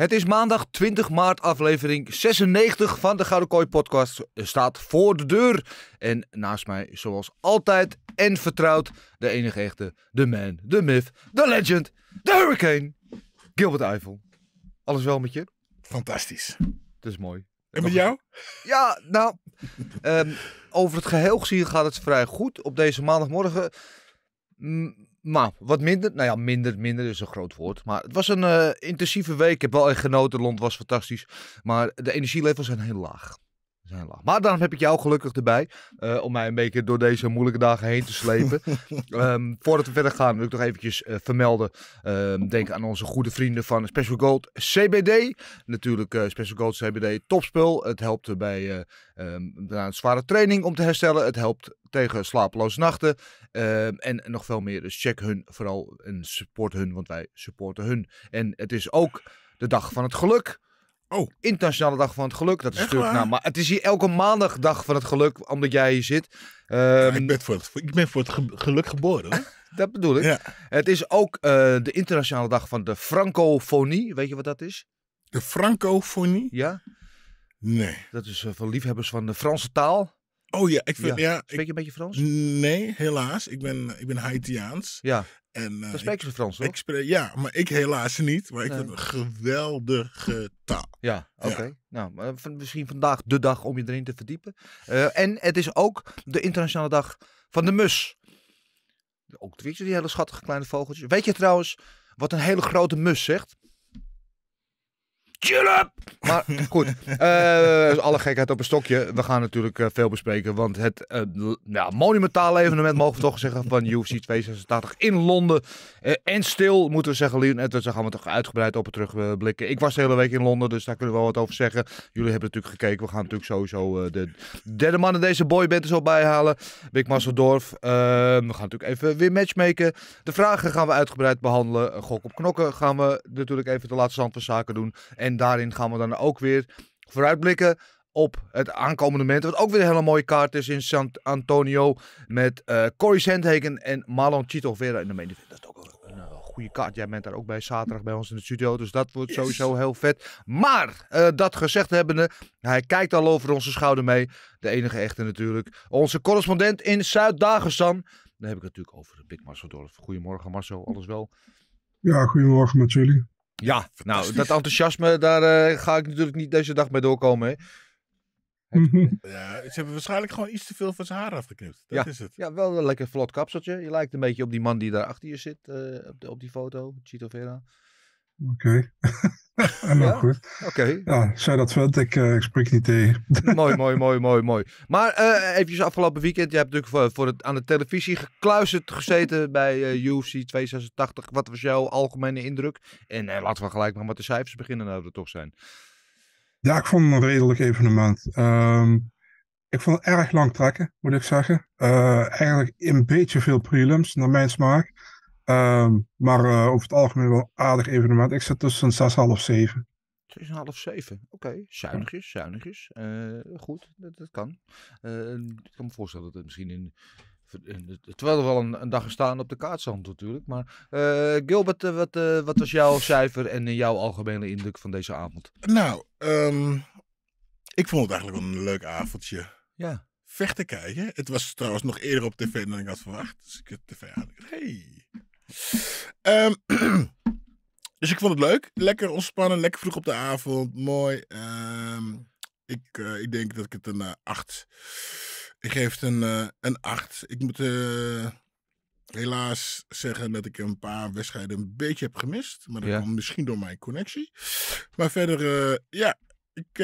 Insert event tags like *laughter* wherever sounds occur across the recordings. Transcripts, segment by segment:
Het is maandag 20 maart, aflevering 96 van de Gouden Kooi podcast staat voor de deur. En naast mij, zoals altijd en vertrouwd, de enige echte, de man, de myth, de legend, de hurricane, Gilbert Eiffel. Alles wel met je? Fantastisch. Dat is mooi. En met jou? Ja, nou, ehm, over het geheel gezien gaat het vrij goed op deze maandagmorgen. Mm, maar nou, wat minder. Nou ja, minder, minder is een groot woord. Maar het was een eh, intensieve week. Ik heb wel echt genoten. Londen was fantastisch. Maar de energielevels zijn heel laag. Maar daarom heb ik jou gelukkig erbij. Eh, om mij een beetje door deze moeilijke dagen heen te slepen. *laughs* Ehm, voordat we verder gaan wil ik nog eventjes eh, vermelden. Ehm, denk aan onze goede vrienden van Special Gold CBD. Natuurlijk eh, Special Gold CBD topspul. Het helpt bij um, ehm, een zware training om te herstellen. Het helpt tegen slapeloze nachten. en nog veel meer. Dus check hun vooral en support hun. Want wij supporten hun. En het is ook de dag van het geluk. Oh. Internationale Dag van het Geluk. Dat is Echt natuurlijk. Nou, maar het is hier elke maandag Dag van het Geluk, omdat jij hier zit. Ehm, ik, ben voor het, geluk geboren. *laughs* dat bedoel ik. Het is ook eh, de Internationale Dag van de Francofonie. Weet je wat dat is? De Francofonie? Ja. Nee. Dat is eh, van liefhebbers van de Franse taal. Oh ja, ik vind. Ja. Spreek je een beetje Frans? Nee, helaas. Ik ben, ik ben Haitiaans. Ja. En, uh, dan spreken Frans, Ik Spreek, ja, maar ik helaas niet. Maar ik heb een geweldige taal. Ja, oké. Nou, misschien vandaag de dag om je erin te verdiepen. Eh, en het is ook de internationale dag van de mus. Ook weer die hele schattige kleine vogeltjes. Weet je trouwens wat een hele grote mus zegt? Chill up! Maar goed, eh, alle gekheid op een stokje. We gaan natuurlijk eh, veel bespreken. Want het eh, monumentale evenement, mogen we toch zeggen, van UFC 286 in Londen. en stil, moeten we zeggen, Leon Edwards, daar gaan we toch uitgebreid op terugblikken. Ik was de hele week in Londen, dus daar kunnen we wel wat over zeggen. Jullie hebben natuurlijk gekeken. We gaan natuurlijk sowieso de derde man in deze boyband er zo bij halen. Big Masseldorf. we gaan natuurlijk even weer matchmaken. De vragen gaan we uitgebreid behandelen. Gok op knokken gaan we natuurlijk even de laatste stand van zaken doen. En daarin gaan we dan ook weer vooruitblikken op het aankomende moment. Wat ook weer een hele mooie kaart is in San Antonio. Met uh, Corey Sandhagen en Marlon Chito Vera in de main event. Dat is ook een, een, eh, goede kaart. Jij bent daar ook bij zaterdag bij ons in de studio. Dus dat wordt sowieso heel vet. Maar eh, dat gezegd hebbende, hij kijkt al over onze schouder mee. De enige echte natuurlijk. Onze correspondent in Zuid-Dagestan. Dan heb ik het natuurlijk over de Big Marcel Dorf. Goedemorgen Marcel, alles wel? Ja, goedemorgen met jullie. Ja, nou, dat enthousiasme, daar eh, ga ik natuurlijk niet deze dag mee doorkomen. Hè. *laughs* Ja, ze hebben waarschijnlijk gewoon iets te veel van zijn haar afgeknipt. Dat ja, is het. Ja, wel een lekker vlot kapseltje. Je lijkt een beetje op die man die daar achter je zit eh, op, de, op, die foto, Chito Vera. Oké. Okay. *laughs* nou goed. Oké. Ja, zei dat vent, ik, eh, ik spreek niet tegen. *laughs* mooi, mooi, mooi, mooi, mooi. Maar uh, eventjes afgelopen weekend, je hebt natuurlijk voor, voor het, aan de televisie gekluisterd gezeten bij uh, UFC 286. Wat was jouw algemene indruk? En eh, laten we gelijk maar met de cijfers beginnen, nou er toch zijn. Ja, ik vond het een redelijk evenement. Ehm, ik vond het erg lang trekken, moet ik zeggen. eigenlijk een beetje veel prelims, naar mijn smaak. Ehm, maar eh, over het algemeen wel aardig evenement. Ik zit tussen zes half zeven. Zes en half zeven. Oké, zuinigjes, zuinigjes. Eh, goed, dat, dat kan. Eh, ik kan me voorstellen dat het misschien in... terwijl er wel een, dag gestaan op de kaartstand natuurlijk. Maar Gilbert, wat, wat, was jouw cijfer en jouw algemene indruk van deze avond? Nou, ehm, ik vond het eigenlijk wel een leuk avondje. Ja. Vechten kijken. Het was trouwens nog eerder op tv dan ik had verwacht. Dus ik heb tv aan. Hey, Ehm, *clears throat* dus ik vond het leuk. Lekker ontspannen, lekker vroeg op de avond. Mooi. Ehm, ik, eh, ik denk dat ik het een 8. Eh, ik geef het een, eh, een 8. Ik moet helaas zeggen dat ik een paar wedstrijden een beetje heb gemist. Maar dat ja. kwam misschien door mijn connectie. Maar verder, ja, ik,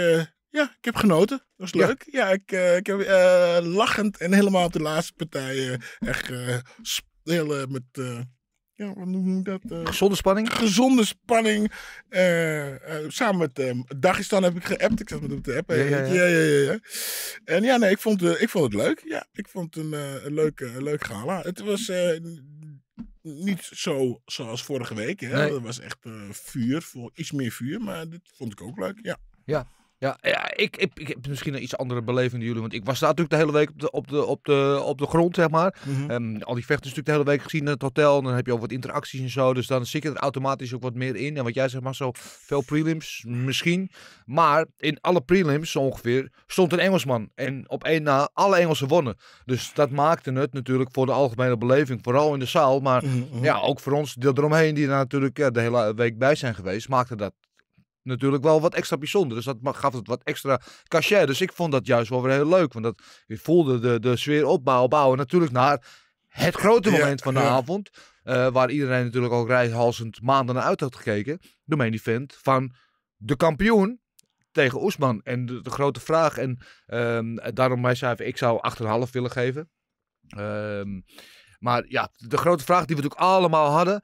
ja, ik heb genoten. Dat was leuk. Ja, ja ik, ik heb lachend en helemaal op de laatste partijen echt spelen met ja, wat noem ik dat? Eh? gezonde spanning? Gezonde spanning. Eh, eh, samen met ehm, Dagestan heb ik geappt. Ik zat met hem te appen. Ja, ja, ja. En ja, nee, ik vond, ik vond het leuk. Ja, ik vond het een, een, leuk, leuk gala. Het was niet zo zoals vorige week. Hè? Dat was echt vuur, voor iets meer vuur. Maar dit vond ik ook leuk, ja. Ja, ja, ja ik, ik, ik, heb misschien een iets andere beleving dan jullie. Want ik was daar natuurlijk de hele week op de, op de, op de, op de grond, zeg maar. Mhm. Ehm, al die is natuurlijk de hele week gezien in het hotel. En dan heb je ook wat interacties en zo. Dus dan zit je er automatisch ook wat meer in. En wat jij zegt, maar zo veel prelims misschien. Maar in alle prelims ongeveer stond een Engelsman. En op één na alle Engelsen wonnen. Dus dat maakte het natuurlijk voor de algemene beleving. Vooral in de zaal. Maar mhm, mhm. ja, ook voor ons deel eromheen die daar natuurlijk de hele week bij zijn geweest. Maakte dat natuurlijk wel wat extra bijzonder. Dus dat gaf het wat extra cachet. Dus ik vond dat juist wel weer heel leuk. Want dat, je voelde de, de sfeer opbouwen, bouwen. Natuurlijk naar het grote moment van de avond. Eh, waar iedereen natuurlijk ook reishalsend maanden naar uit had gekeken. De main event van de kampioen tegen Oesman. En de, grote vraag. En ehm, daarom mij zei ik zou 8,5 willen geven. Ehm, maar ja, de grote vraag die we natuurlijk allemaal hadden.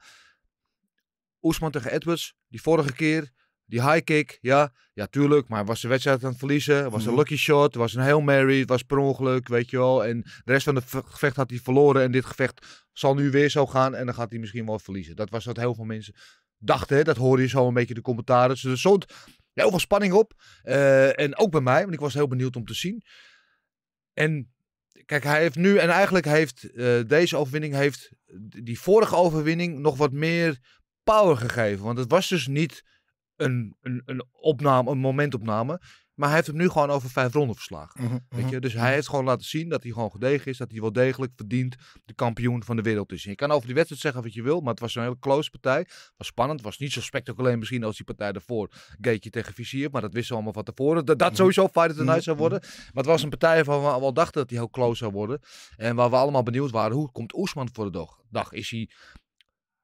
Oesman tegen Edwards. Die vorige keer die high kick, ja, ja tuurlijk, maar was de wedstrijd aan het verliezen. Was een mhm. lucky shot, was een heel Mary, het was per ongeluk, weet je wel. En de rest van het gevecht had hij verloren en dit gevecht zal nu weer zo gaan en dan gaat hij misschien wel verliezen. Dat was wat heel veel mensen dachten, hè? dat hoorde je zo een beetje in de commentaren. Dus er stond heel veel spanning op. Eh, en ook bij mij, want ik was heel benieuwd om te zien. En kijk, hij heeft nu en eigenlijk heeft eh, deze overwinning heeft die vorige overwinning nog wat meer power gegeven. Want het was dus niet een, een, een opname, een momentopname. Maar hij heeft hem nu gewoon over vijf ronden verslagen. Mhm, weet je? Mhm, dus mhm. hij heeft gewoon laten zien dat hij gewoon gedegen is. Dat hij wel degelijk verdient de kampioen van de wereld is. je kan over die wedstrijd zeggen wat je wil. Maar het was een hele close partij. Het was spannend. Het was niet zo spectaculair misschien als die partij daarvoor. Gateje tegen Vizier. Maar dat wisten we allemaal van tevoren. Dat, dat sowieso Fight of the Night zou worden. Maar het was een partij waarvan we al dachten dat hij heel close zou worden. En waar we allemaal benieuwd waren. Hoe komt Oesman voor de dag? dag? Is hij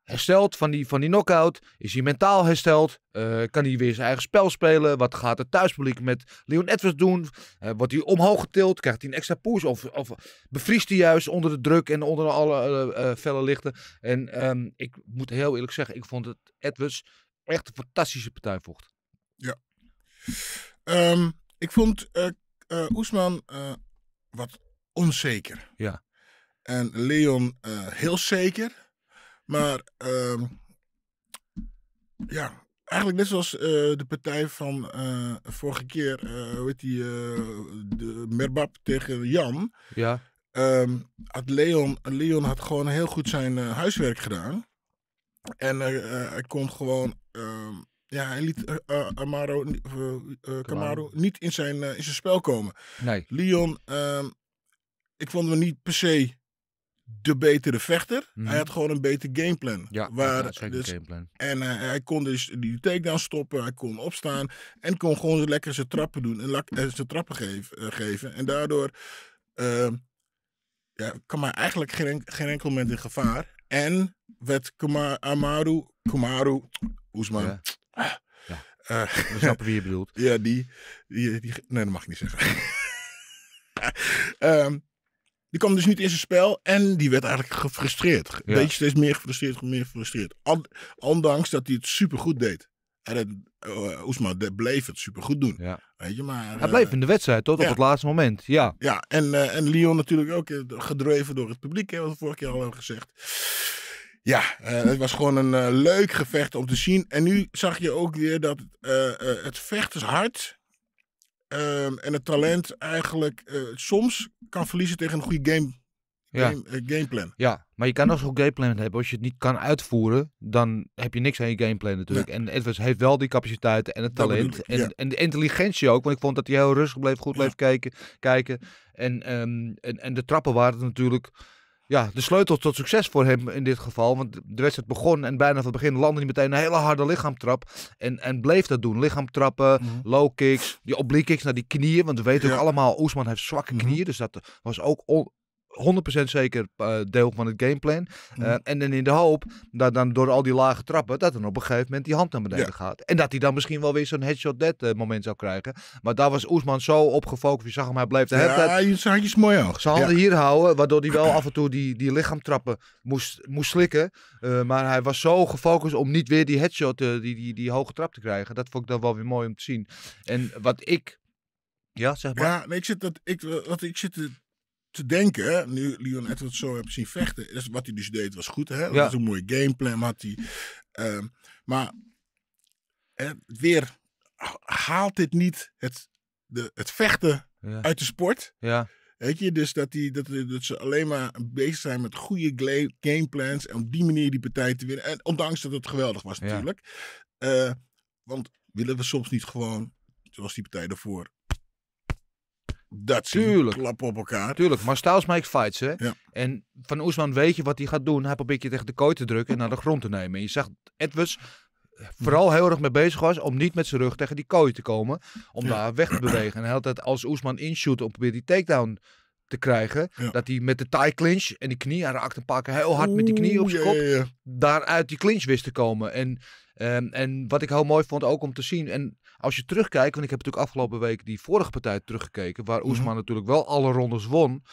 hersteld van die, van die knockout? Is hij mentaal hersteld? Eh, kan hij weer zijn eigen spel spelen? Wat gaat het thuispubliek met Leon Edwards doen? Eh, wordt hij omhoog getild? Krijgt hij een extra push? Of, of bevriest hij juist onder de druk en onder alle uh, felle lichten? En ehm, ik moet heel eerlijk zeggen, ik vond het Edwards echt een fantastische partij vocht. Ja. Ehm, ik vond Oesman wat onzeker. Ja. En Leon heel zeker. Maar ehm, ja, eigenlijk net zoals eh, de partij van eh, vorige keer, eh, hoe heet die, de Merbab tegen Jan. Ja. Ehm, had Leon, Leon had gewoon heel goed zijn huiswerk gedaan. En hij kon gewoon, ehm, ja, hij liet Amaro, Camaro niet in zijn, in zijn spel komen. Nee. Leon, ik vond hem niet per se de betere vechter. Hij mhm. had gewoon een beter gameplan. Ja, waar, dus, gameplan. En hij, eh, hij, kon dus die takedown stoppen, hij kon opstaan en kon gewoon lekker zijn trappen doen en, en eh, zijn trappen geven, eh, geven. En daardoor uh, ja, kwam hij eigenlijk geen, geen enkel moment in gevaar. En werd Kuma, Amaru, Kumaru, Oesman. ja. Ah. We snappen wie je bedoelt. *laughs* Ja, die, die, Nee, dat mag ik niet zeggen. *laughs* Ehm, die kwam dus niet in zijn spel en die werd eigenlijk gefrustreerd. Ja. Beetje steeds meer gefrustreerd, meer gefrustreerd. Ondanks dat hij het supergoed deed. En het, eh, Oesma bleef het supergoed doen. Weet je, maar, hij bleef eh, in de wedstrijd tot op het laatste moment. Ja, ja en, uh, en Lyon natuurlijk ook gedreven door het publiek, hè, wat we vorige keer al hebben gezegd. Ja, het was gewoon een leuk gevecht om te zien. En nu zag je ook weer dat het vecht is hard Ehm, en het talent eigenlijk eh, soms kan verliezen tegen een goede game, game ja. Eh, gameplan. Ja, maar je kan ook zo'n gameplan hebben. Als je het niet kan uitvoeren, dan heb je niks aan je gameplan natuurlijk. En Edwards heeft wel die capaciteiten en het talent. en, en de intelligentie ook. Want ik vond dat hij heel rustig bleef, goed bleef kijken. kijken. En, ehm, en, en de trappen waren natuurlijk ja, de sleutel tot succes voor hem in dit geval. Want de wedstrijd begon en bijna van het begin landde hij meteen een hele harde lichaamtrap. En, en bleef dat doen. Lichaamtrappen, mhm. low kicks, die oblique kicks naar die knieën. Want we weten ook allemaal, Oesman heeft zwakke mhm. knieën. Dus dat was ook on, 100% zeker eh, deel van het gameplan. Mm. en dan in de hoop dat dan door al die lage trappen, dat dan op een gegeven moment die hand naar beneden gaat. En dat hij dan misschien wel weer zo'n headshot dead eh, moment zou krijgen. Maar daar was Oesman zo op gefocust. Je zag hem, hij bleef de hele tijd... Ja, je iets mooi hoog. Zijn handen hier houden, waardoor hij wel af en toe die, die lichaamtrappen moest, moest slikken. maar hij was zo gefocust om niet weer die headshot, die, die, die hoge trap te krijgen. Dat vond ik dan wel weer mooi om te zien. En wat ik... Ja, zeg maar. Ja, ik zit, dat, ik, wat, ik zit te denken, nu Leon Edwards zo heb zien vechten, is, wat hij dus deed was goed. Hè? Dat ja. een mooie gameplan had hij. Ehm, maar hè, weer haalt dit niet het, de, het vechten uit de sport. Ja. Weet je, dus dat, die, dat, dat ze alleen maar bezig zijn met goede gameplans. En op die manier die partij te winnen. En ondanks dat het geweldig was, natuurlijk. Eh, want willen we soms niet gewoon, zoals die partij daarvoor, dat Tuurlijk. klap op elkaar. Tuurlijk, maar Styles maakt fights, hè? En Van Oesman weet je wat hij gaat doen. Hij probeert je tegen de kooi te drukken en naar de grond te nemen. En je zag Edwards vooral heel erg mee bezig was om niet met zijn rug tegen die kooi te komen. Om daar weg te bewegen. En hij had als Oesman inshoot om probeert die takedown te krijgen. Dat hij met de tie clinch en die knie, hij raakte een paar keer heel hard met die knie op zijn kop. Daaruit die clinch wist te komen. En, ehm, en wat ik heel mooi vond ook om te zien. En als je terugkijkt, want ik heb natuurlijk afgelopen week die vorige partij teruggekeken, waar mhm. Oesman natuurlijk wel alle rondes won.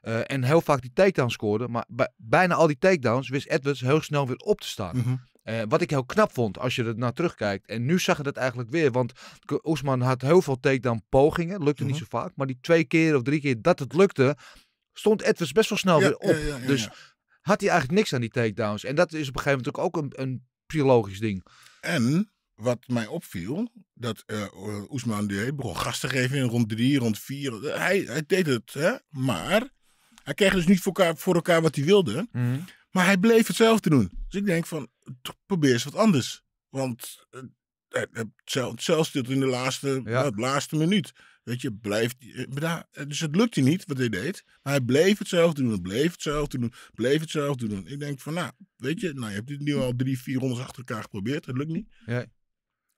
Eh, en heel vaak die takedowns scoorde. Maar bij, bijna al die takedowns wist Edwards heel snel weer op te staan. Mhm. Eh, wat ik heel knap vond als je er naar terugkijkt. En nu zag je dat eigenlijk weer. Want Oesman had heel veel takedown pogingen. Lukte niet mhm. zo vaak. Maar die twee keer of drie keer dat het lukte. Stond Edwards best wel snel weer op. dus had hij eigenlijk niks aan die takedowns. En dat is op een gegeven moment ook een, een psychologisch ding. En wat mij opviel, dat uh, eh, eh, Oesman die begon gast te geven in rond drie, rond vier. Hij, hij deed het, hè? maar hij kreeg dus niet voor elkaar, voor elkaar wat hij wilde. Mhm. Maar hij bleef hetzelfde doen. Dus ik denk van, probeer eens wat anders. Want uh, zelfs dit in de laatste, laatste minuut. Weet je, blijft. Eh, dus het lukte niet wat hij deed. Maar hij bleef hetzelfde doen, bleef hetzelfde doen, bleef hetzelfde doen. Ik denk van, nou, weet je, nou, je hebt dit nu al drie, vier rondes achter elkaar geprobeerd. Het lukt niet. Ja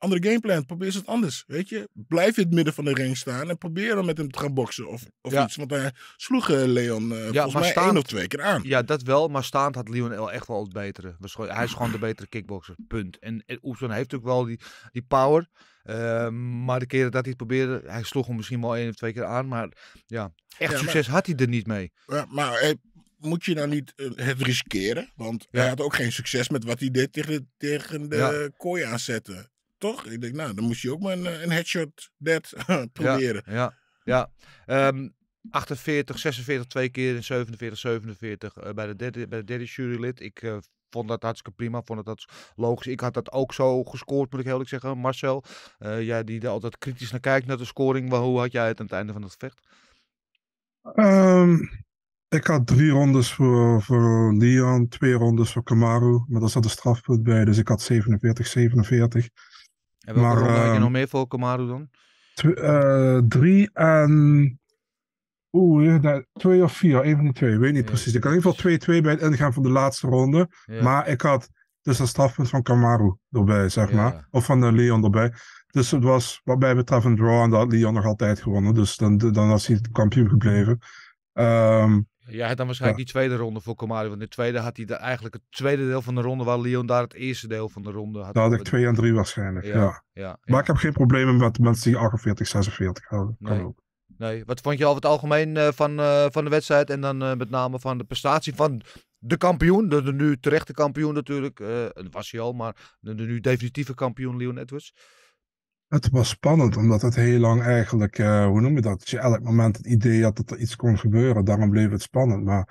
andere gameplan. Probeer eens wat anders. Weet je, blijf in het midden van de ring staan en probeer dan met hem te gaan boksen of, of ja. iets. Want hij sloeg eh, Leon uh, ja, volgens mij één of twee keer aan. Ja, dat wel. Maar staand had Leon wel echt wel het betere. Hij is gewoon de betere kickboxer. Punt. En, en heeft ook wel die, die power. Ehm, maar de keren dat hij het probeerde, hij sloeg hem misschien wel één of twee keer aan. Maar ja, echt succes had hij er niet mee. maar moet je nou niet eh, het riskeren? Want hij had ook geen succes met wat hij deed tegen, tegen de kooi aanzetten. Ik denk, nou, dan moest je ook maar een, eh, een headshot dead *laughs* proberen. Ja, ja. ja. 48, 46 twee keer in 47, 47 eh, bij, de derde, bij de derde jurylid. Ik eh, vond dat hartstikke prima, vond dat logisch. Ik had dat ook zo gescoord, moet ik heel eerlijk zeggen. Marcel, uh, jij die er altijd kritisch naar kijkt, naar de scoring. Maar hoe had jij het aan het einde van het gevecht? Ehm, ik had drie rondes voor, voor twee rondes voor Kamaru. Maar daar zat een strafpunt bij, dus ik had 47, 47. En welke maar, heb je ehm, nog mee voor Komaru dan? Eh, drie en... Oeh, twee of vier, één van die twee, weet niet precies. Ik had in ieder geval 2-2 bij het ingaan van de laatste ronde. Maar ik had dus een strafpunt van Kamaru erbij, zeg maar. Of van de eh, Leon erbij. Dus het was wat mij betreft een draw en dat had Leon nog altijd gewonnen. Dus dan, dan was hij het kampioen gebleven. Um, Jij had dan waarschijnlijk die tweede ronde voor Komari. Want in de tweede had hij de, eigenlijk het tweede deel van de ronde, waar Leon daar het eerste deel van de ronde had. Dat had ik twee en drie waarschijnlijk, ja, Maar ik heb geen problemen met mensen die 48, 46 houden. Kan nee. ook. Nee, wat vond je over het algemeen eh, van, eh, van de wedstrijd en dan eh, met name van de prestatie van de kampioen, de, de nu terechte kampioen natuurlijk, was hij al, maar de, de, nu definitieve kampioen Leon Edwards? Het was spannend, omdat het heel lang eigenlijk, eh, hoe noem je dat? Dat je elk moment het idee had dat er iets kon gebeuren. Daarom bleef het spannend. Maar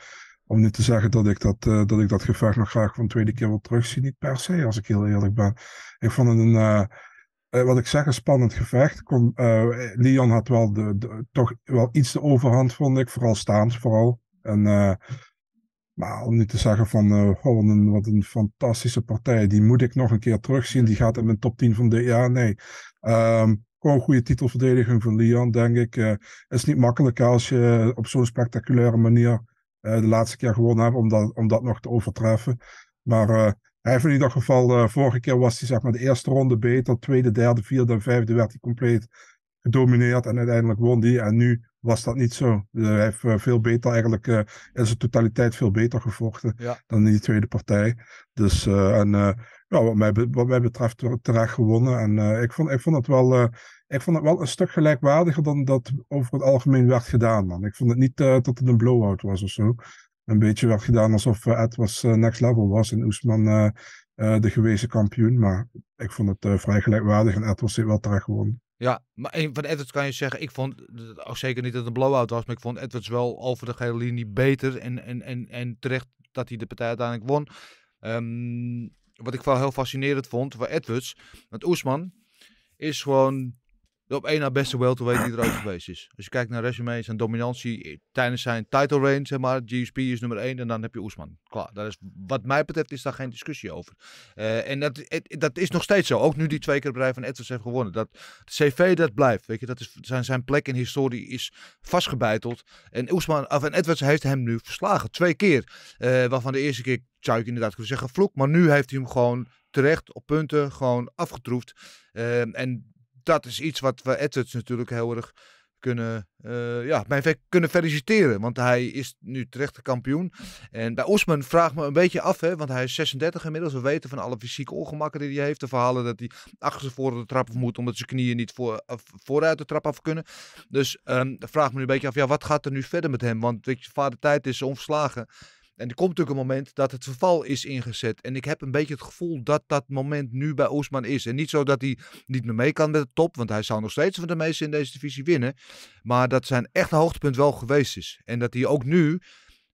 om nu te zeggen dat ik dat, eh, dat, ik dat gevecht nog graag van de tweede keer wil terugzien, niet per se, als ik heel eerlijk ben. Ik vond het een, eh, wat ik zeg, een spannend gevecht. Kon, Leon had wel de, toch wel iets de overhand, vond ik. Vooral staans, vooral. En maar om niet te zeggen van, uh, wat een fantastische partij, die moet ik nog een keer terugzien, die gaat in mijn top 10 van de ja Nee, um, gewoon goede titelverdediging van Lian denk ik. Uh, is niet makkelijk als je op zo'n spectaculaire manier eh, de laatste keer gewonnen hebt om dat, om dat nog te overtreffen. Maar hij heeft in ieder geval, vorige keer was hij zeg maar de eerste ronde beter, tweede, derde, vierde en vijfde werd hij compleet gedomineerd en uiteindelijk won hij. En nu was dat niet zo. Eh, hij heeft eh, veel beter eigenlijk, in eh, zijn totaliteit veel beter gevochten dan dan die tweede partij. Dus, en ja, wat, mij, wat mij betreft terecht gewonnen. En ik, vond, ik, vond het wel, ik vond het wel een stuk gelijkwaardiger dan dat over het algemeen werd gedaan, man. Ik vond het niet dat het een blowout was of zo. Een beetje werd gedaan alsof Ed was next level was en Oesman de gewezen kampioen. Maar ik vond het vrij gelijkwaardig en Ed was wel terecht gewonnen. Ja, maar van Edwards kan je zeggen, ik vond ook zeker niet dat het een blowout was, maar ik vond Edwards wel over de gehele linie beter en, en, en, en terecht dat hij de partij uiteindelijk won. Ehm, wat ik wel heel fascinerend vond voor Edwards, want Oesman is gewoon op één na beste welterweight die er ooit geweest is. Als je kijkt naar resume, zijn dominantie eh, tijdens zijn title reign, zeg maar, GSP is nummer één en dan heb je Oesman. Klaar, Dat is, wat mij betreft is daar geen discussie over. Eh, en dat, dat is nog steeds zo, ook nu die twee keer bedrijf van Edwards heeft gewonnen. Dat CV dat blijft, weet je, dat is, zijn, zijn plek in historie is vastgebeiteld. En Oesman, of en Edwards heeft hem nu verslagen, twee keer. Eh, waarvan de eerste keer zou ik inderdaad kunnen zeggen vloek, maar nu heeft hij hem gewoon terecht op punten gewoon afgetroefd. en dat is iets wat we Edwards natuurlijk heel erg kunnen, eh, ja, mij kunnen feliciteren. Want hij is nu terecht de kampioen. En bij Osman vraag me een beetje af, hè, want hij is 36 inmiddels. We weten van alle fysieke ongemakken die hij heeft. De verhalen dat hij achter zijn voren de trap af moet, omdat zijn knieën niet voor, vooruit de trap af kunnen. Dus um, vraag me nu een beetje af, ja, wat gaat er nu verder met hem? Want weet je, vader tijd is onverslagen. En er komt natuurlijk een moment dat het verval is ingezet. En ik heb een beetje het gevoel dat dat moment nu bij Oesman is. En niet zo dat hij niet meer mee kan met de top, want hij zou nog steeds van de meeste in deze divisie winnen. Maar dat zijn echte hoogtepunt wel geweest is. En dat hij ook nu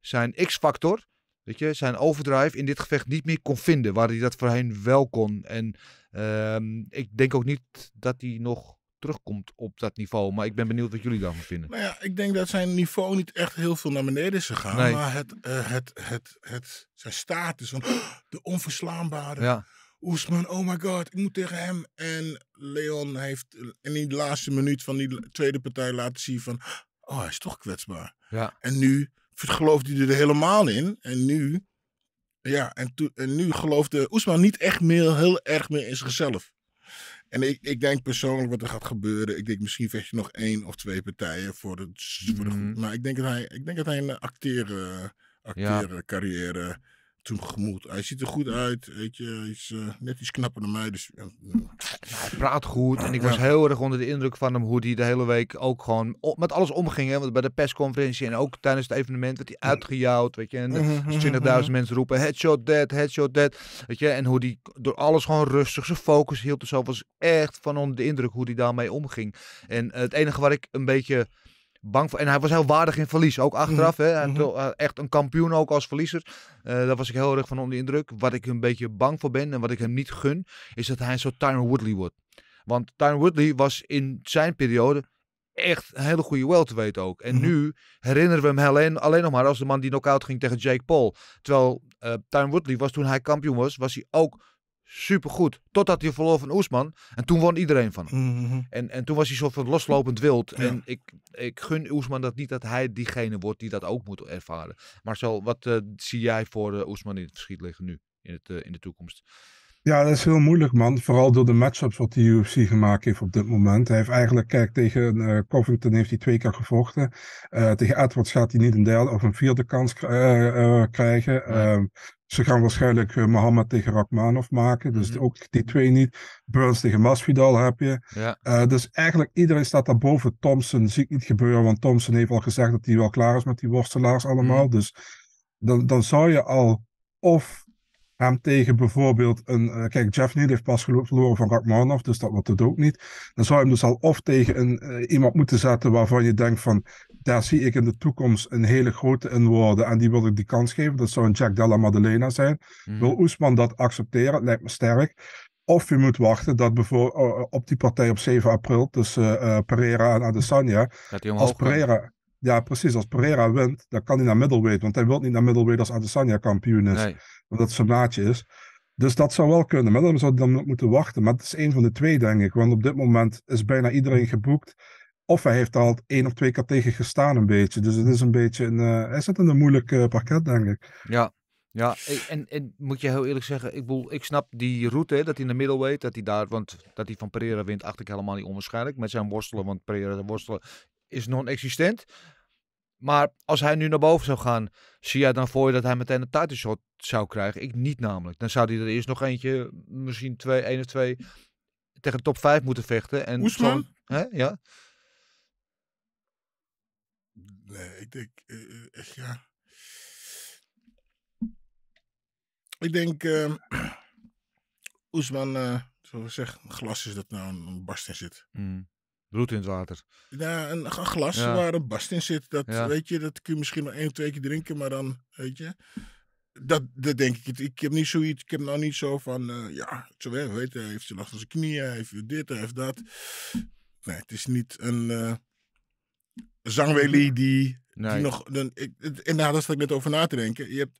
zijn X-factor, weet je, zijn overdrive in dit gevecht niet meer kon vinden. Waar hij dat voorheen wel kon. En ehm, ik denk ook niet dat hij nog terugkomt op dat niveau. Maar ik ben benieuwd wat jullie daarvan vinden. Nou ja, ik denk dat zijn niveau niet echt heel veel naar beneden is gegaan. Maar het, eh, het, het, het, zijn status van oh, de onverslaanbare. Ja. Oesman, oh my god, ik moet tegen hem. En Leon heeft in die laatste minuut van die tweede partij laten zien van... Oh, hij is toch kwetsbaar. Ja. En nu gelooft hij er helemaal in. En nu... Ja, en, en nu geloofde Oesman niet echt meer heel erg meer in zichzelf. En ik, ik denk persoonlijk wat er gaat gebeuren. Ik denk misschien vecht je nog één of twee partijen voor de. Voor mhm. Maar ik denk dat hij, ik denk dat hij een acteren, eh, acteren carrière tegemoet. Hij ziet er goed uit, weet je. Hij is eh, net iets knapper dan mij. Dus, hij praat goed en ik was heel erg onder de indruk van hem hoe hij de hele week ook gewoon met alles omging. Hè? Want bij de persconferentie en ook tijdens het evenement dat hij uitgejouwd, weet je. En 20.000 mhm, mhm, mhm. mensen roepen headshot dead, headshot dead, weet je. En hoe hij door alles gewoon rustig zijn focus hield Dus zo was echt van onder de indruk hoe hij daarmee omging. En het enige wat ik een beetje bang voor. En hij was heel waardig in verlies, ook achteraf. Mhm. hè? Mhm. Eh, echt een kampioen ook als verliezer. Uh, daar was ik heel erg van onder de indruk. Wat ik een beetje bang voor ben en wat ik hem niet gun, is dat hij een soort Tyron Woodley wordt. Want Tyron Woodley was in zijn periode echt een hele goede wel te weten ook. En mhm. nu herinneren we hem alleen, alleen nog maar als de man die knock-out ging tegen Jake Paul. Terwijl uh, Woodley was toen hij kampioen was, was hij ook supergoed. Totdat hij verloor van Oesman. En toen won iedereen van hem. Mhm. en, en toen was hij zo van loslopend wild. En ik, ik gun Oesman dat niet dat hij diegene wordt die dat ook moet ervaren. Marcel, wat eh, zie jij voor uh, Oesman in het verschiet liggen nu? In, het, eh, in de toekomst? Ja, dat is heel moeilijk, man. Vooral door de matchups wat de UFC gemaakt heeft op dit moment. Hij heeft eigenlijk, kijk, tegen uh, Covington heeft hij twee keer gevochten. tegen Edwards gaat hij niet een derde of een vierde kans krijgen. Ehm, ze gaan waarschijnlijk uh, Mohammed tegen Rachmanov maken. Dus mhm. ook die twee niet. Burns tegen Masvidal heb je. Ja. Eh, dus eigenlijk iedereen staat daar boven. Thompson zie ik niet gebeuren. Want Thompson heeft al gezegd dat hij wel klaar is met die worstelaars allemaal. Mhm. Dus dan, dan zou je al of hem tegen bijvoorbeeld een... Eh, kijk, Jeff Neal heeft pas verloren van Rachmanov. Dus dat wordt het ook niet. Dan zou je hem dus al of tegen een, iemand moeten zetten waarvan je denkt van daar zie ik in de toekomst een hele grote in worden. En die wil ik die kans geven. Dat zou een Jack Della Maddalena zijn. Mhm. Wil Oesman dat accepteren? Lijkt me sterk. Of je moet wachten dat bijvoorbeeld op die partij op 7 april tussen uh, Pereira en Adesanya. als Pereira, ja, precies. Als Pereira wint, dan kan hij naar middleweight. Want hij wil niet naar middleweight als Adesanya kampioen is. omdat het dat zijn maatje is. Dus dat zou wel kunnen. Maar dan zou je dan moeten wachten. Maar het is een van de twee, denk ik. Want op dit moment is bijna iedereen geboekt. Of hij heeft al één of twee keer tegen gestaan een beetje. Dus het is een beetje een, eh, hij zit in een moeilijk uh, denk ik. Ja, ja. En, en moet je heel eerlijk zeggen, ik, ik snap die route, hè, dat hij in de middleweight, dat hij daar, want dat hij van Pereira wint, acht ik helemaal niet onwaarschijnlijk. Met zijn worstelen, want Pereira worstelen is non-existent. Maar als hij nu naar boven zou gaan, zie jij dan voor je dat hij meteen een shot zou krijgen? Ik niet namelijk. Dan zou hij er eerst nog eentje, misschien twee, één of twee, tegen de top 5 moeten vechten. En Oesman? Ja nee, ik denk, eh, eh, echt ja. Ik denk, uh, *clears throat* Oesman, eh, zoals ik zeg, een glas is dat nou een barst in zit. Mm. Bloed in het water. Ja, een, glas waar een barst in zit. Dat, weet je, dat kun je misschien maar één of twee keer drinken, maar dan, weet je. Dat, dat denk ik. Ik heb niet zoiets, ik heb nou niet zo van, ja, zo weet, weet hij heeft ze last van zijn knieën, heeft dit, heeft dat. Nee, het is niet een, Zangweli die, nee. die nog... Dan, ik, inderdaad daar zat ik net over na te denken. Je hebt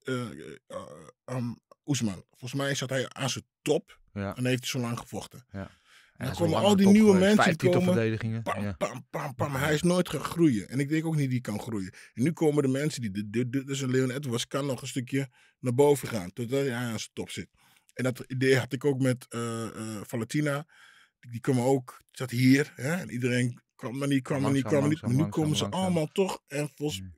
uh, Oesman. Volgens mij zat hij aan zijn top. En heeft hij zo lang gevochten. Ja. En dan komen al die nieuwe mensen komen. die ja. pam, pam, pam. Hij is nooit gaan groeien. En ik denk ook niet die kan groeien. En nu komen de mensen die... dus een Leon Edwards kan nog een stukje naar boven gaan. Totdat hij aan zijn top zit. En dat idee had ik ook met uh, Valentina. Die, die kwam ook, zat hier. Hè? En iedereen Kwam maar niet, kwam en niet, kwam niet. Maar nu komen ze allemaal toch. En, volgens, mm.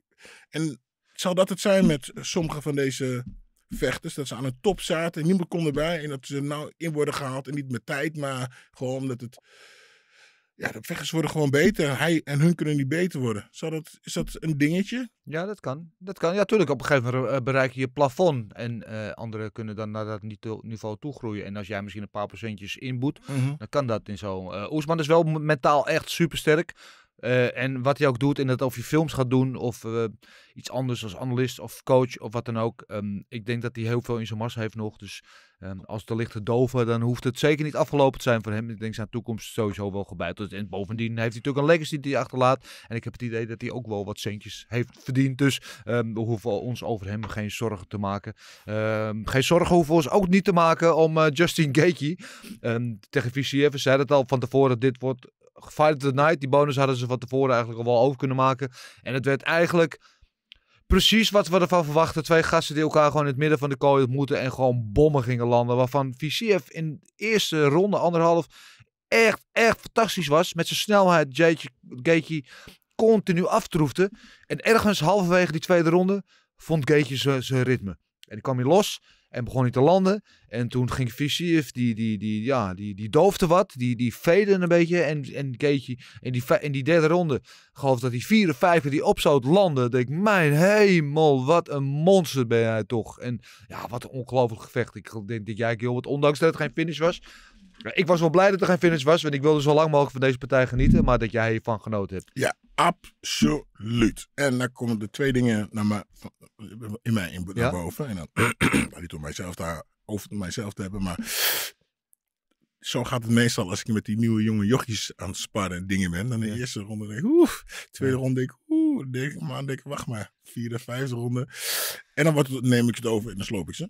en zou dat het zijn met sommige van deze vechters? Dat ze aan de top zaten en niemand kon erbij. En dat ze nou in worden gehaald. En niet met tijd, maar gewoon omdat het ja, de vechters worden gewoon beter. Hij en hun kunnen niet beter worden. dat, is dat een dingetje? Ja, dat kan. Dat kan. Ja, tuurlijk. Op een gegeven moment eh, bereik je je plafond. En eh, anderen kunnen dan naar dat niveau toegroeien. En als jij misschien een paar procentjes inboet, mhm. dan kan dat in zo'n... Uh, Oesman is wel mentaal echt supersterk. Eh, en wat hij ook doet, in dat of je films gaat doen of eh, iets anders als analist of coach of wat dan ook. Ehm, ik denk dat hij heel veel in zijn massa heeft nog. Dus um, als de lichte doven, dan hoeft het zeker niet afgelopen te zijn voor hem. Ik denk zijn toekomst sowieso wel gebeiteld. En bovendien heeft hij natuurlijk een legacy die hij achterlaat. En ik heb het idee dat hij ook wel wat centjes heeft verdiend. Dus ehm, we hoeven ons over hem geen zorgen te maken. geen zorgen hoeven we ons ook niet te maken om eh, Justin Gaethje. tegen VCF zeiden het al van tevoren, dit wordt Fight of the Night, die bonus hadden ze van tevoren eigenlijk al wel over kunnen maken. En het werd eigenlijk precies wat we ervan verwachten. Twee gasten die elkaar gewoon in het midden van de kooi ontmoeten en gewoon bommen gingen landen. Waarvan VCF in de eerste ronde, anderhalf, echt, echt fantastisch was. Met zijn snelheid, Gaetje continu aftroefde. En ergens halverwege die tweede ronde vond Gaetje zijn ritme. En die kwam hij los. En begon hij te landen. En toen ging Fisiev, die, die, die, ja, die, die doofde wat. Die, die vede een beetje. En, en Keetje in die, in die derde ronde, geloof dat die vierde, vijfde die zou landen, Denk ik, mijn hemel, wat een monster ben jij toch. En ja, wat een ongelooflijk gevecht. Ik denk dat jij, heel wat ondanks dat het geen finish was, nou, ik was wel blij dat er geen finish was, want ik wilde zo lang mogelijk van deze partij genieten. Maar dat jij hiervan genoten hebt. Ja, absoluut. En dan komen de twee dingen naar me, in mij in, naar boven. En dan, niet *clears throat* om mijzelf daar over mijzelf te hebben, maar zo gaat het meestal als ik met die nieuwe jonge jochjes aan het sparren en dingen ben. Dan de eerste ronde denk ik, oef. Tweede ronde denk ik, oeh. Denk ik, maar denk ik, wacht maar. Vierde, vijfde ronde. En dan wordt het, neem ik het over en dan sloop ik ze.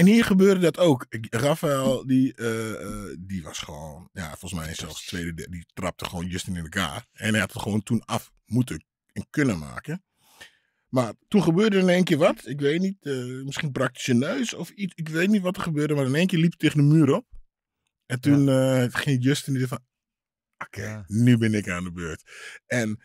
En hier gebeurde dat ook. Rafael, die, eh, eh, die was gewoon, ja, volgens mij zelfs tweede, die trapte gewoon Justin in elkaar. En hij had het gewoon toen af moeten en kunnen maken. Maar toen gebeurde er in één keer wat. Ik weet niet, eh, misschien brak je neus of iets. Ik weet niet wat er gebeurde, maar in één keer liep hij tegen de muur op. En toen ja. uh, ging Justin die van, oké, nu ben ik aan de beurt. En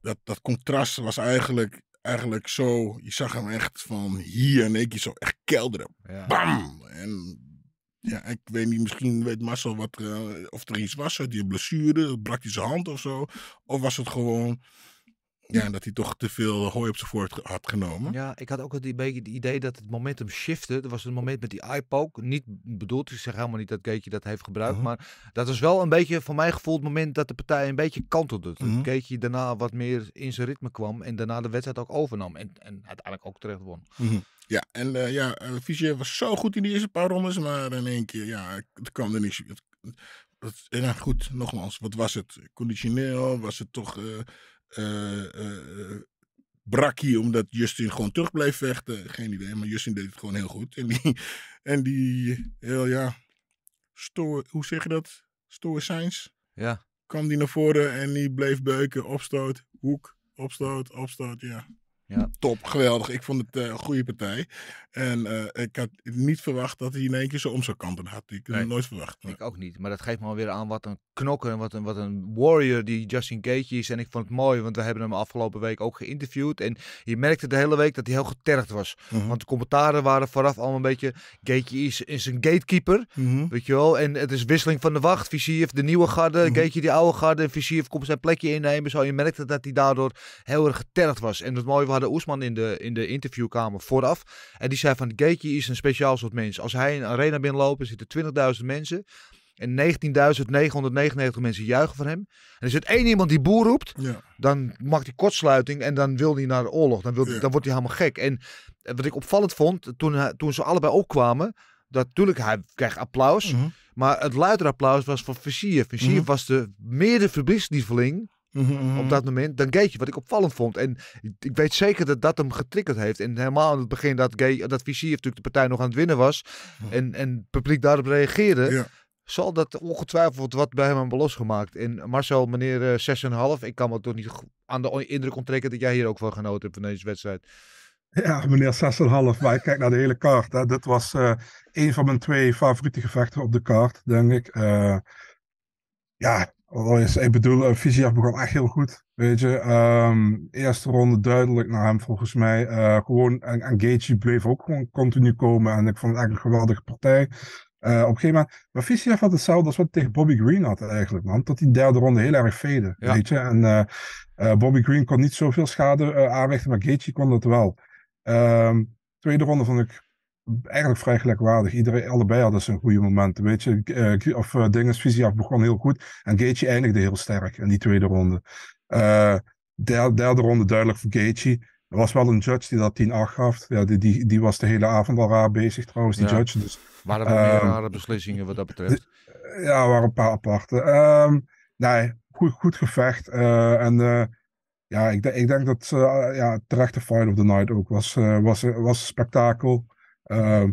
dat, dat contrast was eigenlijk eigenlijk zo, je zag hem echt van hier en ik, je zo echt kelderen. Bam! En ja, ik weet niet, misschien weet Marcel wat, eh, of er iets was, die blessure, brak hij zijn hand of zo. Of was het gewoon ja, dat hij toch te veel hooi op zijn voort had genomen. Ja, ik had ook een beetje het idee dat het momentum shifte. dat was het moment met die iPoke. Niet bedoeld, ik zeg helemaal niet dat Keetje dat heeft gebruikt. Uh-huh. Maar dat was wel een beetje, voor mijn gevoel, het moment dat de partij een beetje kantelde. Dat uh-huh. Keetje daarna wat meer in zijn ritme kwam. En daarna de wedstrijd ook overnam. En, en uiteindelijk ook terecht won. Uh-huh. Ja, en uh, ja, eh, Fischer was zo goed in die eerste paar rondes. Maar in één keer, ja, het kwam er niet. Het, goed, nogmaals, wat was het? Conditioneel? Was het toch eh, eh, eh, eh, brak hier omdat Justin gewoon terug bleef vechten. Geen idee, maar Justin deed het gewoon heel goed. En die, *laughs* en die heel ja, stoor, hoe zeg je dat? signs, Ja. Kwam die naar voren en die bleef beuken, opstoot, hoek, opstoot, opstoot, ja. ja. Top, geweldig. Ik vond het een goede partij. En eh, ik had niet verwacht dat hij in één keer zo om zou kanten had. Ik nooit verwacht. Ik ook niet. Maar dat geeft me alweer aan wat een knokker en wat een, wat een warrior die Justin Gage is. En ik vond het mooi, want we hebben hem afgelopen week ook geïnterviewd. En je merkte de hele week dat hij heel getergd was. Mhm. Want de commentaren waren vooraf allemaal een beetje... Gage is, een gatekeeper, mhm. weet je wel. En het is wisseling van de wacht. Vizier de nieuwe garde, mm die oude garde. Vizier komt zijn plekje innemen. Zo. Je merkte dat hij daardoor heel erg getergd was. En het mooie, we hadden Oesman in de, in de interviewkamer vooraf. En die zei van Gaethje is een speciaal soort mens. Als hij in een arena binnenloopt, zitten 20.000 mensen. En 19.999 mensen juichen voor hem. En er zit één iemand die boer roept. Dan maakt hij kortsluiting en dan wil hij naar de oorlog. Dan, wil dan wordt hij helemaal gek. En eh, wat ik opvallend vond, toen, toen ze allebei opkwamen. Dat natuurlijk, hij kreeg applaus. Mhm. Maar het luider applaus was van Versier. Versier mhm. was de mede verblijfsnieveling Mhm, op mhm. dat moment. Dan je wat ik opvallend vond. En ik, weet zeker dat dat hem getriggerd heeft. En helemaal aan het begin dat, ge dat Vizier natuurlijk de partij nog aan het winnen was. En, en het publiek daarop reageerde. zal dat ongetwijfeld wat bij hem hebben losgemaakt. En Marcel, meneer 6,5, eh, ik kan me toch niet aan de indruk onttrekken dat jij hier ook van genoten hebt van deze wedstrijd. Ja, meneer 6,5, maar ik kijk naar de hele kaart. Hè. was eh, een van mijn twee favoriete gevechten op de kaart, denk ik. Eh, ja, Oh, ja, ik bedoel, uh, begon echt heel goed. Weet je, ehm, eerste ronde duidelijk naar hem volgens mij. Eh, gewoon, en, en bleef ook gewoon continu komen. En ik vond het eigenlijk een geweldige partij. Eh, op een gegeven moment, maar Vizier had hetzelfde als wat tegen Bobby Green had eigenlijk, man. Tot die derde ronde heel erg veden, weet je. En Bobby Green kon niet zoveel schade aanrichten, maar Gaethje kon dat wel. Ehm, tweede ronde vond ik eigenlijk vrij gelijkwaardig. Iedereen, allebei hadden ze een goede moment. Weet je, uh, of uh, begon heel goed. En Gaethje eindigde heel sterk in die tweede ronde. Eh, derde, ronde duidelijk voor Gaethje. Er was wel een judge die dat 10-8 gaf. Ja, die, die, die was de hele avond al raar bezig trouwens, die judge. Dus, maar er waren meer ehm, rare beslissingen wat dat betreft. ja, waren een paar aparte. Ehm, nee, goed, goed gevecht. en ja, ik, ik, denk dat uh, ja, terecht de fight of the night ook was. was, was een spektakel. Ehm,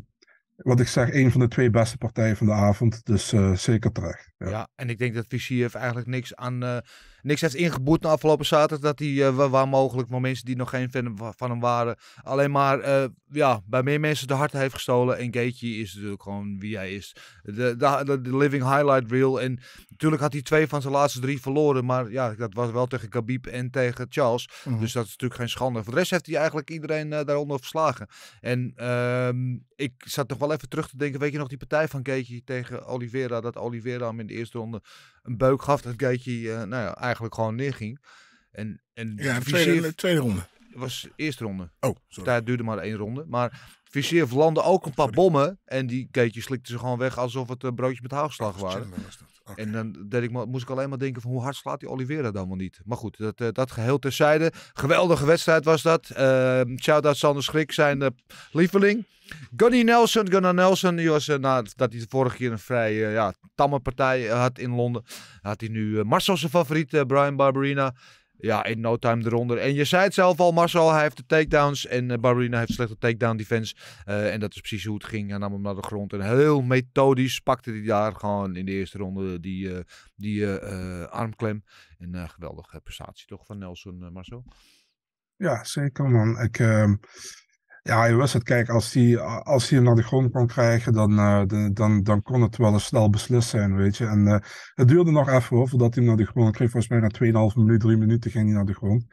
wat ik zeg, een van de twee beste partijen van de avond. Dus eh, zeker terecht. Ja. en ik denk dat heeft eigenlijk niks aan eh, niks heeft ingeboet na afgelopen zaterdag. Dat hij uh, waar mogelijk, maar mensen die nog geen fan van hem waren, alleen maar eh, ja, bij meer mensen de hart heeft gestolen. En Gaethje is natuurlijk gewoon wie hij is. De, de, living highlight reel. En natuurlijk had hij twee van zijn laatste drie verloren. Maar ja, dat was wel tegen Khabib en tegen Charles. Mhm. Dus dat is natuurlijk geen schande. Voor de rest heeft hij eigenlijk iedereen eh, daaronder verslagen. En ehm, ik zat toch wel even terug te denken. Weet je nog die partij van Gaethje tegen Oliveira? Dat Oliveira hem in de eerste ronde een beuk gaf dat keetje eh, nou ja, eigenlijk gewoon neerging. En, en ja, tweede, tweede ronde. was eerste ronde. Oh, sorry. Daar duurde maar één ronde. Maar Vizier landde ook een paar bommen. En die Gaethje slikte ze gewoon weg alsof het eh, broodje met haagslag waren. En dan deed ik, moest ik alleen maar denken van hoe hard slaat die Oliveira dan wel niet. Maar goed, dat, eh, dat geheel terzijde. Geweldige wedstrijd was dat. Uh, ehm, Shout-out Sander Schrik, zijn eh, lieveling. Gunny Nelson, Gunnar Nelson, die was eh, nadat hij de vorige keer een vrij ja, tamme partij had in Londen, had hij nu zijn favoriet, Brian Barberina ja, in no time eronder. En je zei het zelf al, Marcel, hij heeft de takedowns en uh, Barbarina heeft slechte takedown defense. Eh, en dat is precies hoe het ging. Hij nam hem naar de grond en heel methodisch pakte hij daar gewoon in de eerste ronde die, eh, die armklem. En geweldige prestatie toch van Nelson, Marcel? Ja, zeker man. Ik, ehm, ja, je wist het. Kijk, als hij als hem naar de grond kon krijgen, dan, eh, dan, dan kon het wel eens snel beslist zijn, weet je. En eh, het duurde nog even hoor, voordat hij hem naar de grond kreeg. Volgens mij na 2,5 minuut, 3 minuten ging hij naar de grond.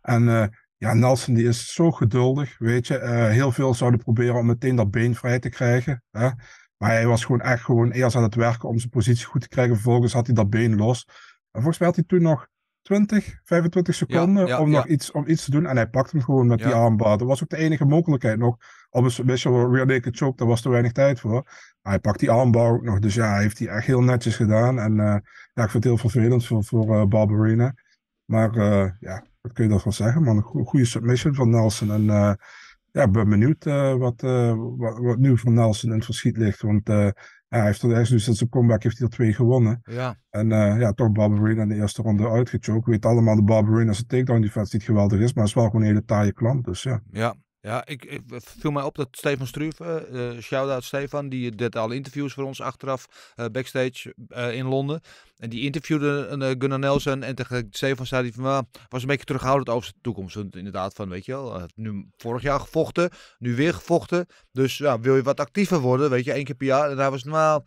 En eh, ja, Nelson die is zo geduldig, weet je. heel veel zouden proberen om meteen dat been vrij te krijgen. Hè? Maar hij was gewoon echt gewoon eerst aan het werken om zijn positie goed te krijgen. Vervolgens had hij dat been los. En volgens mij hij toen nog 20, 25 seconden om nog iets, om iets te doen. En hij pakt hem gewoon met die armbar. Dat was ook de enige mogelijkheid nog. Op een special rear naked choke, daar was te weinig tijd voor. Maar hij pakt die armbar ook nog. Dus ja, hij heeft die echt heel netjes gedaan. En eh, ja, ik vind het heel vervelend voor, voor uh, eh, Barbarina. Maar eh, ja, wat kun je daarvan zeggen, Maar Een goede submission van Nelson. En ja, ik ben benieuwd wat, wat, wat, nu van Nelson in het verschiet ligt. Want ja, hij, heeft, hij is nu sinds zijn comeback heeft hij er twee gewonnen. Ja. En eh, ja, toch barberin in de eerste ronde uitgechokt. Weet allemaal de als een takedown defense niet geweldig is, maar is wel gewoon een hele taaie klant. Dus ja. Ja, ja, ik, ik, viel mij op dat Stefan Struve, uh, shout-out Stefan, die deed al interviews voor ons achteraf eh, backstage in Londen. En die interviewde een Gunnar Nelson en tegen Stefan zei hij van, nou, was een beetje terughoudend over zijn toekomst. inderdaad van, weet je wel, nu vorig jaar gevochten, nu weer gevochten. Dus ja, wil je wat actiever worden, weet je, één keer per jaar. En daar was normaal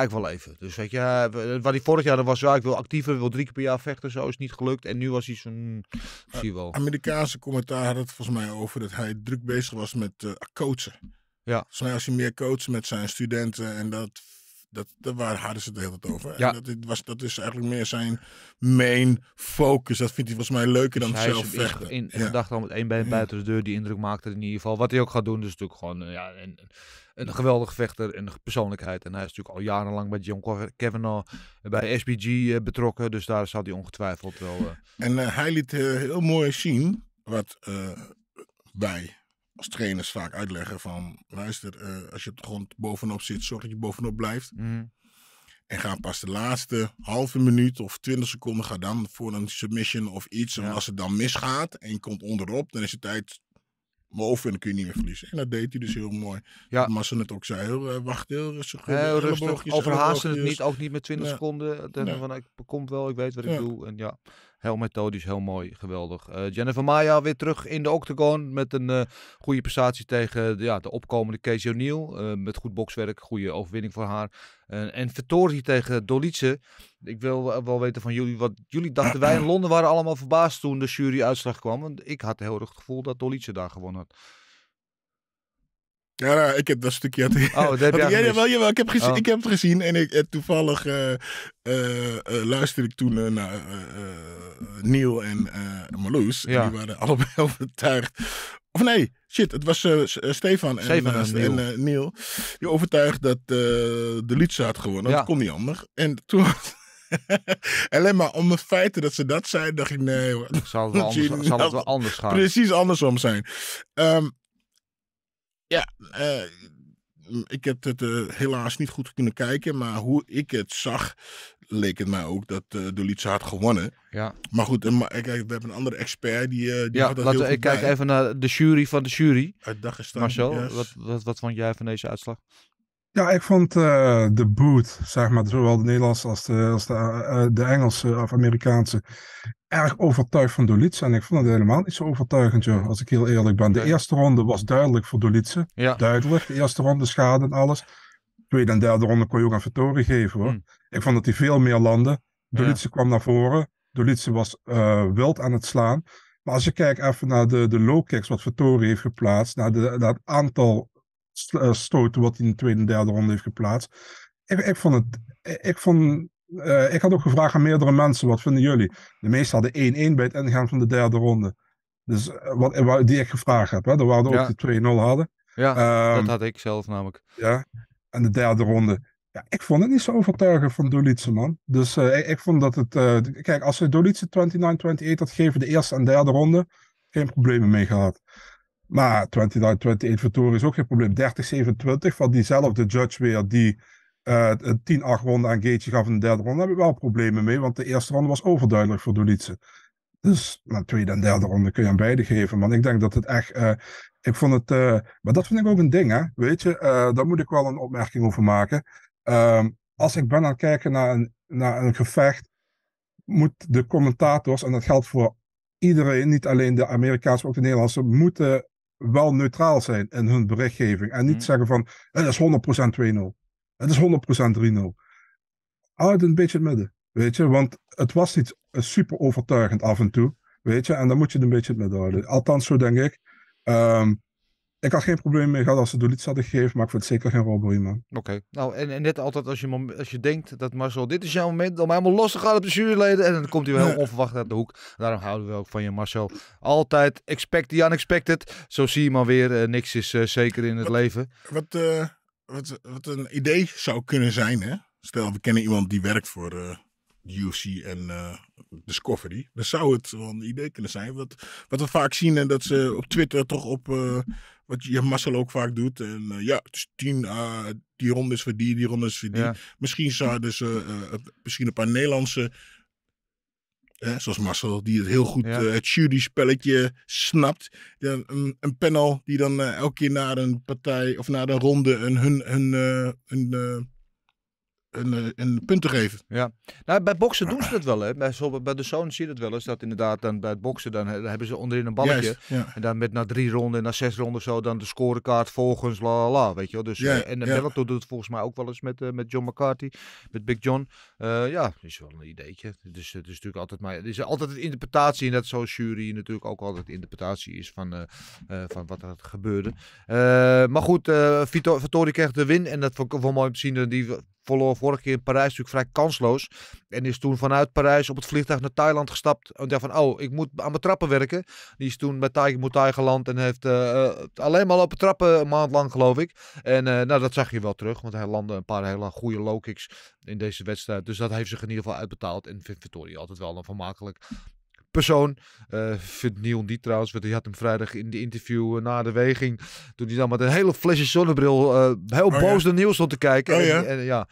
kijk wel even. Dus weet je, eh, eh, waar hij vorig jaar was, ja, ik wil actiever, wil drie keer per jaar vechten, zo is niet gelukt. En nu was hij zo'n, eh, zie wel. Amerikaanse commentaar had het volgens mij over dat hij druk bezig was met coachen. Ja. Volgens mij als hij meer coacht met zijn studenten en dat dat, dat, waar hadden ze het de hele tijd over. Ja. dat, was, dat is eigenlijk meer zijn main focus. Dat vindt hij volgens mij leuker dan dus hij zelf vechten. In, in ja. al met één been buiten de deur. Die indruk maakte in ieder geval. Wat hij ook gaat doen, dus natuurlijk gewoon... Ja, en, een geweldige vechter en een persoonlijkheid. En hij is natuurlijk al jarenlang bij John Kavanaugh, eh, bij SBG eh, betrokken. Dus daar zat hij ongetwijfeld wel... Eh, en hij liet heel mooi zien wat wij als trainers vaak uitleggen van... luister, als je op de grond bovenop zit, zorg dat je bovenop blijft. Mhm. En ga pas de laatste halve minuut of 20 seconden ga dan voor een submission of iets. En als het dan misgaat en je komt onderop, dan is het tijd maar Oven kun je niet meer verliezen. En dat deed hij dus heel mooi. Ja. Maar ze het ook zei, heel, eh, wacht heel rustig. Heel eh, rustig. Overhaasten het niet, ook niet met 20 seconden. van, ik kom wel, ik weet wat ik doe. En ja. Heel methodisch, heel mooi, geweldig. Eh, Jennifer Maya weer terug in de octagon met een uh, goede prestatie tegen de, eh, ja, de opkomende Casey O'Neill. met goed bokswerk, goede overwinning voor haar. en Vettori tegen Dolice. Ik wil wel weten van jullie wat jullie dachten. Wij in Londen waren allemaal verbaasd toen de juryuitslag kwam. Want ik had heel erg het gevoel dat Dolice daar gewonnen had. Ja, nou, ik heb dat stukje. Had, oh, dat heb je *laughs* ja, ik heb, oh. ik heb het gezien en ik, eh, toevallig uh, luisterde ik toen naar Neil en Marloes. En die waren allebei *laughs* overtuigd. Of nee, shit, het was Stefan en, Stefan en, Neil. Die overtuigd dat de Lutse had gewonnen. Dat kon niet anders. En toen. *laughs* Alleen maar om het feit dat ze dat zijn, dacht ik nee hoor. Zal het wel, anders, zal het wel anders gaan. Precies andersom zijn. Um, ja, eh, ik heb het eh, helaas niet goed kunnen kijken. Maar hoe ik het zag, leek het mij ook dat uh, had gewonnen. Ja. Maar goed, we hebben een andere expert die. Uh, die ja, laten we kijken even naar de jury van de jury. Uit Dagestan. Marcel, wat, wat, wat vond jij van deze uitslag? Ja, ik vond de boot, zeg maar, zowel de Nederlandse als de, als de, de Engelse of Amerikaanse, erg overtuigd van Dolitsen. En ik vond het helemaal niet zo overtuigend, joh, als ik heel eerlijk ben. De eerste ronde was duidelijk voor Dolitsen. Duidelijk. De eerste ronde schade en alles. Tweede en derde ronde kon je ook aan Vittorie geven hoor. Hmm. Ik vond dat hij veel meer landde. Dolitsen kwam naar voren. Dolitsen was uh, wild aan het slaan. Maar als je kijkt even naar de, de low kicks wat Vittorie heeft geplaatst. Naar, het aantal eh, stoten wat hij in de tweede en derde ronde heeft geplaatst. Ik, ik, vond het, ik vond uh, ik had ook gevraagd aan meerdere mensen, wat vinden jullie? De meesten hadden 1-1 bij het ingaan van de derde ronde. Dus eh, wat, eh, wat die ik gevraagd heb. Hè? Er waren ook die 2-0 hadden. Ja, um, dat had ik zelf namelijk. Ja, en de derde ronde. Ja, ik vond het niet zo overtuigend van Dolitsen, man. Dus uh, ik, vond dat het... Uh, kijk, als ze Dolitsen 29-28 had gegeven de eerste en derde ronde, geen problemen mee gehad. Maar 29-28 voor Toren is ook geen probleem. 30-27 van diezelfde judge weer die 10-8 eh, ronde aan Gaethje gaf in de derde ronde, heb ik wel problemen mee, want de eerste ronde was overduidelijk voor Dolitsen. Dus, maar tweede en derde ronde kun je aan beide geven. Want ik denk dat het echt. Uh, ik vond het. Eh, maar dat vind ik ook een ding, hè? Weet je, daar moet ik wel een opmerking over maken. Ehm, als ik ben aan het kijken naar een, naar een gevecht, moet de commentators, en dat geldt voor iedereen, niet alleen de Amerikaanse, maar ook de Nederlandse, moeten wel neutraal zijn in hun berichtgeving. En niet mhm. zeggen van: het is 100% 2-0. Het is 100% Reno. Houd een beetje het midden. Weet je, want het was niet eh, super overtuigend af en toe. Weet je, en dan moet je het een beetje het midden houden. Althans, zo denk ik. Ehm, ik had geen probleem mee gehad als ze Dolits hadden gegeven, maar ik vind het zeker geen robbery, man. Oké. Nou, en, en net altijd als je, als je denkt dat Marcel, dit is jouw moment om helemaal los te gaan op de juryleden. En dan komt hij wel heel onverwacht uit de hoek. Daarom houden we ook van je, Marcel. Altijd expect the unexpected. Zo zie je maar weer. Eh, niks is eh, zeker in het leven. Wat, wat, wat een idee zou kunnen zijn, hè? Stel, we kennen iemand die werkt voor uh, eh, UFC en uh, Discovery. Dan zou het wel een idee kunnen zijn. Wat, wat we vaak zien en dat ze op Twitter toch op... Eh, wat je Marcel ook vaak doet. En ja, het is tien, ah, die ronde is voor die, die ronde is voor die. Misschien zouden ze misschien een paar Nederlandse zoals Marcel, die het heel goed, eh, het jury-spelletje snapt. een, een, panel die dan eh, elke keer naar een partij of naar een ronde een, hun, hun, eh, hun een, eh, een punt te geven. Ja, nou, bij boksen doen ze dat wel. Hè? Bij, bij de zoon zie je dat wel eens. Dat inderdaad dan bij het boksen, dan hebben ze onderin een balletje. En dan met na drie ronden en na zes ronden zo dan de scorekaart volgens la la. Weet je wel. Dus, ja, eh, en de ja. Bellator doet het volgens mij ook wel eens met, eh, met John McCarthy, met Big John. Uh, ja, is wel een ideetje. Dus het is natuurlijk altijd maar. het is altijd een interpretatie. En dat zo'n jury natuurlijk ook altijd interpretatie is van, van wat er gebeurde. maar goed, Vito, Vittori krijgt de win. En dat voor ik wel mooi om te zien. Die verloor vorige keer in Parijs natuurlijk vrij kansloos. En is toen vanuit Parijs op het vliegtuig naar Thailand gestapt. En dacht van, oh, ik moet aan mijn trappen werken. Die is toen bij moet Muay geland en heeft eh, eh, alleen maar op de trappen een maand lang, geloof ik. En eh, nou, dat zag je wel terug, want hij landde een paar hele goede low kicks in deze wedstrijd. Dus dat heeft zich in ieder geval uitbetaald. En vindt Vittorio altijd wel een vermakelijk persoon. Uh, vindt Niel niet trouwens, want hij had hem vrijdag in de interview eh, na de weging. Toen hij dan met een hele flesje zonnebril eh, heel oh, boos ja. naar om stond te kijken. Oh, en, ja. En, ja,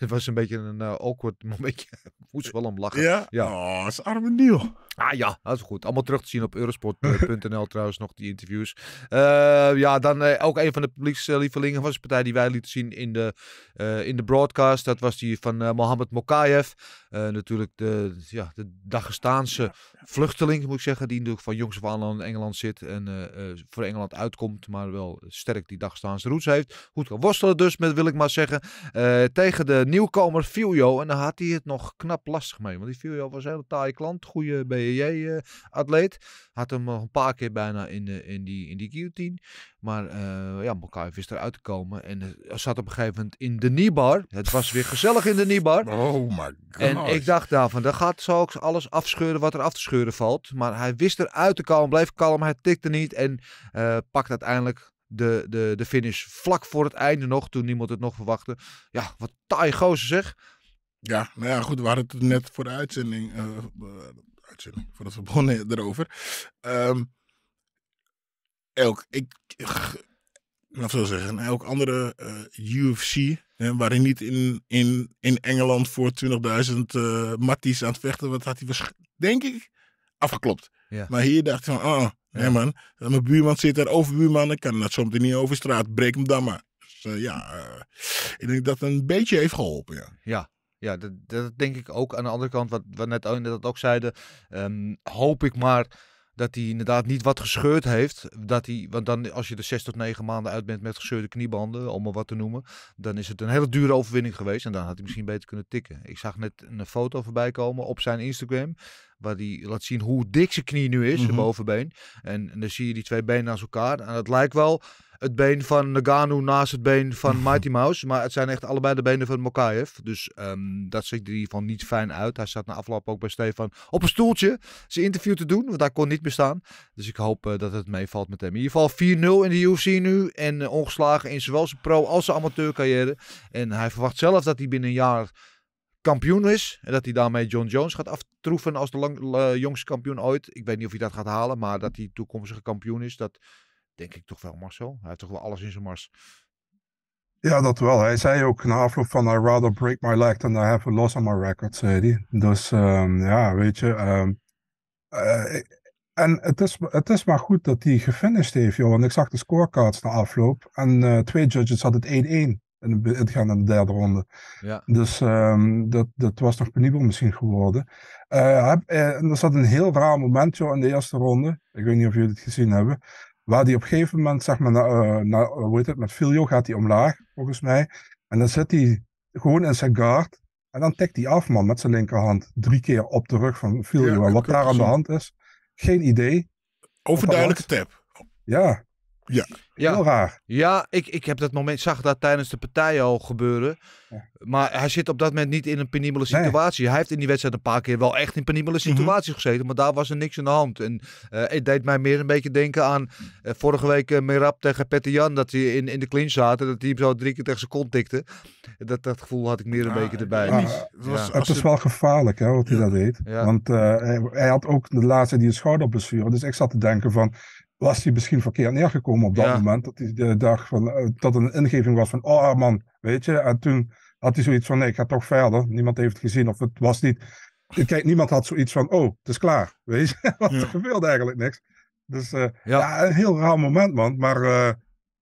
het *laughs* was een beetje een awkward momentje. *laughs* Moest wel om lachen. Ja? ja. Oh, dat is arme Niel. Ah ja, dat is goed. Allemaal terug te zien op eurosport.nl *laughs* trouwens, nog die interviews. Eh, ja, dan eh, ook een van de publiekslievelingen van de partij die wij lieten zien in de, eh, in de broadcast. Dat was die van Mohammed Mokayev. natuurlijk de, ja, de Dagestaanse vluchteling, moet ik zeggen. Die natuurlijk van jongs af aan in Engeland zit en voor Engeland uitkomt. Maar wel sterk die Dagestaanse roots heeft. Goed kan worstelen dus, met, wil ik maar zeggen. tegen de nieuwkomer Filio. En daar had hij het nog knap lastig mee. Want die Filio was een hele taaie klant. Goede BS. BJJ-atleet. Eh, eh, Had hem nog een paar keer bijna in, eh, in, die, in die guillotine. Maar uh, ja, Mokaev is eruit komen En zat op een gegeven moment in de Nibar. Het was weer gezellig in de Nibar. Oh my god. En ik dacht daarvan, daar gaat zoals alles afscheuren wat er af te scheuren valt. Maar hij wist eruit te komen, bleef kalm, hij tikte niet. En uh, pakt uiteindelijk de, de, de finish vlak voor het einde nog, toen niemand het nog verwachtte. Ja, wat taai gozer zeg. Ja, nou ja, goed, we hadden het net voor de uitzending uitzending voordat we *laughs* begonnen erover. Ehm, elk, ik, laat zo zeggen, elk andere eh, UFC, hè, waarin niet in, in, in Engeland voor 20.000 uh, eh, matties aan het vechten, wat had hij denk ik, afgeklopt. Ja. Maar hier dacht ik van, oh, man, mijn buurman zit daar, overbuurman, ik kan dat soms niet over straat, breek hem dan maar. Dus eh, ja, ik denk dat dat een beetje heeft geholpen, ja. Ja, ja, dat, dat, denk ik ook. Aan de andere kant, wat we net dat ook zeiden, ehm, hoop ik maar dat hij inderdaad niet wat gescheurd heeft. Dat hij, want dan, als je er zes tot negen maanden uit bent met gescheurde kniebanden, om maar wat te noemen, dan is het een hele dure overwinning geweest. En dan had hij misschien beter kunnen tikken. Ik zag net een foto voorbij komen op zijn Instagram. Waar hij laat zien hoe dik zijn knie nu is, zijn mhm. bovenbeen. En, dan zie je die twee benen naast elkaar. En het lijkt wel het been van Nagano naast het been van *laughs* Mighty Mouse. Maar het zijn echt allebei de benen van Mokaev. Dus ehm, dat ziet er in niet fijn uit. Hij zat na afloop ook bij Stefan op een stoeltje zijn interview te doen. Want daar kon niet bestaan. Dus ik hoop eh, dat het meevalt met hem. In ieder geval 4-0 in de UFC nu. En eh, ongeslagen in zowel zijn pro- als zijn amateurcarrière. En hij verwacht zelf dat hij binnen een jaar kampioen is. En dat hij daarmee John Jones gaat aftroeven als de eh, jongste kampioen ooit. Ik weet niet of hij dat gaat halen, maar dat hij toekomstige kampioen is, dat Denk ik toch wel, Marcel? Hij heeft toch wel alles in zijn mars. Ja, dat wel. Hij zei ook na afloop van I rather break my leg than I have a loss on my record, zei hij. Dus ehm, ja, weet je. Ehm, eh, en het is, het is maar goed dat hij gefinished heeft, joh. Want ik zag de scorecards na afloop. En eh, twee judges hadden het 1-1 in het gaan naar de derde ronde. Ja. Dus ehm, dat, dat was nog penibel misschien geworden. heb, eh, er zat een heel raar moment joh, in de eerste ronde. Ik weet niet of jullie het gezien hebben. Waar die op een gegeven moment, zeg maar, eh, eh, hoe heet het, met Filio gaat hij omlaag, volgens mij. En dan zit hij gewoon in zijn guard. En dan tikt hij af, man, met zijn linkerhand. Drie keer op de rug van Filio. en wat daar aan de hand is, geen idee. Overduidelijke tap. Ja, ja, ja, heel raar. Ja, ik, ik heb dat moment, zag dat tijdens de partij al gebeuren. Maar hij zit op dat moment niet in een penibele situatie. Hij heeft in die wedstrijd een paar keer wel echt in penibele mhm. situaties gezeten. Maar daar was er niks aan de hand. En eh, het deed mij meer een beetje denken aan eh, vorige week uh, tegen Petter Jan. Dat hij in, in de clinch zaten. Dat hij zo drie keer tegen zijn kont tikte. Dat, dat gevoel had ik meer een ah, beetje erbij. Ah, het, was, het is wel gevaarlijk hè, wat hij dat deed. Want hij, hij, had ook de laatste die een schouder besturen. Dus ik zat te denken van, was hij misschien verkeerd neergekomen op dat moment. Dat hij de dag van, eh, dat een ingeving was van, oh ah, man, weet je. En toen had hij zoiets van, nee, ik ga toch verder. Niemand heeft het gezien of het was niet. Kijk, niemand had zoiets van, oh, het is klaar, *laughs* weet je. Want er gebeurde eigenlijk niks. Dus eh, ja. een heel raar moment, man. Maar eh,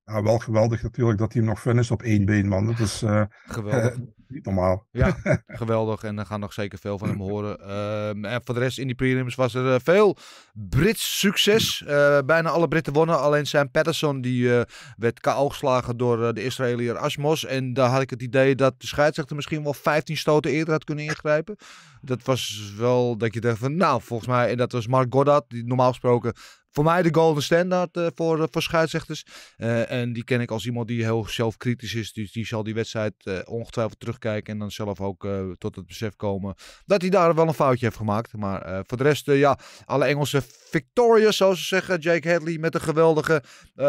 ja, wel geweldig natuurlijk dat hij hem nog finish op één been, man. Dat is, geweldig normaal. Ja, *laughs* geweldig. En dan gaan nog zeker veel van hem horen. Ehm, en voor de rest in die prelims was er eh, veel Brits succes. Eh, bijna alle Britten wonnen. Alleen Sam Patterson die eh, werd kaal geslagen door de Israëliër Asmos. En daar had ik het idee dat de scheidsrechter misschien wel 15 stoten eerder had kunnen ingrijpen. Dat was wel dat je dacht van nou volgens mij. En dat was Mark Goddard. Die normaal gesproken voor mij de golden standaard eh, voor, eh, voor scheidsrechters. Eh, en die ken ik als iemand die heel zelfkritisch is. Dus die zal die wedstrijd ongetwijfeld terugkijken. En dan zelf ook tot het besef komen dat hij daar wel een foutje heeft gemaakt. Maar voor de rest, ja, alle Engelse victorious, zou ze zeggen. Jake Hadley met een geweldige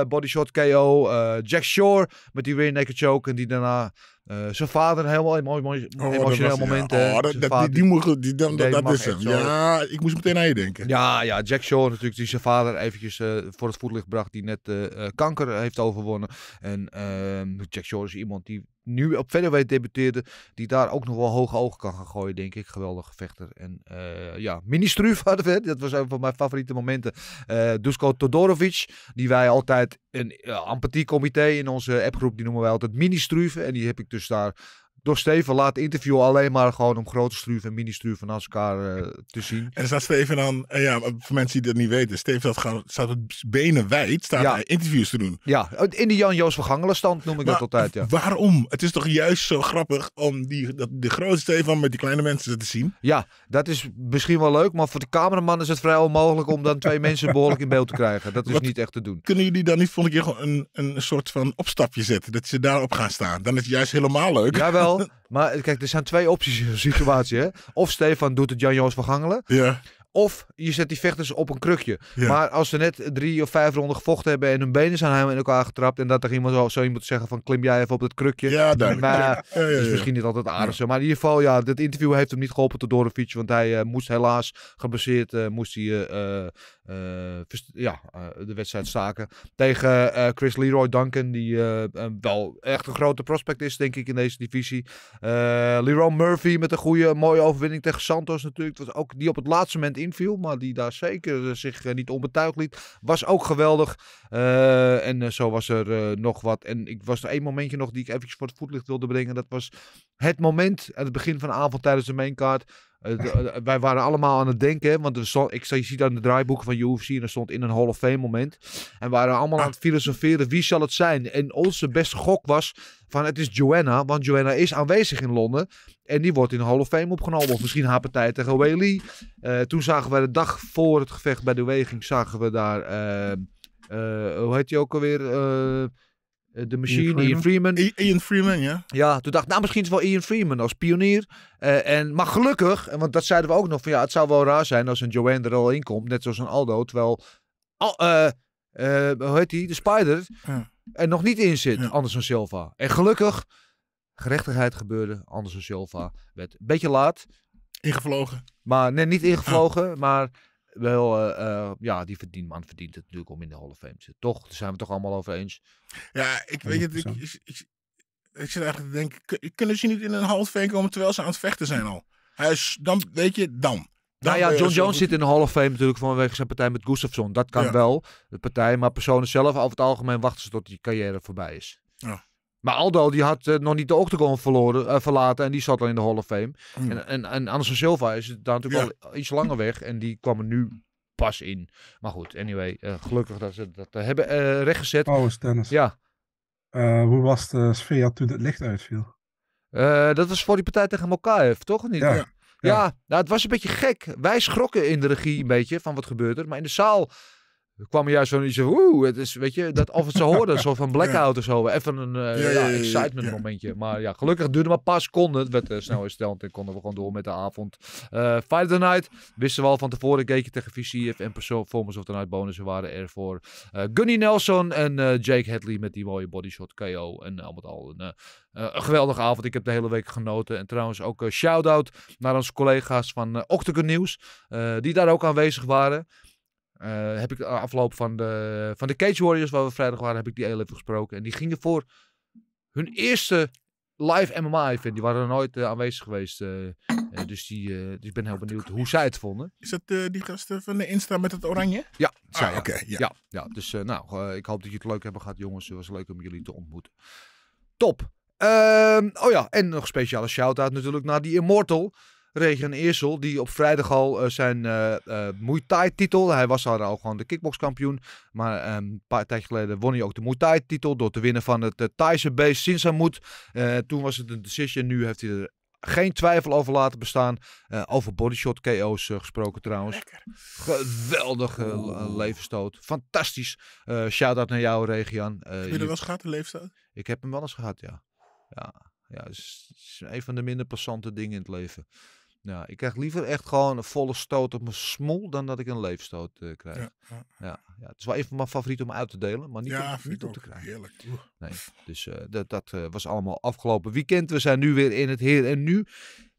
bodyshot KO. Jack Shore met die rear naked choke. En die daarna eh, zijn vader helemaal een mooi, oh, emotioneel momenten. Ja. Oh, dat, die, dan, dat, is hem. Ja, ik moest meteen aan je denken. Ja, ja Jack Shaw natuurlijk, die zijn vader eventjes eh, voor het voetlicht bracht. Die net eh, kanker heeft overwonnen. En ehm, Jack Shaw is iemand die nu op featherweight debuteerde, die daar ook nog wel hoge ogen kan gaan gooien, denk ik. Geweldige vechter. En eh, ja, mini-struuf *laughs* dat was een van mijn favoriete momenten. Eh, Dusko Todorovic, die wij altijd, een uh, eh, comité in onze appgroep, die noemen wij altijd mini-struven. En die heb ik dus daar door Steven laat interview alleen maar gewoon om grote struven en mini-struven naast elkaar eh, te zien. En staat Steven dan, uh, ja, voor mensen die dat niet weten, Steven staat, staat het benen wijd, staan interviews te doen. Ja, oh, in de Jan-Joos van Gangelen stand noem ik dat altijd, ja. Waarom? Het is toch juist zo grappig om die, dat, de grote Steven met die kleine mensen te zien? Ja, dat is misschien wel leuk, maar voor de cameraman is het vrij onmogelijk om dan twee mensen behoorlijk in beeld te krijgen. Dat is niet echt te doen. Kunnen jullie dan niet volgende keer gewoon een, een soort van opstapje zetten, dat ze daarop gaan staan? Dan is het juist helemaal leuk. Jawel. Maar kijk, er zijn twee opties in zo'n situatie. Hè? Of Stefan doet het Jan-Joos van Gangelen. Ja. Of je zet die vechters op een krukje. Maar als ze net drie of vijf ronden gevochten hebben en hun benen zijn helemaal in elkaar getrapt. En dat er iemand zo, zo iemand zeggen van klim jij even op dat krukje. Ja, Maar, is misschien niet altijd aardig zo. Maar in ieder geval, ja, dit interview heeft hem niet geholpen te door een feature. Want hij eh, moest helaas gebaseerd, eh, moest hij eh, eh, ja, eh, de wedstrijd staken. Tegen eh, Chris Leroy Duncan, die wel echt een grote prospect is, denk ik, in deze divisie. Leroy Murphy met een goede, mooie overwinning tegen Santos natuurlijk. Was ook, die op het laatste moment inviel, maar die daar zeker zich niet onbetuigd liet. Was ook geweldig. en zo was er nog wat. En ik was er één momentje nog die ik even voor het voetlicht wilde brengen. Dat was het moment aan het begin van de avond tijdens de maincard eh, eh, wij waren allemaal aan het denken, want ik stond, je ziet aan de draaiboeken van UFC en er stond in een Hall of Fame moment. En we waren allemaal aan het filosoferen, wie zal het zijn? En onze beste gok was van het is Joanna, want Joanna is aanwezig in Londen. En die wordt in de Hall of Fame opgenomen. Of misschien haar partij tegen Whaley. Eh, toen zagen we de dag voor het gevecht bij de weging, zagen we daar, hoe heet die ook alweer? Eh, de Machine, Ian Freeman. Ian Freeman, ja. Ja, toen dacht nou misschien is wel Ian Freeman als pionier. Eh, en, maar gelukkig, want dat zeiden we ook nog, van ja, het zou wel raar zijn als een Joanne er al in komt, net zoals een Aldo, terwijl, al, eh, hoe heet die, de Spider, ja. er nog niet in zit, Anders dan Silva. En gelukkig, gerechtigheid gebeurde, Anders dan Silva werd een beetje laat. Ingevlogen. Maar, nee, niet ingevlogen, oh. maar wel, eh, eh, ja, die verdient, man verdient het natuurlijk om in de Hall of Fame te zitten. Toch? Daar zijn we toch allemaal over eens. Ja, ik weet het. Ik, ik, ik, zit eigenlijk te denken, kunnen ze niet in een Hall of Fame komen terwijl ze aan het vechten zijn al? Hij is, dan, weet je, dan. Nou ja, John Jones zit in de Hall of Fame natuurlijk vanwege zijn partij met Gustafsson. Dat kan wel, de partij. Maar personen zelf, over het algemeen wachten ze tot die carrière voorbij is. Ja. Maar Aldo die had eh, nog niet de octagon verloren, uh, verlaten en die zat al in de Hall of Fame. Hmm. En, en, en Anderson Silva is daar natuurlijk al iets langer weg en die kwam er nu pas in. Maar goed, anyway, eh, gelukkig dat ze dat hebben recht rechtgezet. Oh, tennis. Ja. hoe was de sfeer toen het licht uitviel? dat was voor die partij tegen Mokaev, toch? Niet? Ja. ja. ja. Nou, het was een beetje gek. Wij schrokken in de regie een beetje van wat gebeurde Maar in de zaal er kwam juist zo'n iets oeh, het is, weet je, dat of het ze hoorden, zo van *laughs* blackout of zo. Even een excitement eh, momentje. Maar ja, gelukkig duurde maar een paar seconden. Het werd eh, snel hersteld en konden we gewoon door met de avond. Uh, Fight the Night wisten we al van tevoren. Keek je tegen VCF en Performance of the Night bonussen waren er voor Gunny Nelson en Jake Hadley met die mooie bodyshot KO. En al met al een, een, geweldige avond. Ik heb de hele week genoten. En trouwens ook een shout-out naar onze collega's van Octagon Nieuws, die daar ook aanwezig waren. Eh, heb ik afloop van de, van de Cage Warriors, waar we vrijdag waren, heb ik die heel gesproken. En die gingen voor hun eerste live MMA-event. Die waren er nooit eh, aanwezig geweest. Eh, dus, die, dus ik ben heel benieuwd hoe zij het vonden. Is dat die gasten van de Insta met het oranje? Ja, ah, zij, ah, ja. ja. ja. dus nou, ik hoop dat je het leuk hebben gehad, jongens. Het was leuk om jullie te ontmoeten. Top. Ehm, oh ja, en nog een speciale shout-out natuurlijk naar die Immortal. Regen Eersel, die op vrijdag al eh, zijn uh, Muay Thai titel, hij was daar al gewoon de kickbokskampioen, maar ehm, een paar tijd geleden won hij ook de Muay Thai titel door te winnen van het uh, Thaise beest Sinsamut. toen was het een decision, nu heeft hij er geen twijfel over laten bestaan. over bodyshot KO's gesproken trouwens. Lekker. Geweldige levenstoot. Fantastisch. Shout-out naar jou, Regian. heb je er wel eens gehad, de levenstoot? Ik heb hem wel eens gehad, ja. Ja, ja is, het is een van de minder passante dingen in het leven. Ja, ik krijg liever echt gewoon een volle stoot op mijn smoel dan dat ik een leefstoot eh, krijg. Ja, ja, ja. het is wel even mijn favoriet om uit te delen, maar niet, ja, om, niet op te krijgen. Heerlijk. Nee, dus eh, dat, dat eh, was allemaal afgelopen weekend. We zijn nu weer in het heer en nu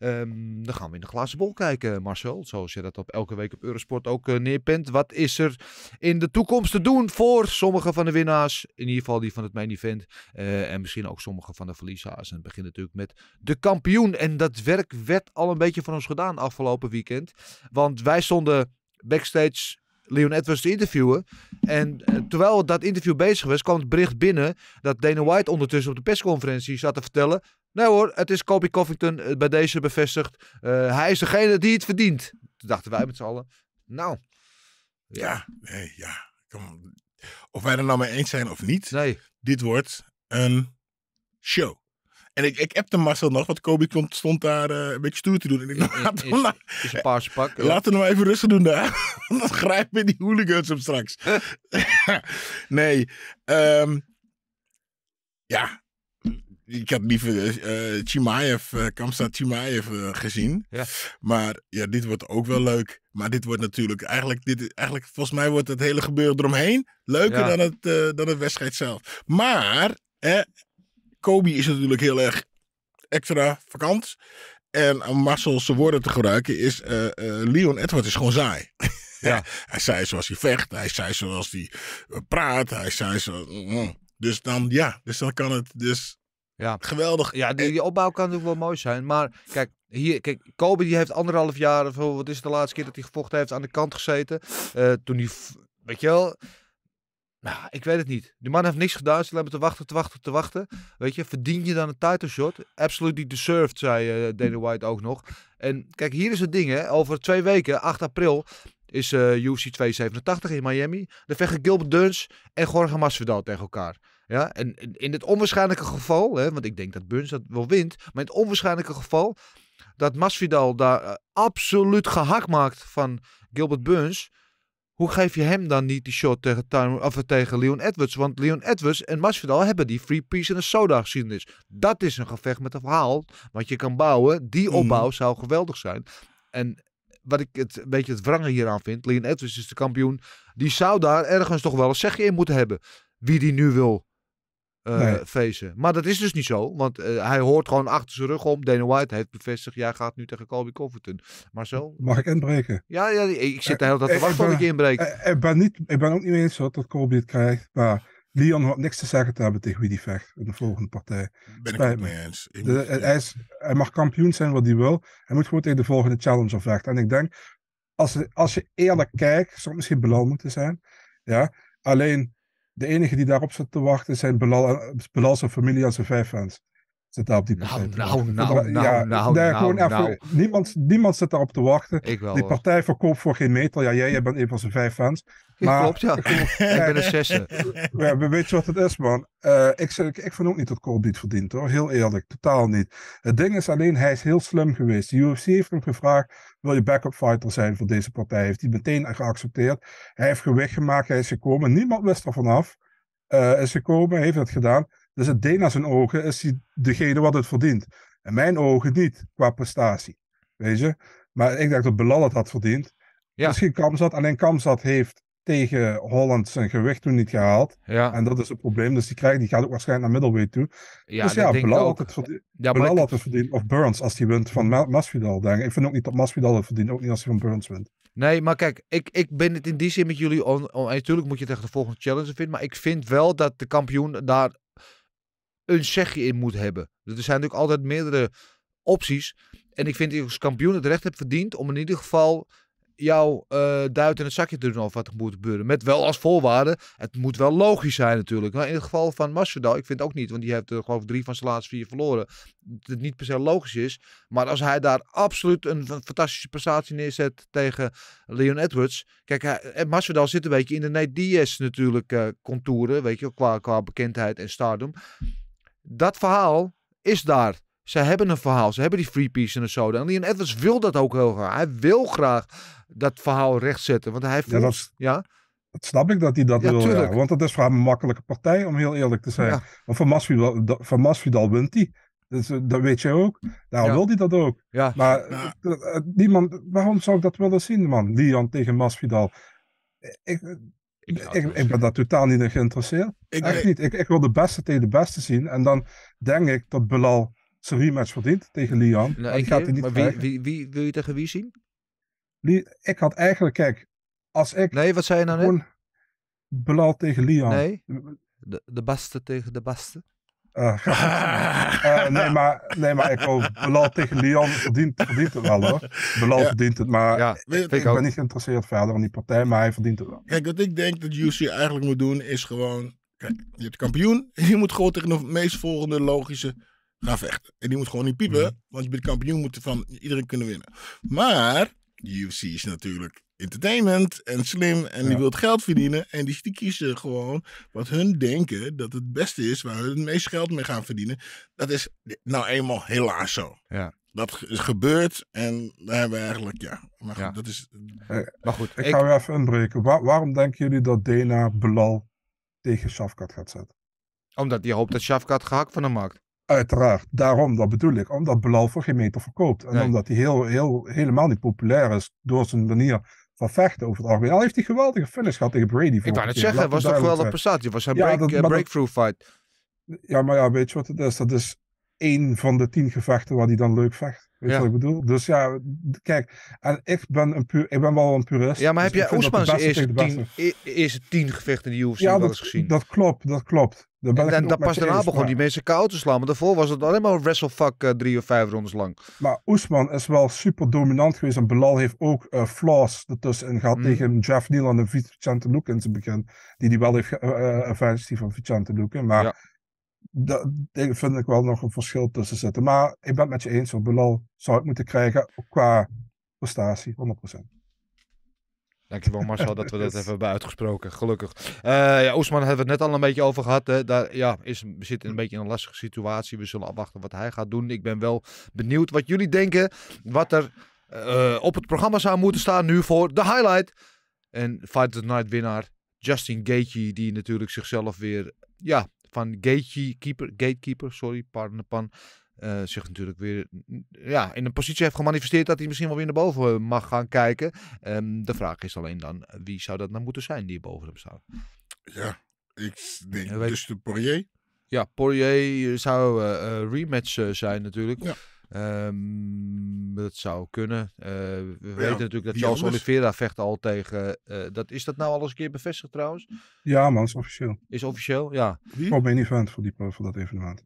dan ehm, gaan we in de glazen bol kijken, Marcel. Zoals je dat op elke week op Eurosport ook eh, neerpent. Wat is er in de toekomst te doen voor sommige van de winnaars? In ieder geval die van het main event. Eh, en misschien ook sommige van de verliezers. En het begint natuurlijk met de kampioen. En dat werk werd al een beetje van ons gedaan afgelopen weekend. Want wij stonden backstage Leon Edwards te interviewen. En eh, terwijl dat interview bezig was, kwam het bericht binnen dat Dana White ondertussen op de persconferentie zat te vertellen. Nou hoor, het is Kobe Covington eh, bij deze bevestigd. Eh, hij is degene die het verdient. Toen dachten wij met z'n allen. Nou. Ja, nee, ja. Kom. Of wij er nou mee eens zijn of niet. Nee. Dit wordt een show. En ik, ik de Marcel nog, want Kobe stond daar eh, een beetje stoer te doen. En ik dacht, laat hem een paarse pak. *laughs* Laat hem even rustig doen daar. *laughs* Dan grijp je die hooligans op straks. *laughs* nee. Ehm, ja. Ik had liever uh, Chimaev, uh, Chimaev gezien. Ja. Maar ja, dit wordt ook wel leuk. Maar dit wordt natuurlijk eigenlijk, dit, eigenlijk volgens mij wordt het hele gebeuren eromheen leuker dan, het, dan het wedstrijd zelf. Maar Kobe is natuurlijk heel erg extra vakant. En om Marcel zijn woorden te gebruiken is... Eh, eh, Leon Edward is gewoon saai. Ja. *laughs* hij zei zoals hij vecht. Hij zei zoals hij eh, praat. Hij zei zo... Mm. dus dan, ja. Dus dan kan het dus... Ja. Geweldig. Ja, die, opbouw kan natuurlijk wel mooi zijn. Maar kijk, hier, kijk, Kobe die heeft anderhalf jaar, of wat is het de laatste keer dat hij gevochten heeft, aan de kant gezeten. toen hij, weet je wel, nou, ik weet het niet. Die man heeft niks gedaan. Ze hebben te wachten, te wachten, te wachten. Weet je, verdien je dan een title shot? Absolutely deserved, zei uh, Dana White ook nog. En kijk, hier is het ding, hè. Over twee weken, 8 april, is uh, UFC 287 in Miami. Dan vechten Gilbert Duns en Jorge Masvidal tegen elkaar. Ja, en, in het onwaarschijnlijke geval, hè, want ik denk dat Burns dat wel wint, maar in het onwaarschijnlijke geval dat Masvidal daar eh, absoluut gehakt maakt van Gilbert Burns, hoe geef je hem dan niet die shot tegen, of eh, tegen Leon Edwards? Want Leon Edwards en Masvidal hebben die free piece en een soda geschiedenis. Dat is een gevecht met een verhaal wat je kan bouwen. Die mhm. opbouw zou geweldig zijn. En wat ik het, een beetje het wrange hieraan vind. Leon Edwards is de kampioen. Die zou daar ergens toch wel een zegje in moeten hebben. Wie die nu wil uh, Maar dat is dus niet zo, want eh, hij hoort gewoon achter zijn rug om. Dana White heeft bevestigd, jij gaat nu tegen Colby Covington. Maar zo... Mag ik inbreken? Ja, ja ik zit eh, de hele tijd te wachten ik inbreek. ben, niet, ik ben ook niet eens zo dat Colby het krijgt, maar... Leon had niks te zeggen te hebben tegen wie die vecht in de volgende partij. Ben ik het mee eens. hij, mag kampioen zijn wat hij wil. Hij moet gewoon tegen de volgende challenger vechten. En ik denk, als, als je eerlijk kijkt, zou het misschien beloond moeten zijn. Ja? Alleen, de enige die daarop zit te wachten zijn Belal, eh, familie en zijn vijf fans. Zit daar op die nou, partij. Nou, nou, nou, niemand, niemand zit daarop te wachten. die partij verkoopt voor geen meter. Ja, jij, jij bent een van zijn vijf fans. Maar, *laughs* Klopt, ja. *laughs* ik ben een zesde. Ja, weet je wat het is, man? Eh, ik, ik, ik vind ook niet dat Colby verdient, hoor. Heel eerlijk, totaal niet. Het ding is alleen, hij is heel slim geweest. De UFC heeft hem gevraagd, wil je backup fighter zijn voor deze partij? Heeft hij meteen geaccepteerd. Hij heeft gewicht gemaakt, hij is gekomen. Niemand wist er vanaf. Uh, is gekomen, heeft het gedaan. Dus het deed naar zijn ogen, is hij degene wat het verdient. In mijn ogen niet, qua prestatie. Weet je? Maar ik denk dat Belal het had verdiend. Misschien Kamzat. Alleen Kamzat heeft tegen Holland zijn gewicht toen niet gehaald. Ja. En dat is het probleem. Dus die, krijgt, die gaat ook waarschijnlijk naar middleweight toe. Ja, dus ja, Belal had het verdiend. Ja, Belal het verdiend. Of Burns, als hij wint van Masvidal. Denk ik. vind ook niet dat Masvidal het verdient. Ook niet als hij van Burns wint. Nee, maar kijk, ik, ik ben het in die zin met jullie on, Natuurlijk moet je tegen de volgende challenge vinden. Maar ik vind wel dat de kampioen daar een zegje in moet hebben. Dus er zijn natuurlijk altijd meerdere opties. En ik vind dat als kampioen het recht hebt verdiend om in ieder geval jou uh, eh, duit in het zakje te doen wat moet gebeuren. Met wel als voorwaarde, het moet wel logisch zijn natuurlijk. Maar nou, in het geval van Masvidal, ik vind het ook niet, want die heeft er eh, geloof ik drie van zijn laatste vier verloren. Dat het niet per se logisch is. Maar als hij daar absoluut een, fantastische prestatie neerzet tegen Leon Edwards. Kijk, hij, eh, zit een beetje in de Nate natuurlijk contouren, weet je, qua, qua bekendheid en stardom. Dat verhaal is daar. Ze hebben een verhaal. Ze hebben die free en zo. En Leon Edwards wil dat ook heel graag. Hij wil graag dat verhaal rechtzetten. Want hij voelt... Ja, dat, dat snap ik dat hij dat wil. want dat is voor hem een makkelijke partij, om heel eerlijk te zijn. Maar van Masvidal, van Masvidal wint hij. Dus, eh, dat weet je ook. Daarom nou, wil hij dat ook. Maar eh, eh, niemand, waarom zou ik dat willen zien, man? Leon tegen Masvidal. Ik, ik, ben daar totaal niet in geïnteresseerd. Ik, Echt niet. Ik, ik wil de beste tegen de beste zien. En dan denk ik dat Belal zijn rematch verdient tegen Lian. Nou, ik gaat niet maar wie, wie, wie, wil je tegen wie zien? ik had eigenlijk, kijk, als ik... Nee, wat zei je nou net? Belal tegen Lian. Nee, de, de baste tegen de beste. Ah, *laughs* eh, nee, maar, nee, maar ik hoop, Belal tegen Lian verdient, verdient het wel hoor. Belal verdient het, maar ik, ben niet geïnteresseerd verder in die partij, maar hij verdient het wel. Kijk, wat ik denk dat UC eigenlijk moet doen is gewoon, kijk, je hebt kampioen, *laughs* je moet gewoon tegen de meest volgende logische nou, vechten. En die moet gewoon niet piepen, mhm. want je bent kampioen, moet van iedereen kunnen winnen. Maar de UFC is natuurlijk entertainment en slim en die wil geld verdienen. En die, die, kiezen gewoon wat hun denken dat het beste is, waar hun het meest geld mee gaan verdienen. Dat is nou eenmaal helaas zo. Ja. Dat is gebeurd en daar hebben we eigenlijk, ja. Maar goed, dat is... Eh, maar goed, ik, ga weer even inbreken. waarom denken jullie dat Dana Belal tegen Shafkat gaat zetten? Omdat hij hoopt dat Shafkat gehakt van de markt. Uiteraard, daarom, dat bedoel ik, omdat Belal voor geen meter verkoopt. En omdat hij heel, heel, helemaal niet populair is door zijn manier van vechten over het algemeen. Al heeft hij geweldige finish gehad tegen Brady. Ik wou het zeggen, het was toch geweldig prestatie. Was zijn break, breakthrough fight. Ja, maar ja, weet je wat het is? Dat is één van de tien gevechten waar hij dan leuk vecht. Weet je wat ik bedoel? Dus ja, kijk, en ik ben, een puur, ik ben wel een purist. Ja, maar dus heb jij Oesman's eerste, e-, eerste tien, gevechten die de UFC ja, gezien? dat klopt, dat klopt. Dan en, en pas daarna begon die mensen koud te slaan. Maar daarvoor was het alleen maar wrestlefuck uh, eh, drie of vijf rondes lang. Maar Oesman is wel super dominant geweest. En Belal heeft ook uh, flaws ertussen gehad mm. tegen Jeff Neal en Vicente Luke in zijn begin. Die die wel heeft geëvangelisd, eh, uh, van Vicente Luke. Maar ja. daar vind ik wel nog een verschil tussen zitten. Maar ik ben het met je eens. Belal zou het moeten krijgen qua prestatie, 100%. Dankjewel *laughs* Marcel dat we dat even hebben uitgesproken. Gelukkig. Uh, ja, Oesman hebben we het net al een beetje over gehad. Hè. Daar ja, is, zit een beetje in een lastige situatie. We zullen afwachten wat hij gaat doen. Ik ben wel benieuwd wat jullie denken. Wat er eh, op het programma zou moeten staan nu voor de highlight. En Fight the Night winnaar Justin Gaethje. Die natuurlijk zichzelf weer ja, van Gaethje, keeper, gatekeeper, sorry, pardon pan eh, zich natuurlijk weer mm, ja, in een positie heeft gemanifesteerd dat hij misschien wel weer naar boven eh, mag gaan kijken. Ehm, de vraag is alleen dan, wie zou dat nou moeten zijn die boven hem staat? Ja, ik denk dus de Poirier. Ja, Poirier eh, zou uh, rematch zijn natuurlijk. Ja. Ehm, dat zou kunnen. we weten natuurlijk dat Charles anders? Oliveira vecht al tegen. dat, is dat nou al eens een keer bevestigd trouwens? Ja, man, is officieel. Is officieel, ja. Wie? ben niet fan van die, voor dat evenement.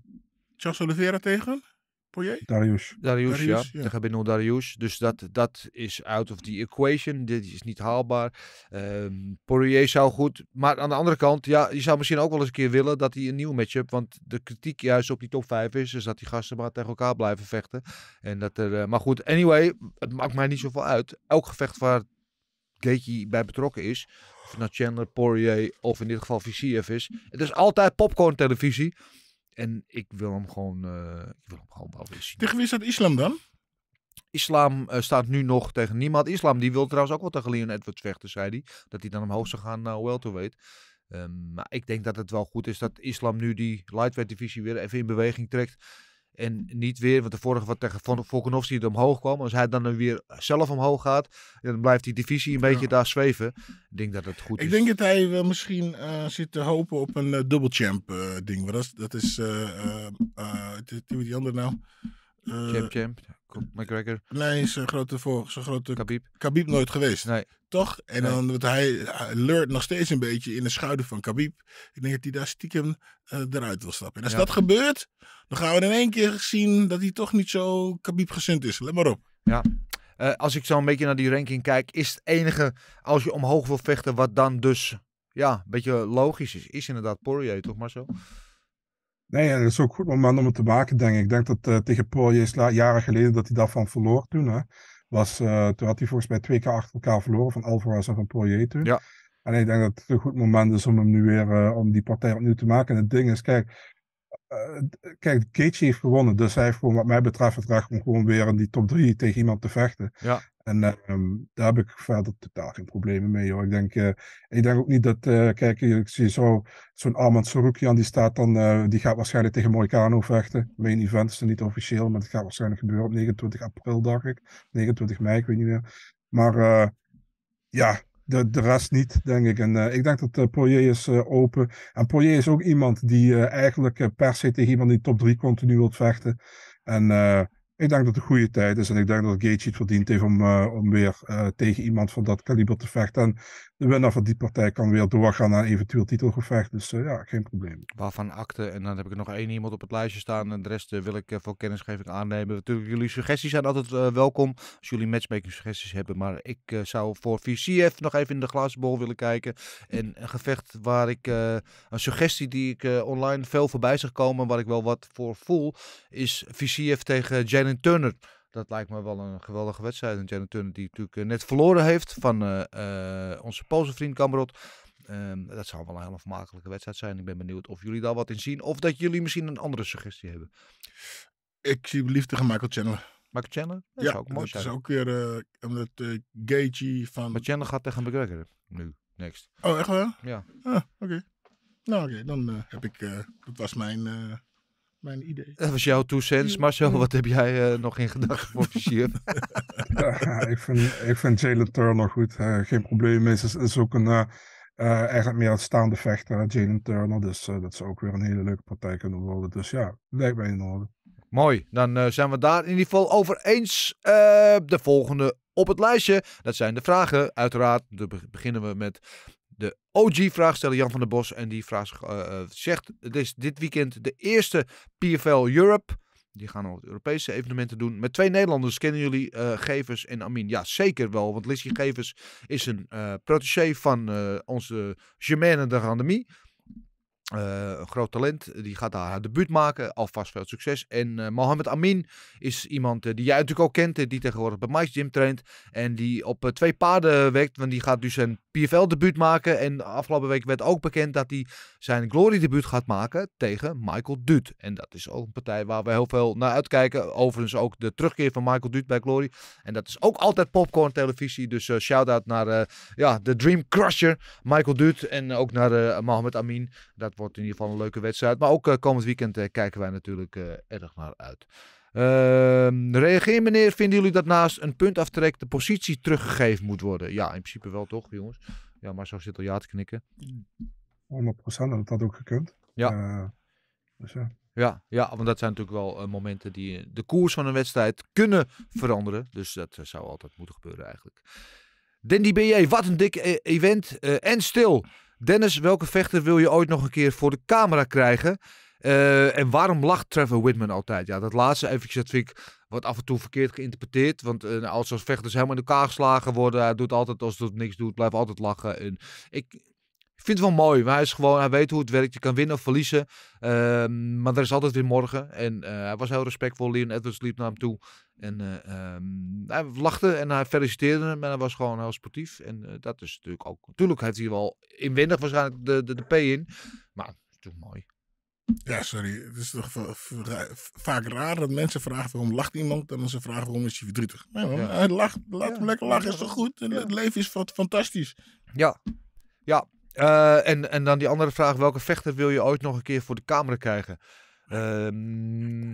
Charles Oliveira tegen? Poirier? Darius. Darius. Darius, ja. ja. Tegen Darius. Dus dat, dat is out of the equation. Dit is niet haalbaar. Um, Poirier zou goed. Maar aan de andere kant, ja, je zou misschien ook wel eens een keer willen dat hij een nieuw matchup. Want de kritiek juist op die top 5 is, is dat die gasten maar tegen elkaar blijven vechten. En dat er, eh, maar goed, anyway, het maakt mij niet zoveel uit. Elk gevecht waar Gaethje bij betrokken is, of naar nou Chandler, Poirier of in dit geval Visiev is. Het is altijd popcorn televisie. En ik wil hem gewoon, eh, ik wil hem gewoon wel weer zien. Tegen wie staat Islam dan? Islam eh, staat nu nog tegen niemand. Islam die wil trouwens ook wel tegen Leon Edwards vechten, zei hij. Dat hij dan omhoog zou gaan naar nou, welterweight. Ehm, maar ik denk dat het wel goed is dat Islam nu die lightweight divisie weer even in beweging trekt. En niet weer, want de vorige wat tegen Volkanovski die er omhoog kwam. Als hij dan weer zelf omhoog gaat, dan blijft die divisie een beetje daar zweven. Ik denk dat het goed is. Ik denk dat hij wel eh, misschien eh, zit te hopen op een eh, dubbelchamp double champ ding. Maar dat is, dat is hoe die andere nou? champ, champ. McGregor. Nee, is een grote voor, zijn grote Khabib. Khabib nooit geweest. Nee. Toch? En dan, wat hij, hij nog steeds een beetje in de schouder van Khabib. Ik denk dat hij daar stiekem eh, eruit wil stappen. En als dat gebeurt, dan gaan we in één keer zien dat hij toch niet zo Khabib gezind is. Let maar op. Ja. Eh, als ik zo een beetje naar die ranking kijk, is het enige als je omhoog wil vechten wat dan dus ja, een beetje logisch is, is inderdaad Poirier toch maar zo. Nee, dat is ook een goed moment om het te maken, denk ik. Ik denk dat eh, tegen Poirier jaren geleden dat hij daarvan verloor toen. Hè, was, eh, toen had hij volgens mij twee keer achter elkaar verloren van Alvarez en van Poirier toen. Ja. En ik denk dat het een goed moment is om hem nu weer eh, om die partij opnieuw te maken. En het ding is, kijk, eh, kijk, Gaethje heeft gewonnen. Dus hij heeft gewoon, wat mij betreft, het recht om gewoon weer in die top 3 tegen iemand te vechten. Ja. En ehm, daar heb ik verder totaal geen problemen mee. Hoor. Ik, denk, eh, ik denk ook niet dat, eh, kijk, ik zie zo, zo'n Armand Sarukian, die staat dan, die gaat waarschijnlijk tegen Moicano vechten. Main event is er niet officieel, maar dat gaat waarschijnlijk gebeuren op 29 april, dacht ik. 29 mei, ik weet niet meer. Maar ja, de, de rest niet, denk ik. En eh, ik denk dat uh, Poirier is eh, open. En Poirier is ook iemand die eigenlijk per se tegen iemand die top 3 continu wilt vechten. En ik denk dat het een goede tijd is en ik denk dat Gaethje het verdient heeft om, eh, om weer eh, tegen iemand van dat kaliber te vechten. En de winnaar van die partij kan weer doorgaan naar eventueel titelgevecht. Dus eh, ja, geen probleem. Waarvan acte En dan heb ik nog één iemand op het lijstje staan en de rest wil ik voor kennisgeving aannemen. Natuurlijk, jullie suggesties zijn altijd welkom als jullie matchmaking suggesties hebben. Maar ik zou voor VCF nog even in de glasbol willen kijken. En een gevecht waar ik, een suggestie die ik online veel voorbij zag komen, waar ik wel wat voor voel, is VCF tegen Jalen Jalen Turner. Dat lijkt me wel een geweldige wedstrijd. En Jalen Turner die natuurlijk eh, net verloren heeft van eh, eh, onze Poolse vriend Kamerot. Ehm, dat zou wel een hele vermakelijke wedstrijd zijn. Ik ben benieuwd of jullie daar wat in zien. Of dat jullie misschien een andere suggestie hebben. Ik zie liefde gemaakt Michael Channel. Michael Chandler? Dat ja, ook mooi dat is ook weer omdat uh, van... Maar Chandler gaat tegen McGregor nu, next. Oh, echt wel? Ja. Ah, oké. Nou oké, dan heb ik... dat was mijn mijn idee. Dat was jouw toesens. Marcel, wat heb jij eh, nog in gedachten voor Fischer? *laughs* *laughs* ja, ik vind, ik vind Jalen Turner goed. Eh, geen probleem. Het is, is ook een, uh, eigenlijk meer een staande vechter, Jalen Turner. Dus dat zou ook weer een hele leuke partij kunnen worden. Dus ja, lijkt mij in orde. Mooi, dan zijn we daar in ieder geval over eens. de volgende op het lijstje. Dat zijn de vragen. Uiteraard beginnen we met de og vraag stelde Jan van der Bos. En die vraag eh, eh, zegt: het is dit weekend de eerste PFL Europe. Die gaan al Europese evenementen doen. Met twee Nederlanders kennen jullie eh, Gevers en Amin. Ja, zeker wel. Want Lissy Gevers is een uh, protégé van onze Germaine de Randemie. Eh, een groot talent, eh, die gaat daar haar debuut maken. Alvast veel succes. En eh, Mohamed Amin is iemand die jij natuurlijk ook kent, die tegenwoordig bij Mike's Gym traint. En die op twee paarden werkt, want die gaat dus zijn PFL-debuut maken. En afgelopen week werd ook bekend dat hij zijn Glory-debuut gaat maken tegen Michael Dut. En dat is ook een partij waar we heel veel naar uitkijken. Overigens ook de terugkeer van Michael Dut bij Glory. En dat is ook altijd popcorn-televisie. Dus shout-out naar ja, de Dream Crusher, Michael Dut. En ook naar Mohamed Amin. Dat wordt in ieder geval een leuke wedstrijd. Maar ook eh, komend weekend eh, kijken wij natuurlijk eh, erg naar uit. Ehm, reageer meneer, vinden jullie dat naast een puntaftrek de positie teruggegeven moet worden? Ja, in principe wel toch, jongens. Ja, maar zo zit al ja te knikken. 100 dat had ook gekund. Ja. dus ja. ja. Ja, want dat zijn natuurlijk wel momenten die de koers van een wedstrijd kunnen veranderen. Dus dat zou altijd moeten gebeuren eigenlijk. Dandy BJ, wat een dik event en stil. Dennis, welke vechter wil je ooit nog een keer voor de camera krijgen? Eh, en waarom lacht Trevor Whitman altijd? Ja, dat laatste eventjes, dat vind ik wat af en toe verkeerd geïnterpreteerd. Want eh, nou, als, als vechters helemaal in elkaar geslagen worden, hij doet altijd, als het niks doet, blijft altijd lachen. En ik, vind het wel mooi. Maar hij, is gewoon, hij weet hoe het werkt. Je kan winnen of verliezen. Ehm, maar er is altijd weer morgen. En eh, hij was heel respectvol. Leon Edwards liep naar hem toe. En uh, um, hij lachte en hij feliciteerde hem. En hij was gewoon heel sportief. En eh, dat is natuurlijk ook... Natuurlijk heeft hij wel inwendig waarschijnlijk de, de, P in. Maar het is toch mooi. Ja, sorry. Het is toch vaak raar dat mensen vragen waarom lacht iemand. En dan ze vragen waarom is hij verdrietig. Hij lacht. Laat hem lekker lachen. Is toch goed? En het leven is fantastisch. Ja. Ja, eh, en, en dan die andere vraag: welke vechter wil je ooit nog een keer voor de camera krijgen? Ehm,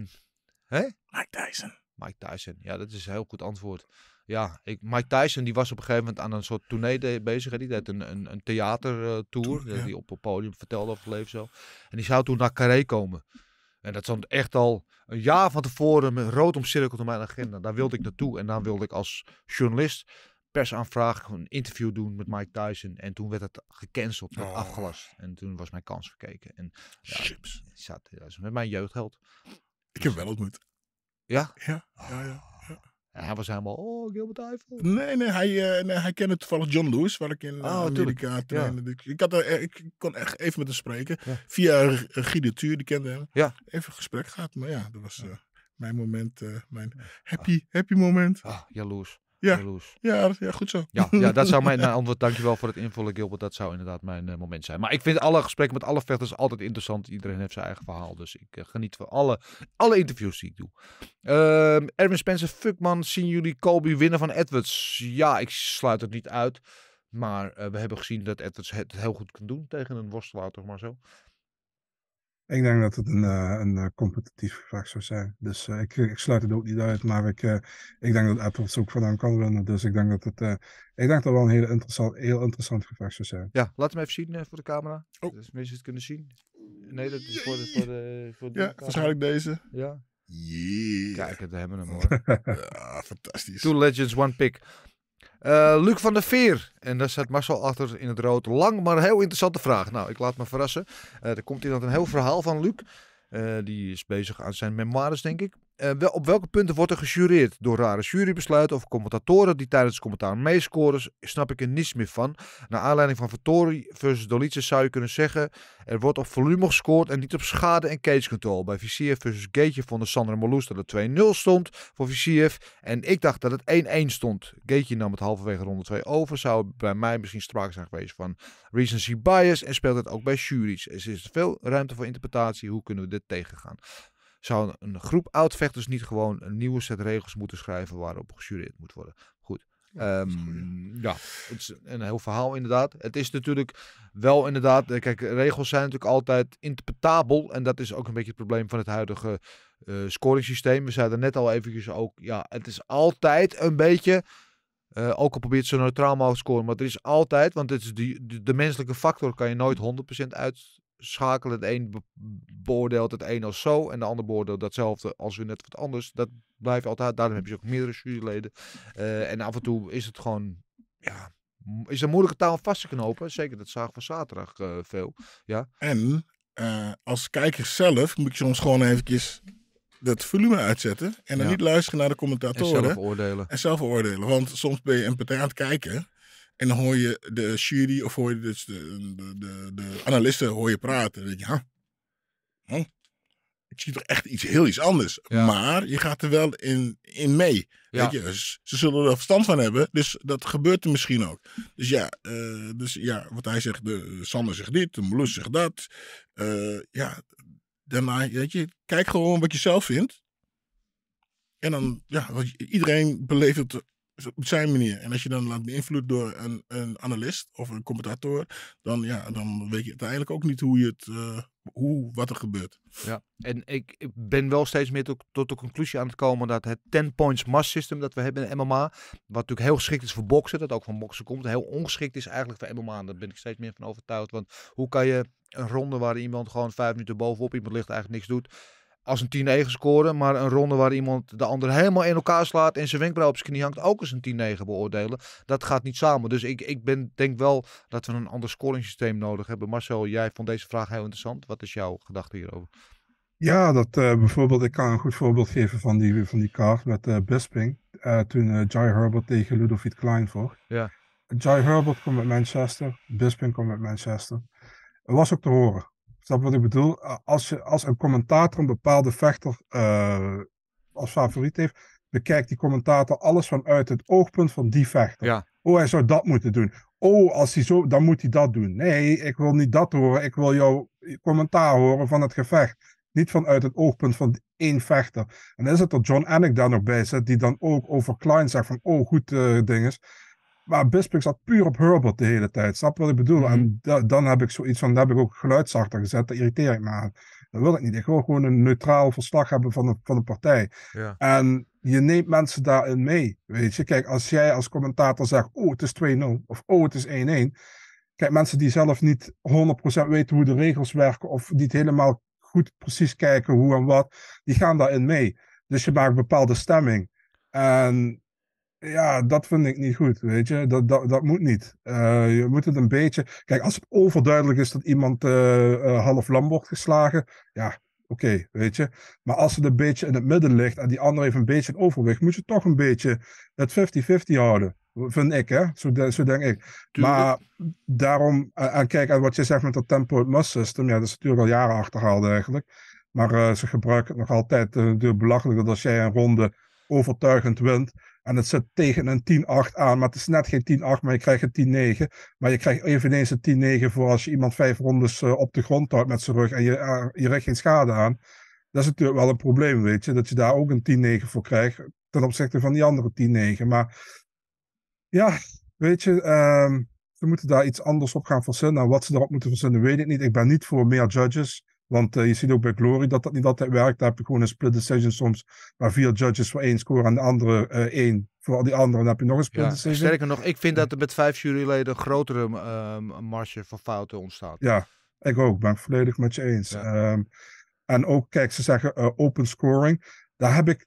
Mike Tyson. Mike Tyson, ja, dat is een heel goed antwoord. Ja, ik, Mike Tyson die was op een gegeven moment aan een soort tournee bezig. Hè? Die deed een, een, een theatertour. Eh, die op het podium vertelde over het leven zo. En die zou toen naar Carré komen. En dat stond echt al een jaar van tevoren met rood omcirkeld op mijn agenda. Daar wilde ik naartoe. En dan wilde ik als journalist persaanvraag, een interview doen met Mike Tyson. En toen werd het gecanceld, en oh. afgelast. En toen was mijn kans verkeken. En ja, Chips. Ik met mijn jeugdheld. Ik heb wel ontmoet. Ja? Ja, ja, ja. ja. En ah. hij was helemaal, oh, Gilbert Eiffel. Nee, nee, hij, eh, nee, hij kende toevallig John Lewis, waar ik in eh, oh, Amerika trainde. Dus ik, had, er, eh, ik kon echt even met hem spreken. Via Guy Tuur, die kende hem. Ja. Even een gesprek gehad, maar ja, dat was mijn moment, mijn happy, happy moment. Ah, jaloers. Ja. Ja, ja, goed zo. Ja, ja dat zou mijn *laughs* nou, antwoord. Dankjewel voor het invullen, Gilbert. Dat zou inderdaad mijn eh, moment zijn. Maar ik vind alle gesprekken met alle vechters altijd interessant. Iedereen heeft zijn eigen verhaal. Dus ik eh, geniet van alle, alle interviews die ik doe. Uh, Erwin Spencer, fuckman. Zien jullie Colby winnen van Edwards? Ja, ik sluit het niet uit. Maar eh, we hebben gezien dat Edwards het heel goed kan doen tegen een worstelaar, toch maar zo. Ik denk dat het een, eh, een eh, competitief gevecht zou zijn. Dus eh, ik, ik, sluit het ook niet uit. Maar ik, uh, ik denk dat zo ook vandaan kan winnen. Dus ik denk dat het, ik denk dat wel een heel interessant, heel interessant gevecht zou zijn. Ja, laat hem even zien voor de camera. Oh. Dus mensen het kunnen zien. Nee, dat is voor de. Voor de, voor de ja, camera. waarschijnlijk deze. Ja. Yeah. Kijk, daar hebben we hem *laughs* hoor. ja, fantastisch. Two Legends, One Pick. Eh, Luc van der Veer. En daar staat Marcel achter in het rood. Lang, maar heel interessante vraag. Nou, ik laat me verrassen. Eh, er komt inderdaad een heel verhaal van Luc. Eh, die is bezig aan zijn memoires, denk ik. Eh, op welke punten wordt er gejureerd? Door rare jurybesluiten of commentatoren die tijdens het commentaar meescoren, snap ik er niets meer van. Naar aanleiding van Vittori versus Dolice zou je kunnen zeggen, er wordt op volume gescoord en niet op schade en cage control. Bij Vizier versus Gaetje de Sander Maloes dat het 2-0 stond voor Vizier en ik dacht dat het 1-1 stond. Gateje nam het halverwege ronde 2 over, zou bij mij misschien sprake zijn geweest van recency bias en speelt het ook bij juries. er is veel ruimte voor interpretatie, hoe kunnen we dit tegengaan? zou een groep oudvechters niet gewoon een nieuwe set regels moeten schrijven waarop gejureerd moet worden? Goed. Ja, ehm, ja, het is een heel verhaal inderdaad. Het is natuurlijk wel inderdaad, eh, kijk, regels zijn natuurlijk altijd interpretabel. En dat is ook een beetje het probleem van het huidige uh, scoringssysteem. We zeiden net al eventjes ook, ja, het is altijd een beetje, eh, ook al probeert ze neutraal mogelijk scoren, maar er is altijd, want het is de, de menselijke factor kan je nooit 100% uit, schakelen. Het een beoordeelt het een als zo en de ander beoordeelt datzelfde als weer net wat anders. Dat blijft altijd. Daarom heb je ook meerdere juryleden. Eh, en af en toe is het gewoon, ja, is een moeilijke taal vast te knopen. Zeker dat zagen van zaterdag eh, veel. Ja. En eh, als kijker zelf moet je soms gewoon eventjes dat volume uitzetten en dan niet luisteren naar de commentatoren. En zelf oordelen. En zelf oordelen, want soms ben je een partij aan het kijken en dan hoor je de jury of hoor je dus de, de, de, de analisten hoor je praten. Dan je, ik zie toch echt iets heel iets anders. Maar je gaat er wel in, in mee. Weet je? Ze zullen er verstand van hebben, dus dat gebeurt er misschien ook. Dus ja, eh, dus ja wat hij zegt, de, Sander zegt dit, de Meloes zegt dat. Eh, ja, daarna, weet je, kijk gewoon wat je zelf vindt. En dan, ja, iedereen beleeft het op zijn manier. En als je dan laat beïnvloeden door een, een analist of een commentator, dan, ja, dan weet je uiteindelijk ook niet hoe je het, eh, hoe, wat er gebeurt. Ja, en ik, ik ben wel steeds meer tot, tot de conclusie aan het komen dat het 10 points mass system dat we hebben in MMA, wat natuurlijk heel geschikt is voor boksen, dat ook van boksen komt, heel ongeschikt is eigenlijk voor MMA. Daar ben ik steeds meer van overtuigd. Want hoe kan je een ronde waar iemand gewoon vijf minuten bovenop iemand ligt eigenlijk niks doet, als een 10-9 scoren, maar een ronde waar iemand de ander helemaal in elkaar slaat en zijn wenkbrauw op zijn knie hangt, ook als een 10-9 beoordelen. Dat gaat niet samen. Dus ik, ik ben, denk wel dat we een ander scoringssysteem nodig hebben. Marcel, jij vond deze vraag heel interessant. Wat is jouw gedachte hierover? Ja, dat eh, bijvoorbeeld, ik kan een goed voorbeeld geven van die, van die kaart met eh, Bisping. Eh, toen Jai Herbert tegen Ludovic Klein vocht. Ja. Jai Herbert komt met Manchester, Bisping komt met Manchester. Het was ook te horen. Snap wat ik bedoel? Als, je, als een commentator een bepaalde vechter eh, als favoriet heeft, bekijkt die commentator alles vanuit het oogpunt van die vechter. Oh, hij zou dat moeten doen. Oh, als hij zo, dan moet hij dat doen. Nee, ik wil niet dat horen. Ik wil jouw commentaar horen van het gevecht. Niet vanuit het oogpunt van één vechter. En dan is het dat John Annick daar nog bij zit, die dan ook over Klein zegt van, oh, goed uh, maar Bisping zat puur op Herbert de hele tijd. Snap wat ik bedoel? En mhm. dan heb ik zoiets van, daar heb ik ook geluidsachter gezet. Dat irriteer ik me aan. Dat wil ik niet. Ik wil gewoon een neutraal verslag hebben van een van de partij. Ja. En je neemt mensen daarin mee. Weet je, kijk, als jij als commentator zegt, oh, het is 2-0 of oh, het is 1-1. Kijk, mensen die zelf niet 100% weten hoe de regels werken of niet helemaal goed precies kijken hoe en wat, die gaan daarin mee. Dus je maakt bepaalde stemming. En ja, dat vind ik niet goed, weet je. Dat, dat, dat moet niet. Eh, je moet het een beetje... Kijk, als het overduidelijk is dat iemand eh, eh, half lam wordt geslagen, ja, oké, weet je. Maar als het een beetje in het midden ligt en die ander heeft een beetje overweeg, moet je toch een beetje het 50-50 houden. Vind ik, hè? Zo, zo denk ik. Maar daarom, en kijk, en wat je zegt met dat tempo must system, ja, dat is natuurlijk al jaren achterhaald eigenlijk. Maar ze gebruiken het nog altijd. Het is natuurlijk belachelijk dat als jij een ronde overtuigend wint, en het zit tegen een 10-8 aan, maar het is net geen 10-8, maar je krijgt een 10-9. Maar je krijgt eveneens een 10-9 voor als je iemand vijf rondes eh, op de grond houdt met zijn rug en je, eh, je richt geen schade aan. Dat is natuurlijk wel een probleem, weet je, dat je daar ook een 10-9 voor krijgt ten opzichte van die andere 10-9. Maar ja, weet je, um, ehm, ze moeten daar iets anders op gaan verzinnen. wat ze erop moeten verzinnen, weet ik niet. Ik ben niet voor meer judges. Want eh, je ziet ook bij Glory dat dat niet altijd werkt. Daar heb je gewoon een split decision soms. Maar vier judges voor één score en de andere eh, één. Voor die dan heb je nog een split ja, decision. Sterker nog, ik vind dat er met vijf juryleden een grotere ehm, marge voor fouten ontstaat. Ja, ik ook. Ben ik volledig met je eens. Ehm, en ook, kijk, ze zeggen eh, open scoring. Daar heb ik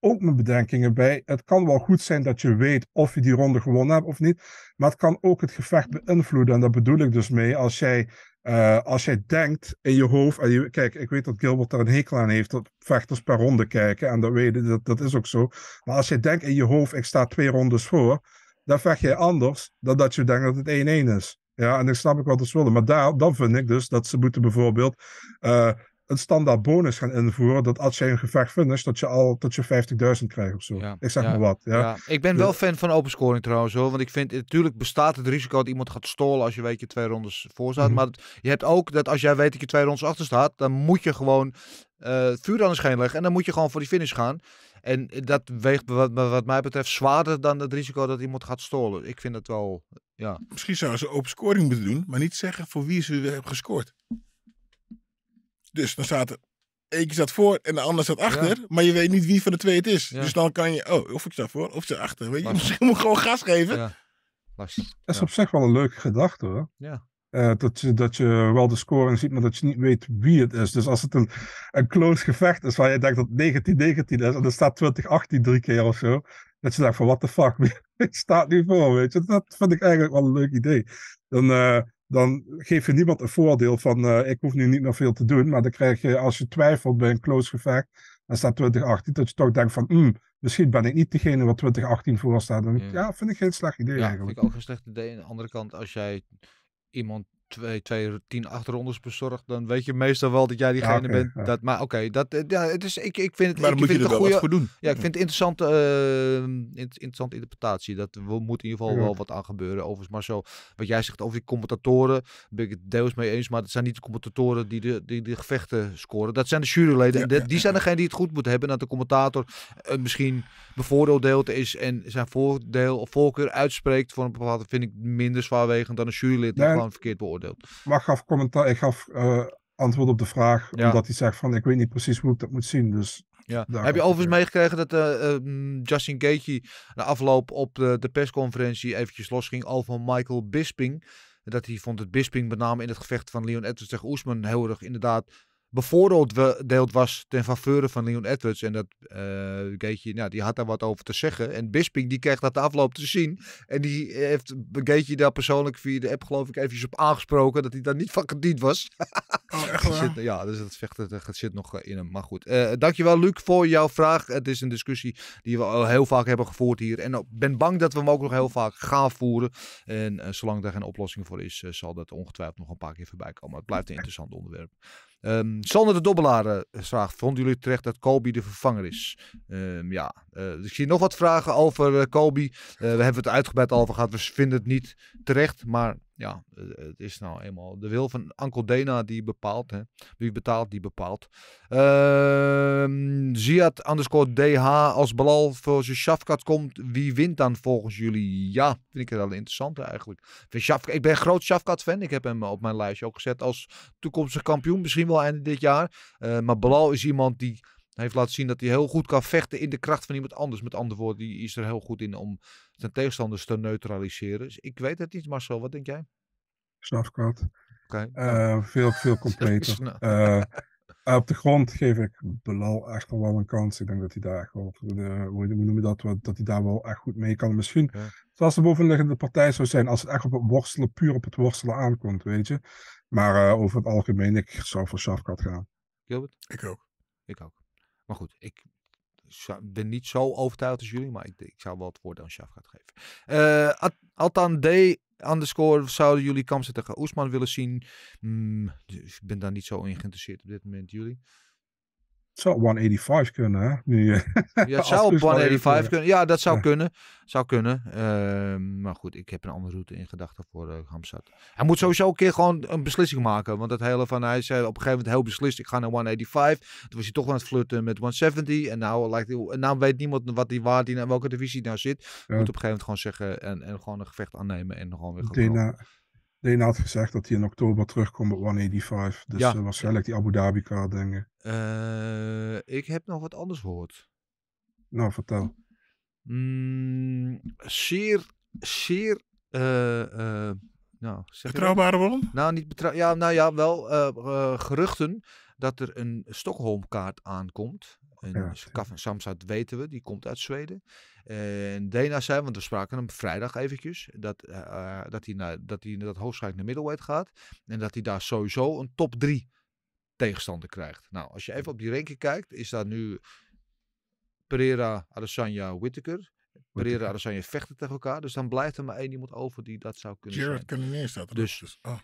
ook mijn bedenkingen bij. Het kan wel goed zijn dat je weet of je die ronde gewonnen hebt of niet. Maar het kan ook het gevecht beïnvloeden. En daar bedoel ik dus mee. Als jij eh, als jij denkt in je hoofd, kijk, ik weet dat Gilbert daar een hekel aan heeft, dat vechters per ronde kijken, en dat, weet, dat, dat is ook zo. Maar als jij denkt in je hoofd, ik sta twee rondes voor, dan vecht jij anders dan dat je denkt dat het 1-1 is. Ja, en dan snap ik wat ze willen. Maar daar, dan vind ik dus dat ze moeten bijvoorbeeld eh, een standaard bonus gaan invoeren. Dat als je een gevecht finisht, dat je al tot je 50.000 krijgt of zo. ik zeg maar wat. Ja. ja. Ik ben dus wel fan van open scoring trouwens hoor. Want ik vind, natuurlijk bestaat het risico dat iemand gaat stolen als je weet je twee rondes voor staat. Mhm. Maar je hebt ook dat als jij weet dat je twee rondes achter staat, dan moet je gewoon eh, vuur aan de scheen leggen. En dan moet je gewoon voor die finish gaan. En dat weegt wat, wat mij betreft zwaarder dan het risico dat iemand gaat stolen. Ik vind dat wel, ja. Misschien zouden ze open scoring moeten doen, maar niet zeggen voor wie ze hebben gescoord. Dus dan staat er eentje staat voor en de ander staat achter. Maar je weet niet wie van de twee het is. Dus dan kan je, oh, of ik sta voor of sta achter. Weet je, misschien moet ik gewoon gas geven. Ja. Dat is op zich wel een leuke gedachte hoor. Ja. Eh, dat, je, dat je wel de scoring ziet, maar dat je niet weet wie het is. Dus als het een, een close gevecht is waar je denkt dat 19-19 is en er staat 20-18 drie keer of zo, dat je denkt van what the fuck, *laughs* het staat nu voor, weet je. Dat vind ik eigenlijk wel een leuk idee. Dan, eh, dan geef je niemand een voordeel van eh, ik hoef nu niet meer veel te doen. Maar dan krijg je, als je twijfelt bij een close gevecht, dan staat 2018, dat je toch denkt van hmm, misschien ben ik niet degene wat 2018 voor staat. Dan, ja. vind ik geen slecht idee ja, eigenlijk. Vind ik ook een slecht idee. Aan de andere kant, als jij iemand twee, twee, tien achterrondes bezorgd, dan weet je meestal wel dat jij diegene bent. Dat, maar oké, dat, eh, ja, het is, ik, ik vind het. Maar ik vind je er voor doen. Ja, ik vind het interessante, ehm, interessante interpretatie. Dat we moeten in ieder geval mhm. wel wat aan gebeuren. Overigens, maar zo, wat jij zegt over die commentatoren, ben ik het deels mee eens. Maar het zijn niet de commentatoren die de, die de gevechten scoren. Dat zijn de juryleden. die zijn degene die het goed moeten hebben. dat de commentator eh, misschien bevoordeeld is en zijn voordeel of voorkeur uitspreekt voor een bepaalde, vind ik minder zwaarwegend dan een jurylid die gewoon verkeerd beoordeelt. Maar gaf commentaar, ik gaf eh, antwoord op de vraag, ja. omdat hij zegt van ik weet niet precies hoe ik dat moet zien. Dus ja. Heb je overigens meegekregen dat uh, Justin Gaethje na afloop op de, de persconferentie eventjes losging over Michael Bisping? Dat hij vond dat Bisping met name in het gevecht van Leon Edwards tegen Oesman heel erg inderdaad deeld was ten faveur van Leon Edwards. En dat uh, eh, Geetje, nou, die had daar wat over te zeggen. En Bisping, die kreeg dat de afloop te zien. En die heeft Geetje daar persoonlijk via de app, geloof ik, eventjes op aangesproken. Dat hij daar niet van gediend was. Oh, echt ja, dus dat vechten dat zit nog eh, in hem. Maar goed, uh, dankjewel Luc voor jouw vraag. Het is een discussie die we al heel vaak hebben gevoerd hier. En ik oh, ben bang dat we hem ook nog heel vaak gaan voeren. En zolang daar geen oplossing voor is, zal dat ongetwijfeld nog een paar keer voorbij komen. Het blijft een interessant onderwerp. Um, Sander de Dobbelaar eh, vraagt: Vonden jullie terecht dat Kobe de vervanger is? Ehm, ja, uh, ik zie nog wat vragen over eh, Kobe. we hebben het uitgebreid over gehad. We vinden het niet terecht, maar ja, eh, het is nou eenmaal de wil van Ankel Dena die bepaalt. Hè. Wie betaalt, die bepaalt. Uh, Ziad underscore DH. Als Balal voor zijn Shafkat komt, wie wint dan volgens jullie? Ja, vind ik het wel interessant eigenlijk. Ik ben een groot Shafkat fan. Ik heb hem op mijn lijstje ook gezet als toekomstig kampioen. Misschien wel einde dit jaar. Eh, maar Balal is iemand die hij heeft laten zien dat hij heel goed kan vechten in de kracht van iemand anders. Met andere woorden, die is er heel goed in om zijn tegenstanders te neutraliseren. Dus ik weet het niet, Marcel. Wat denk jij? Snafkoud. Okay. Eh, nou. veel, veel *laughs* completer. Nou. Eh, op de grond geef ik Belal echt wel een kans. Ik denk dat hij daar gewoon, hoe noem je dat, dat hij daar wel echt goed mee kan. Misschien, zoals de bovenliggende partij zou zijn, als het echt op het worstelen, puur op het worstelen aankomt, weet je. Maar eh, over het algemeen, ik zou voor Shafkat gaan. Gilbert? Ik ook. Ik ook. Maar goed, ik ben niet zo overtuigd als jullie, maar ik, ik zou wel het woord aan Shaf gaan geven. Uh, Altan D. Underscore, zouden jullie kansen tegen Oesman willen zien? Mm, dus ik ben daar niet zo in geïnteresseerd op dit moment, jullie zou 185 kunnen, hè? Nu, eh, ja, het *laughs* zou op 185 eh, kunnen. Ja, dat zou kunnen. Zou kunnen. Ehm, maar goed, ik heb een andere route in gedachten voor uh, eh, Hamzat. Hij moet sowieso een keer gewoon een beslissing maken. Want dat hele van, hij zei op een gegeven moment heel beslist. Ik ga naar 185. Toen was hij toch aan het flirten met 170. En nou, lijkt, en nou weet niemand wat die, waar en nou, in welke divisie nou zit. Ja. Moet op een gegeven moment gewoon zeggen en, en gewoon een gevecht aannemen. En gewoon weer Dana had gezegd dat hij in oktober terugkomt op 185. Dus eh, waarschijnlijk die Abu Dhabi kaart, denk ik. Eh, ik heb nog wat anders gehoord. Nou, vertel. Mm, zeer, zeer... Uh, nou, Betrouwbare bron? Nou, niet betrouw... Ja, nou ja, wel geruchten dat er een Stockholm-kaart aankomt. En ja. weten we, die komt uit Zweden. En Dena zei, want we spraken hem vrijdag eventjes, dat, eh, eh, dat, hij naar, dat hij dat naar middleweight gaat. En dat hij daar sowieso een top 3 tegenstander krijgt. Nou, als je even op die ranking kijkt, is daar nu Pereira, Adesanya, Whittaker. Pereira en vechten tegen elkaar. Dus dan blijft er maar één iemand over die dat zou kunnen Jared zijn. Jared Cannonier staat er Dus, dus oh.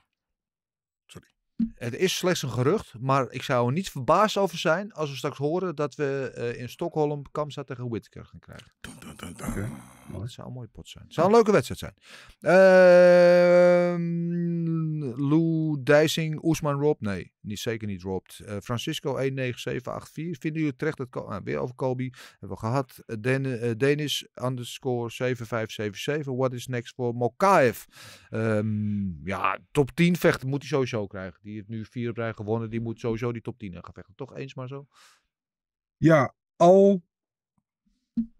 Sorry. Het is slechts een gerucht, maar ik zou er niet verbaasd over zijn als we straks horen dat we eh, in Stockholm Kamsa tegen Whitaker gaan krijgen. Oh, mooi. Dat zou een mooie pot zijn. Het zou een leuke wedstrijd zijn. Ehm, Lou Dijsing, Oesman Rob. Nee, niet, zeker niet dropt. Uh, eh, Francisco 19784. Vinden jullie terecht dat... Uh, weer over Kobe. Hebben we gehad. Eh, Den, eh, Denis underscore 7577. What is next voor Mokaev? Ehm, ja, top 10 vechten moet hij sowieso krijgen. Die heeft nu vier op gewonnen. Die moet sowieso die top 10 gaan vechten. Toch eens maar zo? Ja, al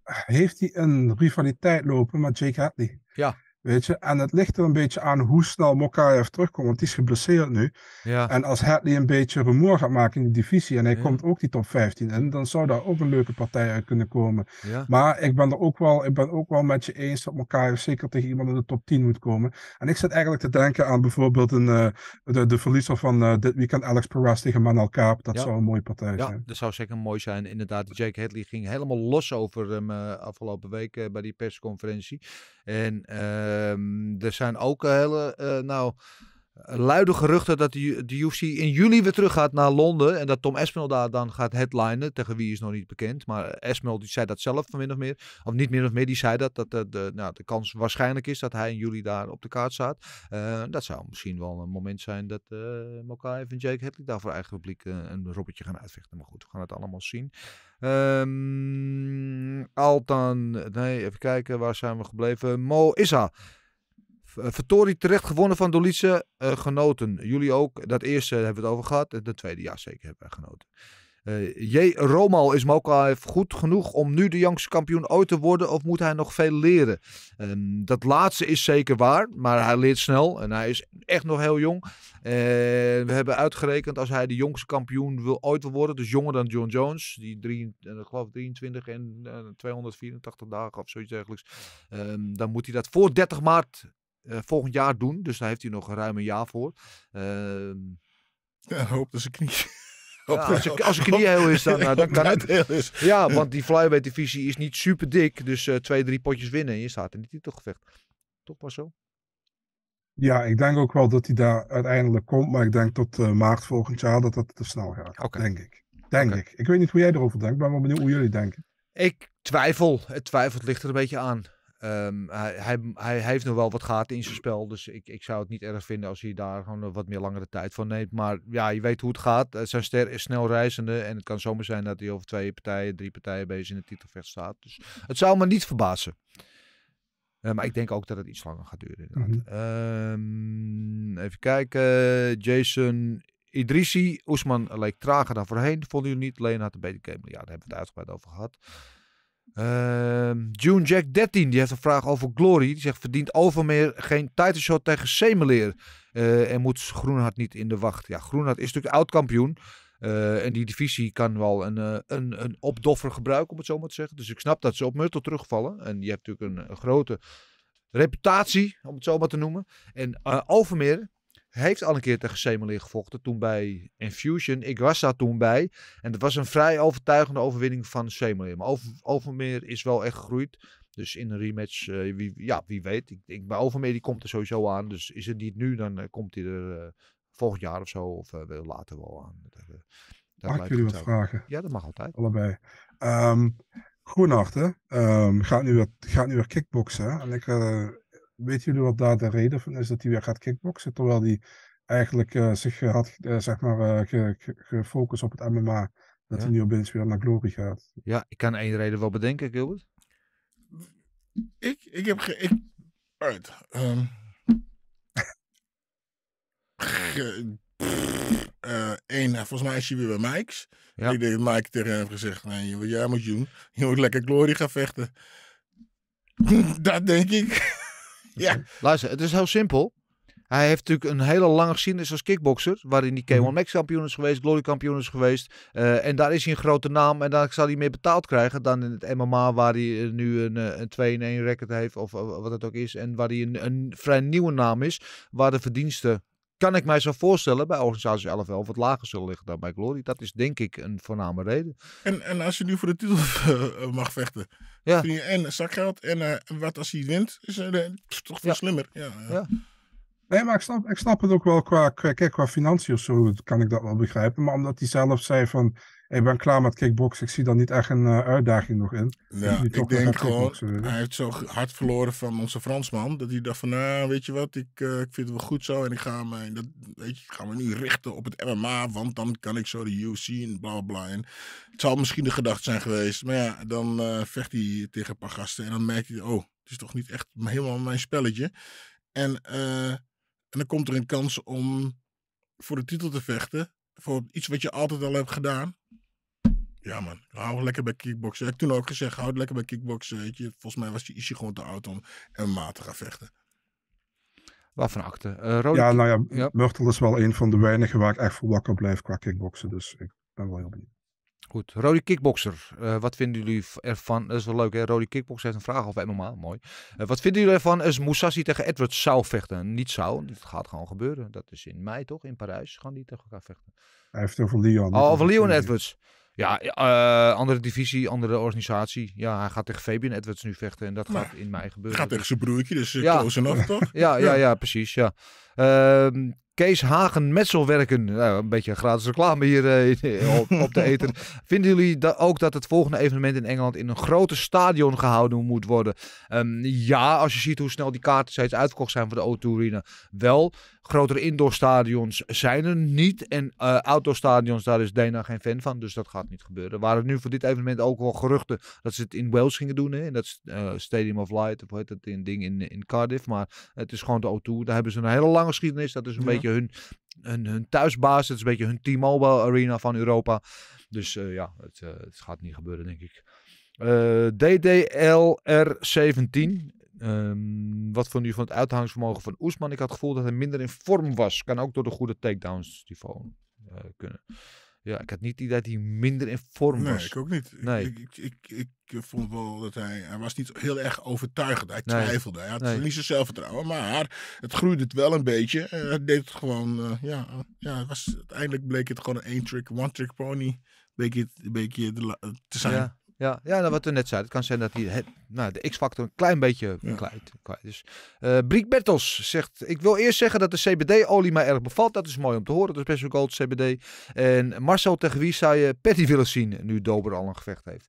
heeft hij een rivaliteit lopen met Jake Hadley. Ja. Weet je? En het ligt er een beetje aan hoe snel Mokaev terugkomt, want die is geblesseerd nu. Ja. En als Hadley een beetje rumoer gaat maken in de divisie en hij komt ook die top 15 in, dan zou daar ook een leuke partij uit kunnen komen. Maar ik ben er ook wel, ik ben ook wel met je eens dat Mokaev zeker tegen iemand in de top 10 moet komen. En ik zit eigenlijk te denken aan bijvoorbeeld een, eh, de, de verliezer van uh, dit weekend, Alex Perez tegen Manuel Kaap. Dat zou een mooie partij zijn. Ja, dat zou zeker mooi zijn. Inderdaad, Jake Hadley ging helemaal los over hem eh, afgelopen week bij die persconferentie. En ehm er zijn ook eh, hele, eh, nou luide geruchten dat de, UFC in juli weer terug gaat naar Londen. En dat Tom Espinel daar dan gaat headlinen. Tegen wie is nog niet bekend. Maar Espinel die zei dat zelf van min of meer. Of niet min of meer, die zei dat. Dat de, de, nou, de kans waarschijnlijk is dat hij in juli daar op de kaart staat. Eh, dat zou misschien wel een moment zijn dat uh, eh, even en Jake Hedley daar voor eigen publiek eh, een robbertje gaan uitvechten. Maar goed, we gaan het allemaal zien. Um, Altan, nee, even kijken, waar zijn we gebleven? Mo Issa. Eh, Vertori terecht gewonnen van Dolice, eh, genoten. Jullie ook, dat eerste hebben we het over gehad. De tweede, ja zeker, hebben wij genoten. Eh, J. Romal is al goed genoeg om nu de jongste kampioen ooit te worden of moet hij nog veel leren? Ehm, dat laatste is zeker waar, maar hij leert snel en hij is echt nog heel jong. we hebben uitgerekend als hij de jongste kampioen wil ooit worden, dus jonger dan John Jones, die drie, uh, geloof 23 en 284 dagen of zoiets dergelijks, ehm, dan moet hij dat voor 30 maart eh, volgend jaar doen. Dus daar heeft hij nog ruim een jaar voor. Ehm, ja, hoop dat ze knie. *laughs* als, *laughs* als zijn knie heel is, dan, *laughs* eh, dan kan het. Is. Ja, want die flyweight divisie is niet super dik. Dus eh, twee, drie potjes winnen en je staat in die titelgevecht. Toch maar zo? Ja, ik denk ook wel dat hij daar uiteindelijk komt. Maar ik denk tot maart volgend jaar dat dat te snel gaat. Denk ik. Denk ik. Ik weet niet hoe jij erover denkt. Maar ben wel benieuwd hoe jullie denken. Ik twijfel. Het twijfelt ligt er een beetje aan. Ehm, hij, hij, heeft nog wel wat gaten in zijn spel. Dus ik, ik zou het niet erg vinden als hij daar gewoon wat meer langere tijd van neemt. Maar ja, je weet hoe het gaat. Het zijn ster is snel reizende. En het kan zomaar zijn dat hij over twee partijen, drie partijen bezig in de titelvecht staat. Dus het zou me niet verbazen. Eh, maar ik denk ook dat het iets langer gaat duren. Inderdaad. Mhm. Ehm, even kijken. Jason Idrisi. Oesman leek trager dan voorheen. Vonden jullie niet? Leen had een beter game. Ja, daar hebben we het uitgebreid over gehad. Uh, June Jack 13, die heeft een vraag over Glory. Die zegt, verdient Overmeer geen titleshot tegen Semeleer? Eh, en moet Groenhart niet in de wacht? Ja, Groenhart is natuurlijk oud-kampioen. Eh, en die divisie kan wel een, eh, een, een opdoffer gebruiken, om het zo maar te zeggen. Dus ik snap dat ze op Myrtle terugvallen. En je hebt natuurlijk een, een grote reputatie, om het zo maar te noemen. En Overmeer heeft al een keer tegen Semelin gevochten. Toen bij Infusion. Ik was daar toen bij. En het was een vrij overtuigende overwinning van Semelin. Maar Overmeer is wel echt gegroeid. Dus in een rematch, eh, wie, ja, wie weet. Ik, ik, bij Overmeer die komt er sowieso aan. Dus is het niet nu, dan eh, komt hij er eh, volgend jaar of zo. Of later wel aan. Dat, mag ik jullie wat vragen? Ja, dat mag altijd. Allebei. Um, hè? Ehm, gaat, nu weer, gaat nu weer kickboksen. Hè? En Weet jullie wat daar de reden van is dat hij weer gaat kickboxen, terwijl hij eigenlijk eh, zich had eh, zeg maar, eh, gefocust op het MMA, dat hij nu opeens weer naar Glory gaat? Ja, ik kan één reden wel bedenken, Gilbert. Ik, ik heb ik, uit, um, ehm. één, volgens mij is hij weer bij Mike's. Ja. Ik denk Mike tegen hem heeft gezegd, nee, jij moet doen, je moet lekker Glory gaan vechten. *laughs* dat denk ik. Ja. Luister, het is heel simpel. Hij heeft natuurlijk een hele lange geschiedenis als kickbokser. Waarin hij K1 mhm. Max kampioen is geweest, Glory kampioen is geweest. Eh, en daar is hij een grote naam. En daar zal hij meer betaald krijgen dan in het MMA. Waar hij eh, nu een, eh, een 2-1 record heeft. Of, of, wat het ook is. En waar hij een, een vrij nieuwe naam is. Waar de verdiensten kan ik mij zo voorstellen bij organisatie 11 11 wat lager zullen liggen dan bij Glory. Dat is denk ik een voorname reden. En, en als je nu voor de titel eh, eh, mag vechten, ja. je en zakgeld en eh, wat als hij wint, is het toch veel slimmer. Ja, ja, Nee, maar ik snap, ik snap het ook wel qua, kijk, qua financiën of zo, kan ik dat wel begrijpen. Maar omdat hij zelf zei van, ik ben klaar met kickboksen. Ik zie daar niet echt een eh, uitdaging nog in. Ja, ik, denk gewoon, hij heeft zo hard verloren van onze Fransman. Dat hij dacht van, nou, weet je wat, ik, eh, ik vind het wel goed zo. En ik ga me, dat, weet je, ik ga me nu richten op het MMA, want dan kan ik zo de UFC en bla bla. En het zal misschien de gedachte zijn geweest. Maar ja, dan eh, vecht hij tegen een paar gasten. En dan merkt hij, oh, het is toch niet echt helemaal mijn spelletje. En, en dan komt er een kans om voor de titel te vechten voor iets wat je altijd al hebt gedaan. Ja man, hou lekker bij kickboksen. Ik heb toen ook gezegd, hou lekker bij kickboksen. Weet je. Volgens mij was die Ishi gewoon te oud om MMA te gaan vechten. Waarvan akte? Uh, eh, ja, nou ja, Murtel is wel een van de weinigen waar ik echt voor wakker blijf qua kickboksen. Dus ik ben wel heel benieuwd. Goed, Rody Kickboxer. Eh, wat vinden jullie ervan? Dat is wel leuk, hè? Rody Kickboxer heeft een vraag over MMA. Mooi. Eh, wat vinden jullie ervan als Musashi tegen Edwards zou vechten? Niet zou, dat gaat gewoon gebeuren. Dat is in mei toch? In Parijs gaan die tegen elkaar vechten. Hij heeft Leon. Oh, over Leon Edwards. Ja, eh, andere divisie, andere organisatie. Ja, hij gaat tegen Fabian Edwards nu vechten en dat gaat in mei gebeuren. Gaat tegen zijn broertje, dus ja. close af toch? *laughs* ja, ja, ja, precies. Ja. Ehm, Kees Hagen Metselwerken. Nou, een beetje gratis reclame hier eh, op, de eten. *laughs* Vinden jullie dat ook dat het volgende evenement in Engeland in een grote stadion gehouden moet worden? Ehm, ja, als je ziet hoe snel die kaarten steeds uitverkocht zijn voor de O2 Arena. Nou, wel grotere indoorstadions zijn er niet. En uh, eh, outdoorstadions, daar is Dena geen fan van. Dus dat gaat niet gebeuren. Waren er nu voor dit evenement ook wel geruchten dat ze het in Wales gingen doen. Hè? In dat eh, Stadium of Light, of hoe heet dat in, ding in, in Cardiff. Maar het is gewoon de O2. Daar hebben ze een hele lange geschiedenis. Dat is een beetje hun, hun, hun thuisbaas. Het is een beetje hun T-Mobile Arena van Europa. Dus eh, ja, het, het gaat niet gebeuren, denk ik. DDLR17 Ehm, wat vond u van het uithoudingsvermogen van Oesman? Ik had het gevoel dat hij minder in vorm was. Kan ook door de goede takedowns die van eh, kunnen. Ja, ik had niet het idee dat hij minder in vorm was. Nee, ik ook niet. Ik, ik, ik, eh, vond wel dat hij... Hij was niet heel erg overtuigend. Hij twijfelde. Hij had nee. niet zo zelfvertrouwen. Maar het groeide het wel een beetje. Uh, eh, het deed het gewoon... ja, ja het was, uiteindelijk bleek het gewoon een één-trick, one-trick pony. Bleek beetje te zijn. Ja. Ja, ja nou, wat we net zeiden. Het kan zijn dat hij nou, de X-factor een klein beetje ja. kwijt, kwijt is. Eh, Briek Bertels zegt... Ik wil eerst zeggen dat de CBD-olie mij erg bevalt. Dat is mooi om te horen. Dat is best wel gold CBD. En Marcel, tegen wie zou je Petty willen zien nu Dober al een gevecht heeft?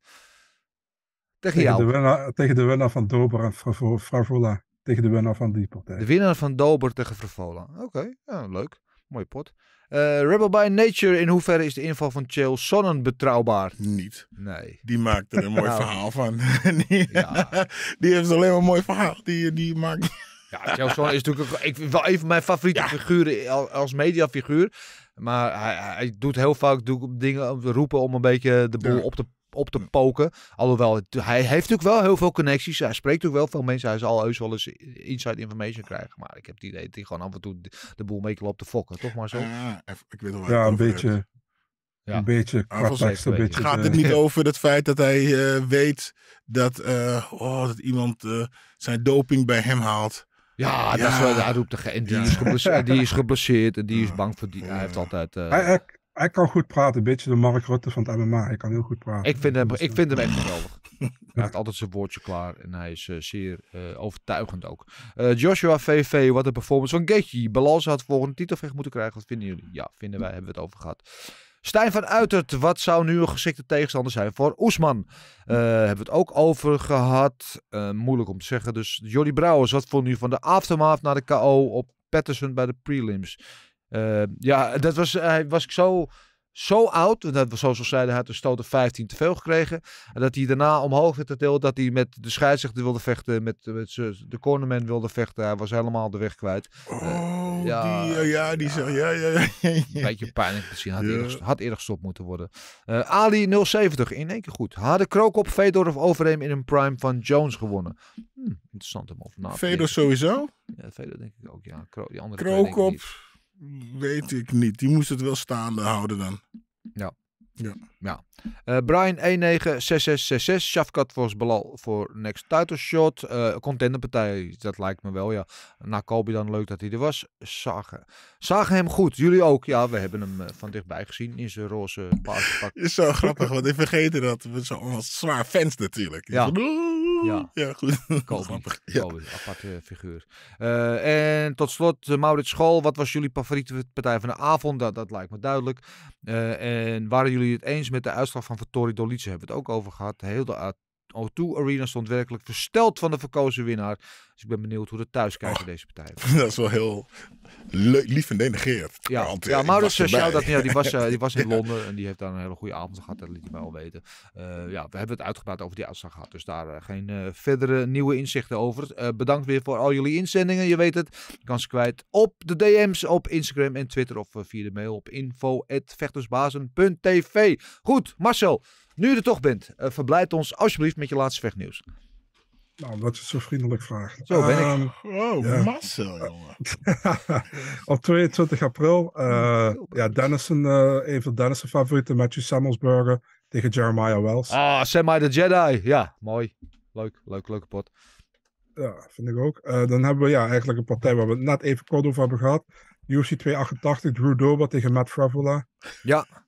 Tegen, jou. De winnaar, tegen de winnaar van Dober en Fravola. Tegen de winnaar van die partij. De winnaar van Dober tegen Fravola. Oké, ja, leuk. Mooi pot. Eh, Rebel by Nature, in hoeverre is de inval van Chael Sonnen betrouwbaar? Niet. Nee. Die maakt er een mooi *laughs* nou. verhaal van. *laughs* die, *laughs* die heeft alleen maar een mooi verhaal. Die, die maakt... ja, Chael Sonnen is natuurlijk ik, wel een van mijn favoriete figuren als mediafiguur. Maar hij, hij, doet heel vaak dingen roepen om een beetje de boel op te op te poken. Alhoewel, hij heeft natuurlijk wel heel veel connecties. Hij spreekt ook wel veel mensen. Hij zal heus wel eens inside information krijgen. Maar ik heb het idee dat hij gewoon af en toe de, boel mee loopt te fokken. Toch maar zo? Eh, ik weet wel ja, een beetje. Ah, ja. Een beetje. het beetje gaat eh, het niet over het feit dat hij eh, weet dat, oh, dat iemand zijn doping bij hem haalt? Ja, dat is wel, roept de, en die, is die is *laughs* geblesseerd en die is bang voor die. Hij heeft altijd hij kan goed praten, een beetje de Mark Rutte van het MMA. Hij kan heel goed praten. Ik vind hem, ik eh, vind hem echt geweldig. *laughs* Hij heeft altijd zijn woordje klaar en hij is eh, zeer eh, overtuigend ook. Joshua VV, wat een performance van Getty. Balans had volgende titelvecht moeten krijgen. Wat vinden jullie? Ja, vinden wij, hebben we het over gehad. Stijn van Uitert, wat zou nu een geschikte tegenstander zijn voor Oesman? hebben we het ook over gehad. moeilijk om te zeggen. Dus Jordi Brouwers, wat vond u van de aftermath naar de KO op Patterson bij de prelims? Ehm, ja, dat was, eh, hij was ik zo, zo oud, dat we zoals zeiden, hij had een stoot 15 te veel gekregen. En dat hij daarna omhoog werd deel. dat hij met de scheidsrechter wilde vechten, met, met de cornerman wilde vechten. Hij was helemaal de weg kwijt. Eh, oh, ja, die, oh, ja, die ja, ja, ja, ja, Een beetje pijnlijk misschien, had, eerder, had eerder gestopt moeten worden. Uh, Ali 070, in één keer goed. Harde krook op Fedor of Overeem in een prime van Jones gewonnen. Hm, interessant om over na Fedor sowieso? Ja, Fedor denk ik ook, ja. Kro die andere Weet ik niet. Die moest het wel staande houden dan. Ja. Ja. ja. Uh, Brian 196666, Shafkat volgens Balal voor next title shot. Uh, eh, contenderpartij, dat lijkt me wel, ja. Na Kobe dan leuk dat hij er was. Zagen, zagen hem goed. Jullie ook? Ja, we hebben hem eh, van dichtbij gezien in zijn roze pak. *laughs* is zo grappig, want ik vergeten dat. We zo'n allemaal zwaar fans natuurlijk. Ja. Ja, ja goed. Grappig. Ja. aparte figuur. Eh, en tot slot, eh, Maurits School. Wat was jullie favoriete partij van de avond? Dat, dat lijkt me duidelijk. Eh, en waren jullie het eens met de uitslag van Vittorio Dolice? Hebben we het ook over gehad. Heel de O2 Arena stond werkelijk versteld van de verkozen winnaar. Dus ik ben benieuwd hoe de thuiskijker oh. deze partij *laughs* Dat is wel heel lief en denegeerd. Ja, ja eh, Maurits dat die, was, eh, die was in *laughs* Londen en die heeft daar een hele goede avond gehad. Dat liet hij mij al weten. Eh, ja, we hebben het uitgepraat over die uitslag gehad. Dus daar geen verdere nieuwe inzichten over. bedankt weer voor al jullie inzendingen. Je weet het. Je kan ze kwijt op de DM's op Instagram en Twitter of via de mail op info.vechtersbazen.tv. Goed, Marcel. Nu je er toch bent, uh, verblijd ons alsjeblieft met je laatste vechtnieuws. Nou, dat is zo vriendelijk vragen. Zo ben ik. Ehm, oh, ja. jongen. *laughs* Op 22 april, eh, ja, Dennison, uh, eh, een van Dennison's favorieten, Matthew Samuelsberger tegen Jeremiah Wells. Ah, Semi the Jedi. Ja, mooi. Leuk, leuk, leuke pot. Ja, vind ik ook. dan hebben we ja, eigenlijk een partij waar we het net even kort over hebben gehad. UFC 288, Drew Dober tegen Matt Fravola. Ja.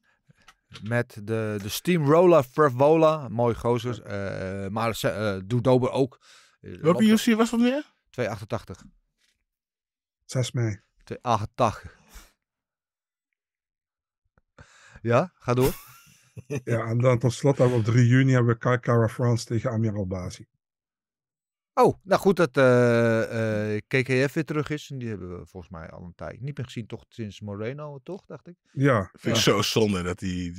Met de, de Steamroller Favola. Mooi gozer. Uh, maar uh, eh, doet Dober ook. Eh, Welke UFC was dat meer? 288. 6 mei. 288. Ja, ga door. *laughs* ja, en dan tot slot op 3 juni hebben we Cara France tegen Amir Albazi. Oh, nou goed dat eh, eh, KKF weer terug is. En die hebben we volgens mij al een tijd niet meer gezien. Toch sinds Moreno, toch? Dacht ik. Ja. Vind ik zo zonde dat die...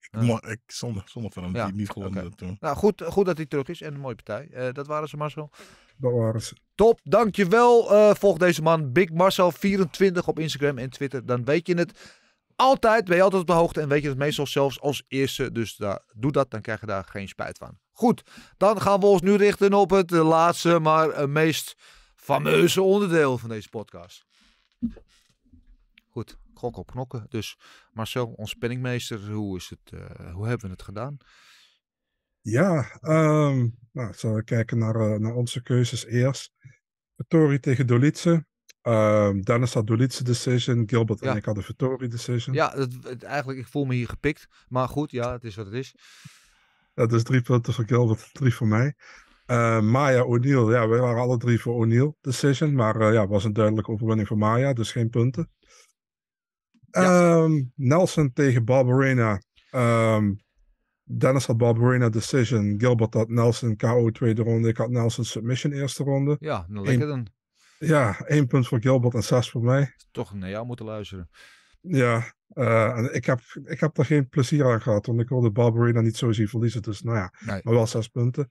ik, ik, zonde, zonde van hem die niet gewonnen toen. Nou, goed, goed dat hij terug is. En een mooie partij. Eh, dat waren ze, Marcel. Dat waren ze. Top, dankjewel. volg deze man, Big Marcel24 op Instagram en Twitter. Dan weet je het altijd, ben je altijd op de hoogte en weet je dat meestal zelfs als eerste. Dus doe dat, dan krijg je daar geen spijt van. Goed, dan gaan we ons nu richten op het laatste, maar eh, meest fameuze onderdeel van deze podcast. Goed, gok op knokken. Dus Marcel, ons penningmeester, hoe, is het, eh, hoe hebben we het gedaan? Ja, um, nou, we kijken naar, eh, naar onze keuzes eerst. Tori tegen Dolitsen. Ehm, Dennis had staat decision, Gilbert en ik had de Vittori decision. Ja, het, eigenlijk, ik voel me hier gepikt. Maar goed, ja, het is wat het is. Dat is drie punten voor Gilbert, drie voor mij. Ehm, Maya O'Neill, ja, we waren alle drie voor O'Neill decision. Maar uh, ja, was een duidelijke overwinning voor Maya, dus geen punten. Ehm, Nelson tegen Barbarena. Dennis had Barbarena decision. Gilbert had Nelson KO tweede ronde. Ik had Nelson submission eerste ronde. Ja, dan nou, lekker dan. Ja, één punt voor Gilbert en zes voor mij. Toch naar jou moeten luisteren. Ja, eh, ik, heb, ik heb daar geen plezier aan gehad, want ik wilde Barbarina niet zo zien verliezen. Dus nou ja, maar wel zes punten.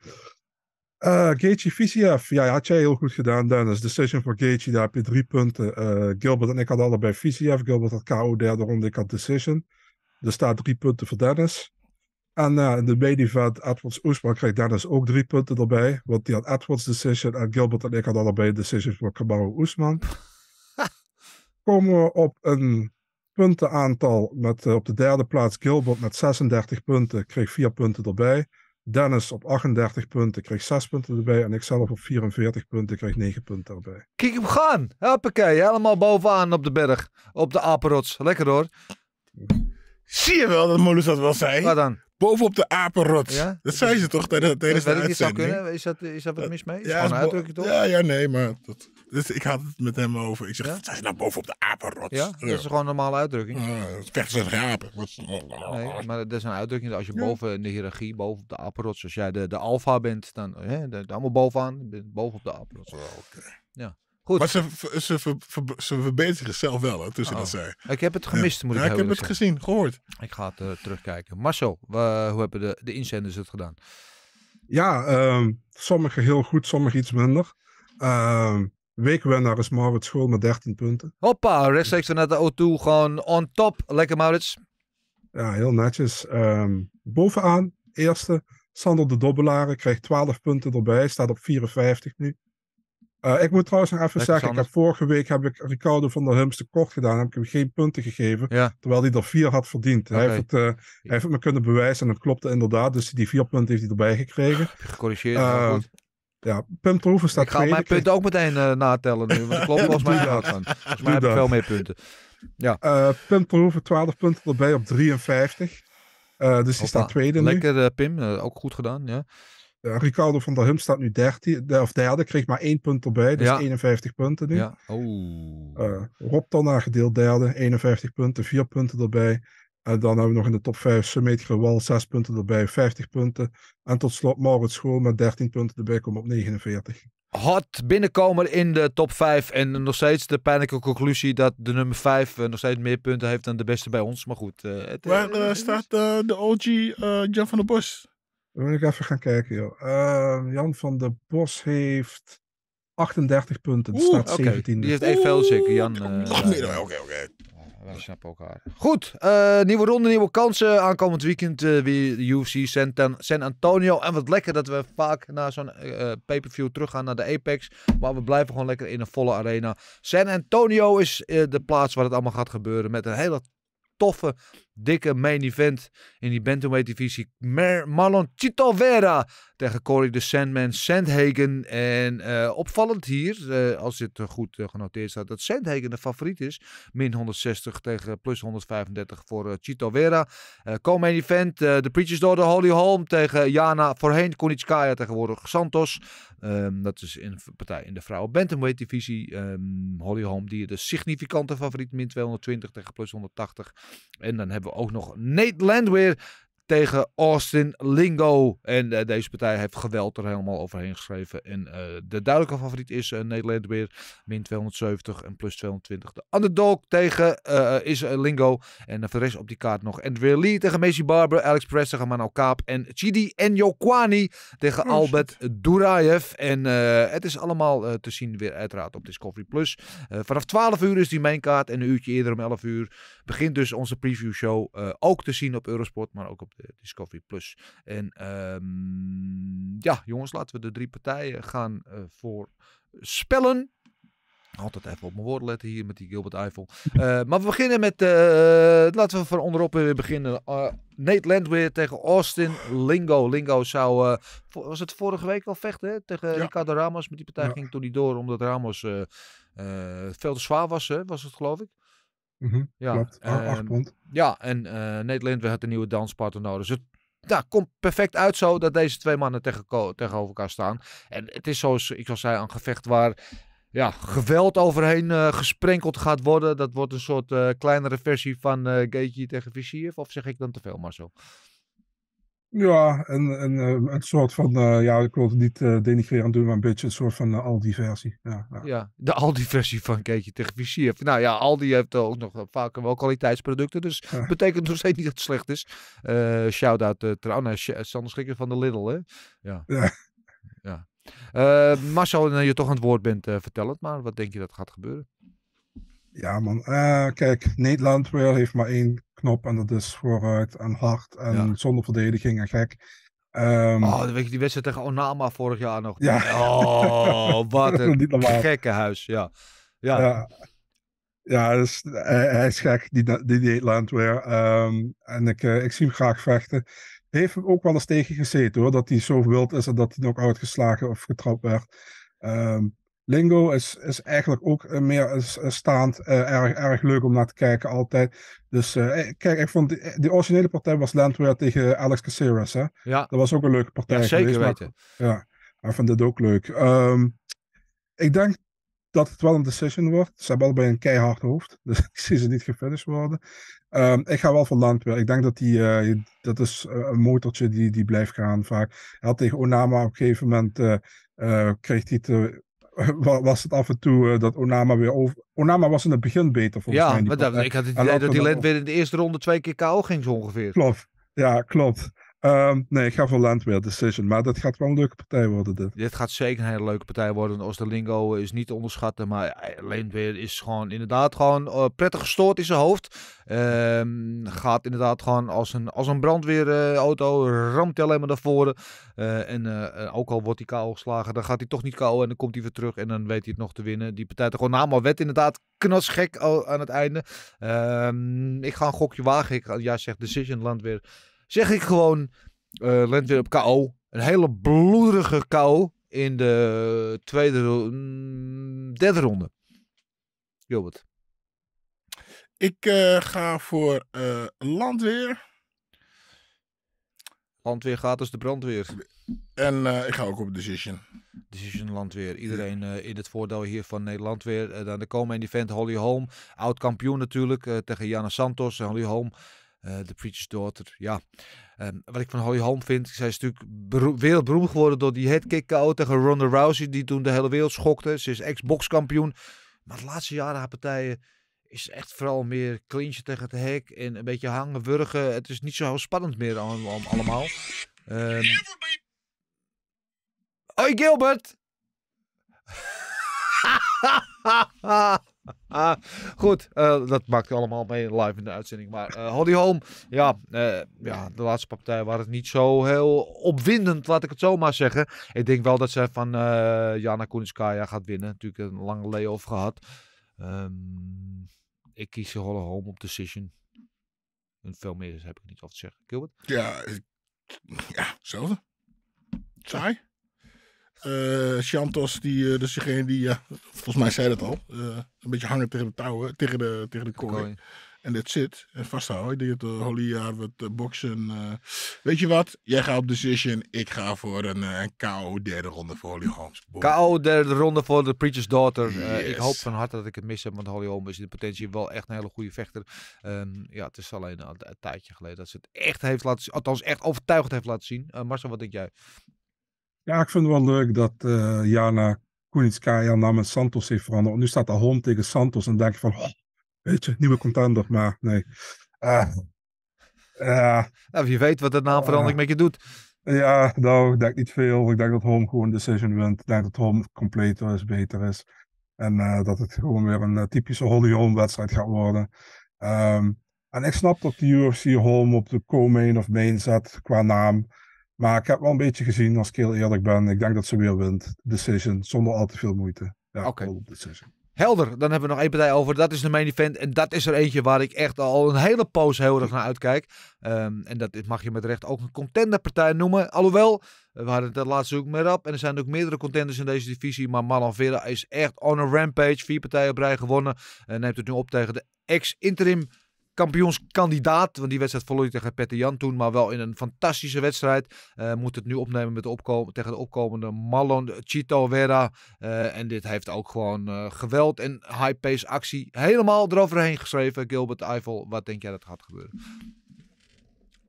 Uh, Gaethje ja, had jij heel goed gedaan, Dennis. Decision voor Gaethje, daar heb je drie punten. Eh, Gilbert en ik hadden allebei Visiev. Gilbert had KO derde ronde, ik had Decision. Er staat drie punten voor Dennis. En de medevat, Edwards Oesman kreeg daar dus ook drie punten erbij. Want die had Edwards decision en Gilbert en ik hadden allebei decision voor Kamau Oesman. *laughs* Komen we op een puntenaantal met eh, op de derde plaats Gilbert met 36 punten, kreeg vier punten erbij. Dennis op 38 punten kreeg 6 punten erbij. En ikzelf op 44 punten kreeg 9 punten erbij. Kijk hem gaan. Hoppakee. Helemaal bovenaan op de berg. Op de apenrots. Lekker hoor. Zie je wel dat Molus dat wel zei? Wat dan? Bovenop de apenrots. Dat zei ze toch tijdens, het de zou kunnen. Is dat, is dat wat mis mee? ja, een uitdrukking toch? Ja, ja, nee, maar... Dat, dus ik had het met hem over. Ik zeg, ja? zijn ze nou bovenop de apenrots? Ja, dat is gewoon een normale uitdrukking. Ja, vechten zijn geen apen. Nou? maar dat is een uitdrukking. Als je boven in de hiërarchie, bovenop de apenrots... Als jij de, de alfa bent, dan hè, de, allemaal bovenaan. Bovenop de apenrots. Oh, oké. Ja. Maar ze, ze, ze, ze verbeteren zelf wel hè, tussen oh. dat zij. Ik heb het gemist, moet ik ja, Ik heb het gezien, gehoord. Ik ga het eh, terugkijken. Marcel, hoe hebben de, de inzenders het gedaan? Ja, ehm, sommige sommigen heel goed, sommigen iets minder. Ehm, weekwinnaar is Maurits School met 13 punten. Hoppa, rechtstreeks vanuit de O2 gewoon on top. Lekker Maurits. Ja, heel netjes. Ehm, bovenaan, eerste, Sander de Dobbelaren krijgt 12 punten erbij. Staat op 54 nu. Eh, ik moet trouwens nog even zeggen, ik heb vorige week heb ik Ricardo van der Humst tekort gedaan. Heb ik hem geen punten gegeven, terwijl hij er vier had verdiend. Hij, heeft het, eh, hij heeft me kunnen bewijzen en het klopte inderdaad. Dus die vier punten heeft hij erbij gekregen. Ah, gecorrigeerd, uh, Ja, Pim Troeven staat Ik ga mijn punten ook meteen natellen nu, want dat klopt *laughs* volgens mij dan. Volgens mij heb ik veel meer punten. Ja. Pim Troeven, 12 punten erbij op 53. dus die staat tweede Lekker, nu. Lekker Pim, ook goed gedaan, ja. Eh, Ricardo van der Hum staat nu 13, of derde, kreeg maar één punt erbij, dus 51 punten nu. Ja. Oh. Uh, Rob Tanna gedeeld derde, 51 punten, vier punten erbij. En eh, dan hebben we nog in de top 5 Summit Wal, 6 punten erbij, 50 punten. En tot slot Maurits schoon met 13 punten erbij, komt op 49. Hot binnenkomen in de top 5. En nog steeds de pijnlijke conclusie dat de nummer 5 nog steeds meer punten heeft dan de beste bij ons. Maar goed. Het, Waar het, staat de OG Jeff van der Bos? Dan moet ik even gaan kijken, joh. Ehm, Jan van der Bos heeft 38 punten. Oeh, staat 17. Die heeft even ziek, Jan. Eh, eh. Oké, oké. We snappen elkaar. Goed, eh, nieuwe ronde, nieuwe kansen. Aankomend weekend uh, weer UFC San, San, Antonio. En wat lekker dat we vaak naar zo'n uh, pay-per-view teruggaan naar de Apex. Maar we blijven gewoon lekker in een volle arena. San Antonio is de plaats waar het allemaal gaat gebeuren. Met een hele toffe dikke main event in die bantamweight-divisie. Marlon Chito Vera tegen Corey de Sandman Sandhagen. En eh, opvallend hier, eh, als dit eh, goed genoteerd staat, dat Sandhagen de favoriet is. Min 160 tegen plus 135 voor Chito Vera. Co-main event, de Preachers Door de Holy Holm tegen Jana, voorheen Konitskaya tegenwoordig Santos. Ehm, dat is een partij in de vrouwen bantamweight-divisie. Um, ehm, Holly Holm, die de significante favoriet, min 220 tegen plus 180. En dan hebben ook nog Nate Landweer tegen Austin Lingo. En eh, deze partij heeft geweld er helemaal overheen geschreven. En eh, de duidelijke favoriet is uh, eh, Nederland weer. Min 270 en plus 220. De underdog tegen is Lingo. En voor de rest op die kaart nog Andrew Lee tegen Macy Barber. Alex Press tegen Manal Kaap. En Chidi Enyokwani tegen oh, Albert Duraev. En het is allemaal te zien weer uiteraard op Discovery+. Plus. vanaf 12 uur is die kaart En een uurtje eerder om 11 uur begint dus onze preview show eh, ook te zien op Eurosport, maar ook op de Discovery Plus. En ehm, ja, jongens, laten we de drie partijen gaan eh, voorspellen. Altijd even op mijn woorden letten hier met die Gilbert Eiffel. Eh, maar we beginnen met. laten we van onderop weer beginnen. Uh, Nate Landweer tegen Austin Lingo. Lingo zou. was het vorige week al vechten tegen Ricardo Ramos? Met die partij ging toen niet door omdat Ramos veel te zwaar was, hè? was het geloof ik. Mhm, ja, ehm, Ja, en uh, Nate Lindwe had een nieuwe danspartner nodig. Dus het nou, komt perfect uit zo dat deze twee mannen tegen, tegenover elkaar staan. En het is zoals ik al zei, een gevecht waar ja, geweld overheen uh, gesprenkeld gaat worden. Dat wordt een soort eh, kleinere versie van uh, tegen Vizier. Of zeg ik dan te veel, Marcel? Ja, en, en eh, soort van, eh, ja, ik wil het niet uh, denigrerend doen, maar een beetje een soort van Aldi-versie. Ja, ja. ja, de Aldi-versie van Keetje tegen Nou ja, Aldi heeft ook nog vaker wel kwaliteitsproducten, dus ja. betekent nog steeds niet dat het slecht is. Shout-out trouwens naar Sander Schikker van de Lidl, hè? Ja. ja. ja. Marcel, als je toch aan het woord bent, vertel het maar. Wat denk je dat gaat gebeuren? Ja, man. kijk, Nederland heeft maar één knop. En dat is vooruit en hard en zonder verdediging en gek. Um, oh, weet je, die wedstrijd tegen Onama vorig jaar nog. Ja. Oh, *laughs* wat een gekke huis. Ja, ja. ja. dus, hij, is gek, die, die land weer. Ehm, en ik, eh, ik zie hem graag vechten. Heeft hem ook wel eens tegen gezeten hoor, dat hij zo wild is en dat hij nog uitgeslagen of getrapt werd. Ehm, Lingo is, is eigenlijk ook eh, meer eh, staand eh, erg, erg leuk om naar te kijken altijd. Dus kijk, ik vond die, originele partij was Landwehr tegen Alex Caceres. Hè? Ja. Dat was ook een leuke partij. Ja, zeker weten. ja, ik vond dit ook leuk. Ehm, ik denk dat het wel een decision wordt. Ze hebben bij een keihard hoofd. *laughs* Dus ik zie ze niet gefinished worden. Ehm, ik ga wel voor Landwehr. Ik denk dat die, uh, dat is een motortje die, die blijft gaan vaak. Hij had tegen Onama op een gegeven moment, kreeg hij te, *laughs* was het af en toe eh, dat Onama weer over... Onama was in het begin beter volgens ja, mij. Ja, ik had het idee dat hij weer in de eerste ronde twee keer KO ging zo ongeveer. Klopt, ja klopt. Ehm, nee, ik ga voor Landweer Decision. Maar dat gaat wel een leuke partij worden. Dit, dit gaat zeker een hele leuke partij worden. Oosterlingo is niet te onderschatten. Maar eh, Landweer is gewoon inderdaad gewoon eh, prettig gestoord in zijn hoofd. Ehm, gaat inderdaad gewoon als een, als een brandweerauto. Eh, ramt alleen maar naar voren. en ook al wordt hij kou geslagen, dan gaat hij toch niet kou En dan komt hij weer terug en dan weet hij het nog te winnen. Die partij er gewoon naam werd inderdaad knasgek aan het einde. Ehm, ik ga een gokje wagen. Ik, ja, zeg Decision Landweer zeg ik gewoon uh, op KO. Een hele bloederige KO in de tweede, mm, derde ronde. Jobert. Ik eh, ga voor eh, Landweer. Landweer gaat dus de brandweer. En ik ga ook op Decision. Decision Landweer. Iedereen in het voordeel hier van Nederland weer. dan de komen in event Holly Holm. Oud kampioen natuurlijk tegen Janne Santos. Holly Holm eh, de Preacher's Daughter. Ja, ehm, wat ik van Holly Holm vind, zij is natuurlijk wereldberoemd geworden door die headkick tegen Ronda Rousey, die toen de hele wereld schokte. Ze is ex-boxkampioen. Maar de laatste jaren haar partijen is echt vooral meer clinchen tegen het hek en een beetje hangen, wurgen. Het is niet zo spannend meer allemaal. Um... Ehm, Hoi Gilbert! *laughs* Ah, goed, uh, dat maakt allemaal mee live in de uitzending. Maar eh, Holly Holm, ja, eh, ja, de laatste partij waren het niet zo heel opwindend, laat ik het zo maar zeggen. Ik denk wel dat ze van Jana Koenskaya gaat winnen. Natuurlijk een lange layoff gehad. Ehm, ik kies Holly Holm op decision. En veel meer heb ik niet over te zeggen. Gilbert? Ja, ja zelfde. Saai. Uh, eh, Chantos, die, is eh, dus degene die, ja, volgens mij zei dat al, eh, een beetje hangen tegen de touwen, tegen de, tegen de kooi. En dat zit, en vasthouden. Ik denk dat de Holly jaar wat boksen. weet je wat? Jij gaat op decision, ik ga voor een, een KO derde ronde voor Holly Holmes. KO derde ronde voor de Preacher's Daughter. ik hoop van harte dat ik het mis heb, want Holly Holmes is in potentie wel echt een hele goede vechter. Ehm, ja, het is alleen een, tijdje geleden dat ze het echt heeft laten zien, althans echt overtuigd heeft laten zien. Marcel, wat denk jij? Ja, ik vind het wel leuk dat uh, Jana Kunitskaya namens Santos heeft veranderd. Nu staat Home tegen Santos en denk je van, oh, weet je, nieuwe contender, maar nee. Uh, eh, uh, eh. je weet wat de naamverandering met je doet. Ja, nou, ik denk niet veel. Ik denk dat Home gewoon decision wint. Ik denk dat Home completer is, beter is. En dat het gewoon weer een typische Holly Home wedstrijd gaat worden. Ehm, en ik snap dat de UFC Home op de co-main of main zat qua naam. Maar ik heb wel een beetje gezien, als ik heel eerlijk ben. Ik denk dat ze weer wint. season zonder al te veel moeite. Ja, Oké. Okay. Helder, dan hebben we nog één partij over. Dat is de main event. En dat is er eentje waar ik echt al een hele poos heel erg naar uitkijk. Ehm, en dat mag je met recht ook een contenderpartij noemen. Alhoewel, we hadden het laatste ook met op. En er zijn ook meerdere contenders in deze divisie. Maar Marlon Vera is echt on a rampage. Vier partijen op rij gewonnen. En neemt het nu op tegen de ex-interim kampioenskandidaat. Want die wedstrijd verloor tegen Petter Jan toen. Maar wel in een fantastische wedstrijd. Eh, moet het nu opnemen met de tegen de opkomende Marlon Chito Vera. Eh, en dit heeft ook gewoon eh, geweld en high-pace actie helemaal eroverheen geschreven. Gilbert Eiffel, wat denk jij dat gaat gebeuren?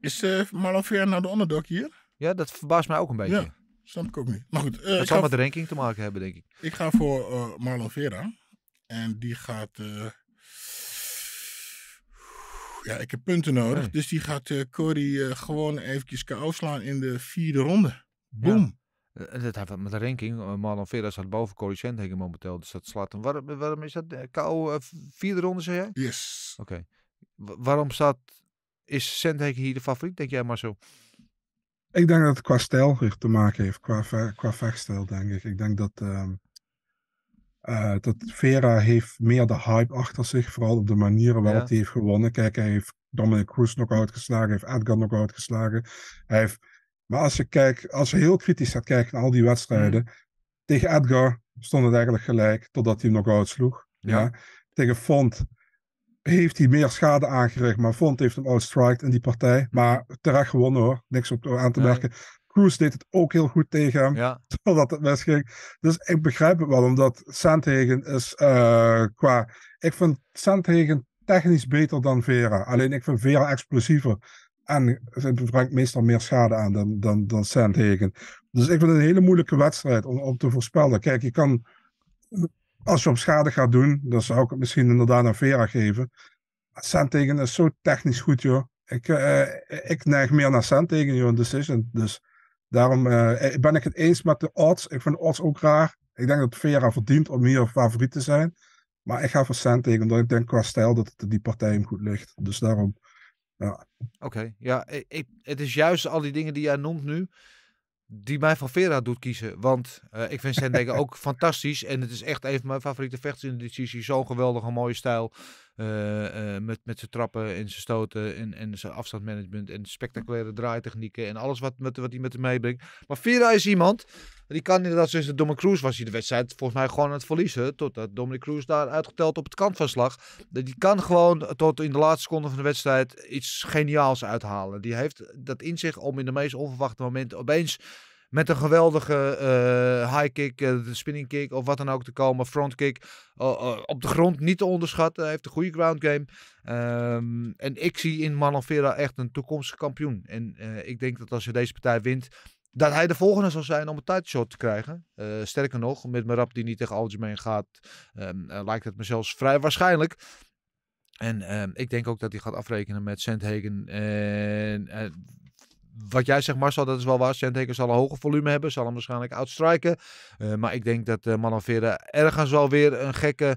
Is Marlon Vera nou de onderdok hier? Ja, dat verbaast mij ook een beetje. Ja, snap ik ook niet. Maar goed. dat zal met de ranking te maken hebben, denk ik. Ik ga voor Marlon Vera. En die gaat ja, ik heb punten nodig. Dus die gaat uh, gewoon eventjes KO slaan in de vierde ronde. Boom. Eh, dat heeft met de ranking. Marlon Vera staat boven Cory Sandhagen momenteel. Dus dat slaat hem. Waarom, waarom is dat? KO vierde ronde, zei jij? Yes. Oké. Waarom staat, is Sandhagen hier de favoriet, denk jij maar zo? Ik denk dat het qua stijl te maken heeft. Qua, qua vechtstijl, denk ik. Ik denk dat... Ehm, eh, dat Vera heeft meer de hype achter zich, vooral op de manieren waarop hij heeft gewonnen. Kijk, hij heeft Dominic Cruz nog uitgeslagen, hij heeft Edgar nog uitgeslagen. geslagen. Hij heeft... Maar als je, kijkt, als je heel kritisch gaat kijken naar al die wedstrijden, mm. tegen Edgar stond het eigenlijk gelijk, totdat hij hem nog sloeg. Ja. Tegen Font heeft hij meer schade aangericht, maar Font heeft hem outstriked in die partij. Mm. Maar terecht gewonnen hoor, niks op aan te merken. Cruz deed het ook heel goed tegen hem. Ja. Totdat het misging. Dus ik begrijp het wel, omdat Sandhagen is eh, qua. Ik vind Sandhagen technisch beter dan Vera. Alleen ik vind Vera explosiever. En ze brengt meestal meer schade aan dan, dan, dan Dus ik vind het een hele moeilijke wedstrijd om, om te voorspellen. Kijk, je kan. Als je op schade gaat doen, dan zou ik het misschien inderdaad aan Vera geven. Sandhagen is zo technisch goed, joh. Ik, eh, ik neig meer naar Sandhagen, joh, een decision. Dus Daarom eh, eh, ben ik het eens met de odds. Ik vind de odds ook raar. Ik denk dat Vera verdient om hier favoriet te zijn. Maar ik ga voor Sand tegen, omdat ik denk qua stijl dat het die partij hem goed ligt. Dus daarom, ja. Oké, ja. het is juist al die dingen die jij noemt nu, die mij van Vera doet kiezen. Want eh, ik vind Sand *laughs* ook fantastisch. En het is echt een van mijn favoriete vechters in de Zo Zo'n geweldige, mooie stijl. Eh, eh, met, met zijn trappen en zijn stoten en, en zijn afstandmanagement en spectaculaire draaitechnieken en alles wat, met, wat hij met hem meebrengt. Maar Vera is iemand, die kan inderdaad, sinds de Dominic Cruz was hij de wedstrijd volgens mij gewoon aan het verliezen. Totdat Dominic Cruz daar uitgeteld op het kant van slag. Die kan gewoon tot in de laatste seconde van de wedstrijd iets geniaals uithalen. Die heeft dat in zich om in de meest onverwachte momenten opeens met een geweldige eh, high kick, eh, de spinning kick of wat dan ook te komen, front kick. op de grond niet te onderschatten, hij heeft een goede ground game. Ehm, en ik zie in Marlon Vera echt een toekomstig kampioen. En eh, ik denk dat als hij deze partij wint, dat hij de volgende zal zijn om een tijdshot te krijgen. sterker nog, met rap die niet tegen Algemeen gaat, ehm, lijkt het me zelfs vrij waarschijnlijk. En ehm, ik denk ook dat hij gaat afrekenen met Sandhagen. En wat jij zegt, Marcel, dat is wel waar. Sandhaker zal een hoger volume hebben. Zal hem waarschijnlijk outstriken. Eh, maar ik denk dat uh, eh, Manavera ergens wel weer een gekke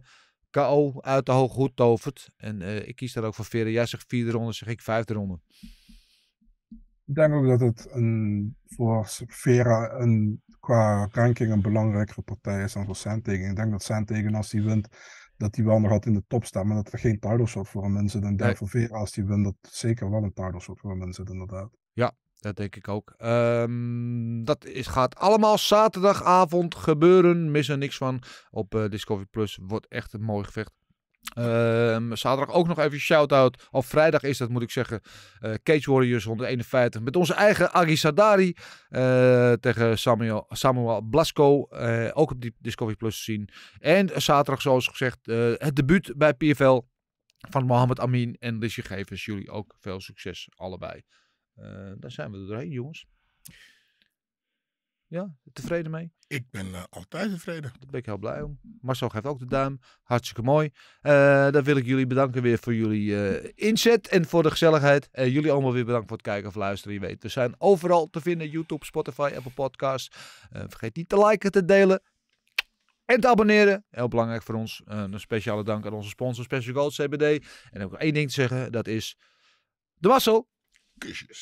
KO uit de hoge hoed tovert. En eh, ik kies daar ook voor Vera. Jij zegt vierde ronde, zeg ik vijfde ronde. Ik denk ook dat het een, voor Vera een, qua ranking een belangrijkere partij is dan voor Sandhagen. Ik denk dat Sandhagen, als hij wint, dat hij wel nog altijd in de top staat, maar dat er geen title shot voor hem in zit. En nee. Vera, als hij wint, dat zeker wel een title shot voor hem zit, inderdaad. Ja, dat denk ik ook. Ehm, dat is, gaat allemaal zaterdagavond gebeuren. Mis er niks van op eh, Discovery Plus. Wordt echt een mooi gevecht. Ehm, zaterdag ook nog even shout-out. Of vrijdag is dat, moet ik zeggen. Uh, Cage Warriors 151. Met onze eigen Agi Sadari. Eh, tegen Samuel, Blasco. ook op die Discovery Plus te zien. En zaterdag, zoals gezegd, het debuut bij PFL. Van Mohammed Amin en Lizzie Gevers. Jullie ook veel succes, allebei. Eh, daar zijn we er doorheen, jongens. Ja, tevreden mee? Ik ben eh, altijd tevreden. Daar ben ik heel blij om. Marcel geeft ook de duim. Hartstikke mooi. Uh, dan wil ik jullie bedanken weer voor jullie inzet en voor de gezelligheid. jullie allemaal weer bedankt voor het kijken of luisteren. Je weet, we zijn overal te vinden. YouTube, Spotify, Apple Podcasts. vergeet niet te liken, te delen. En te abonneren. Heel belangrijk voor ons. een speciale dank aan onze sponsor Special Gold CBD. En dan heb ik één ding te zeggen. Dat is de wassel. Kusjes.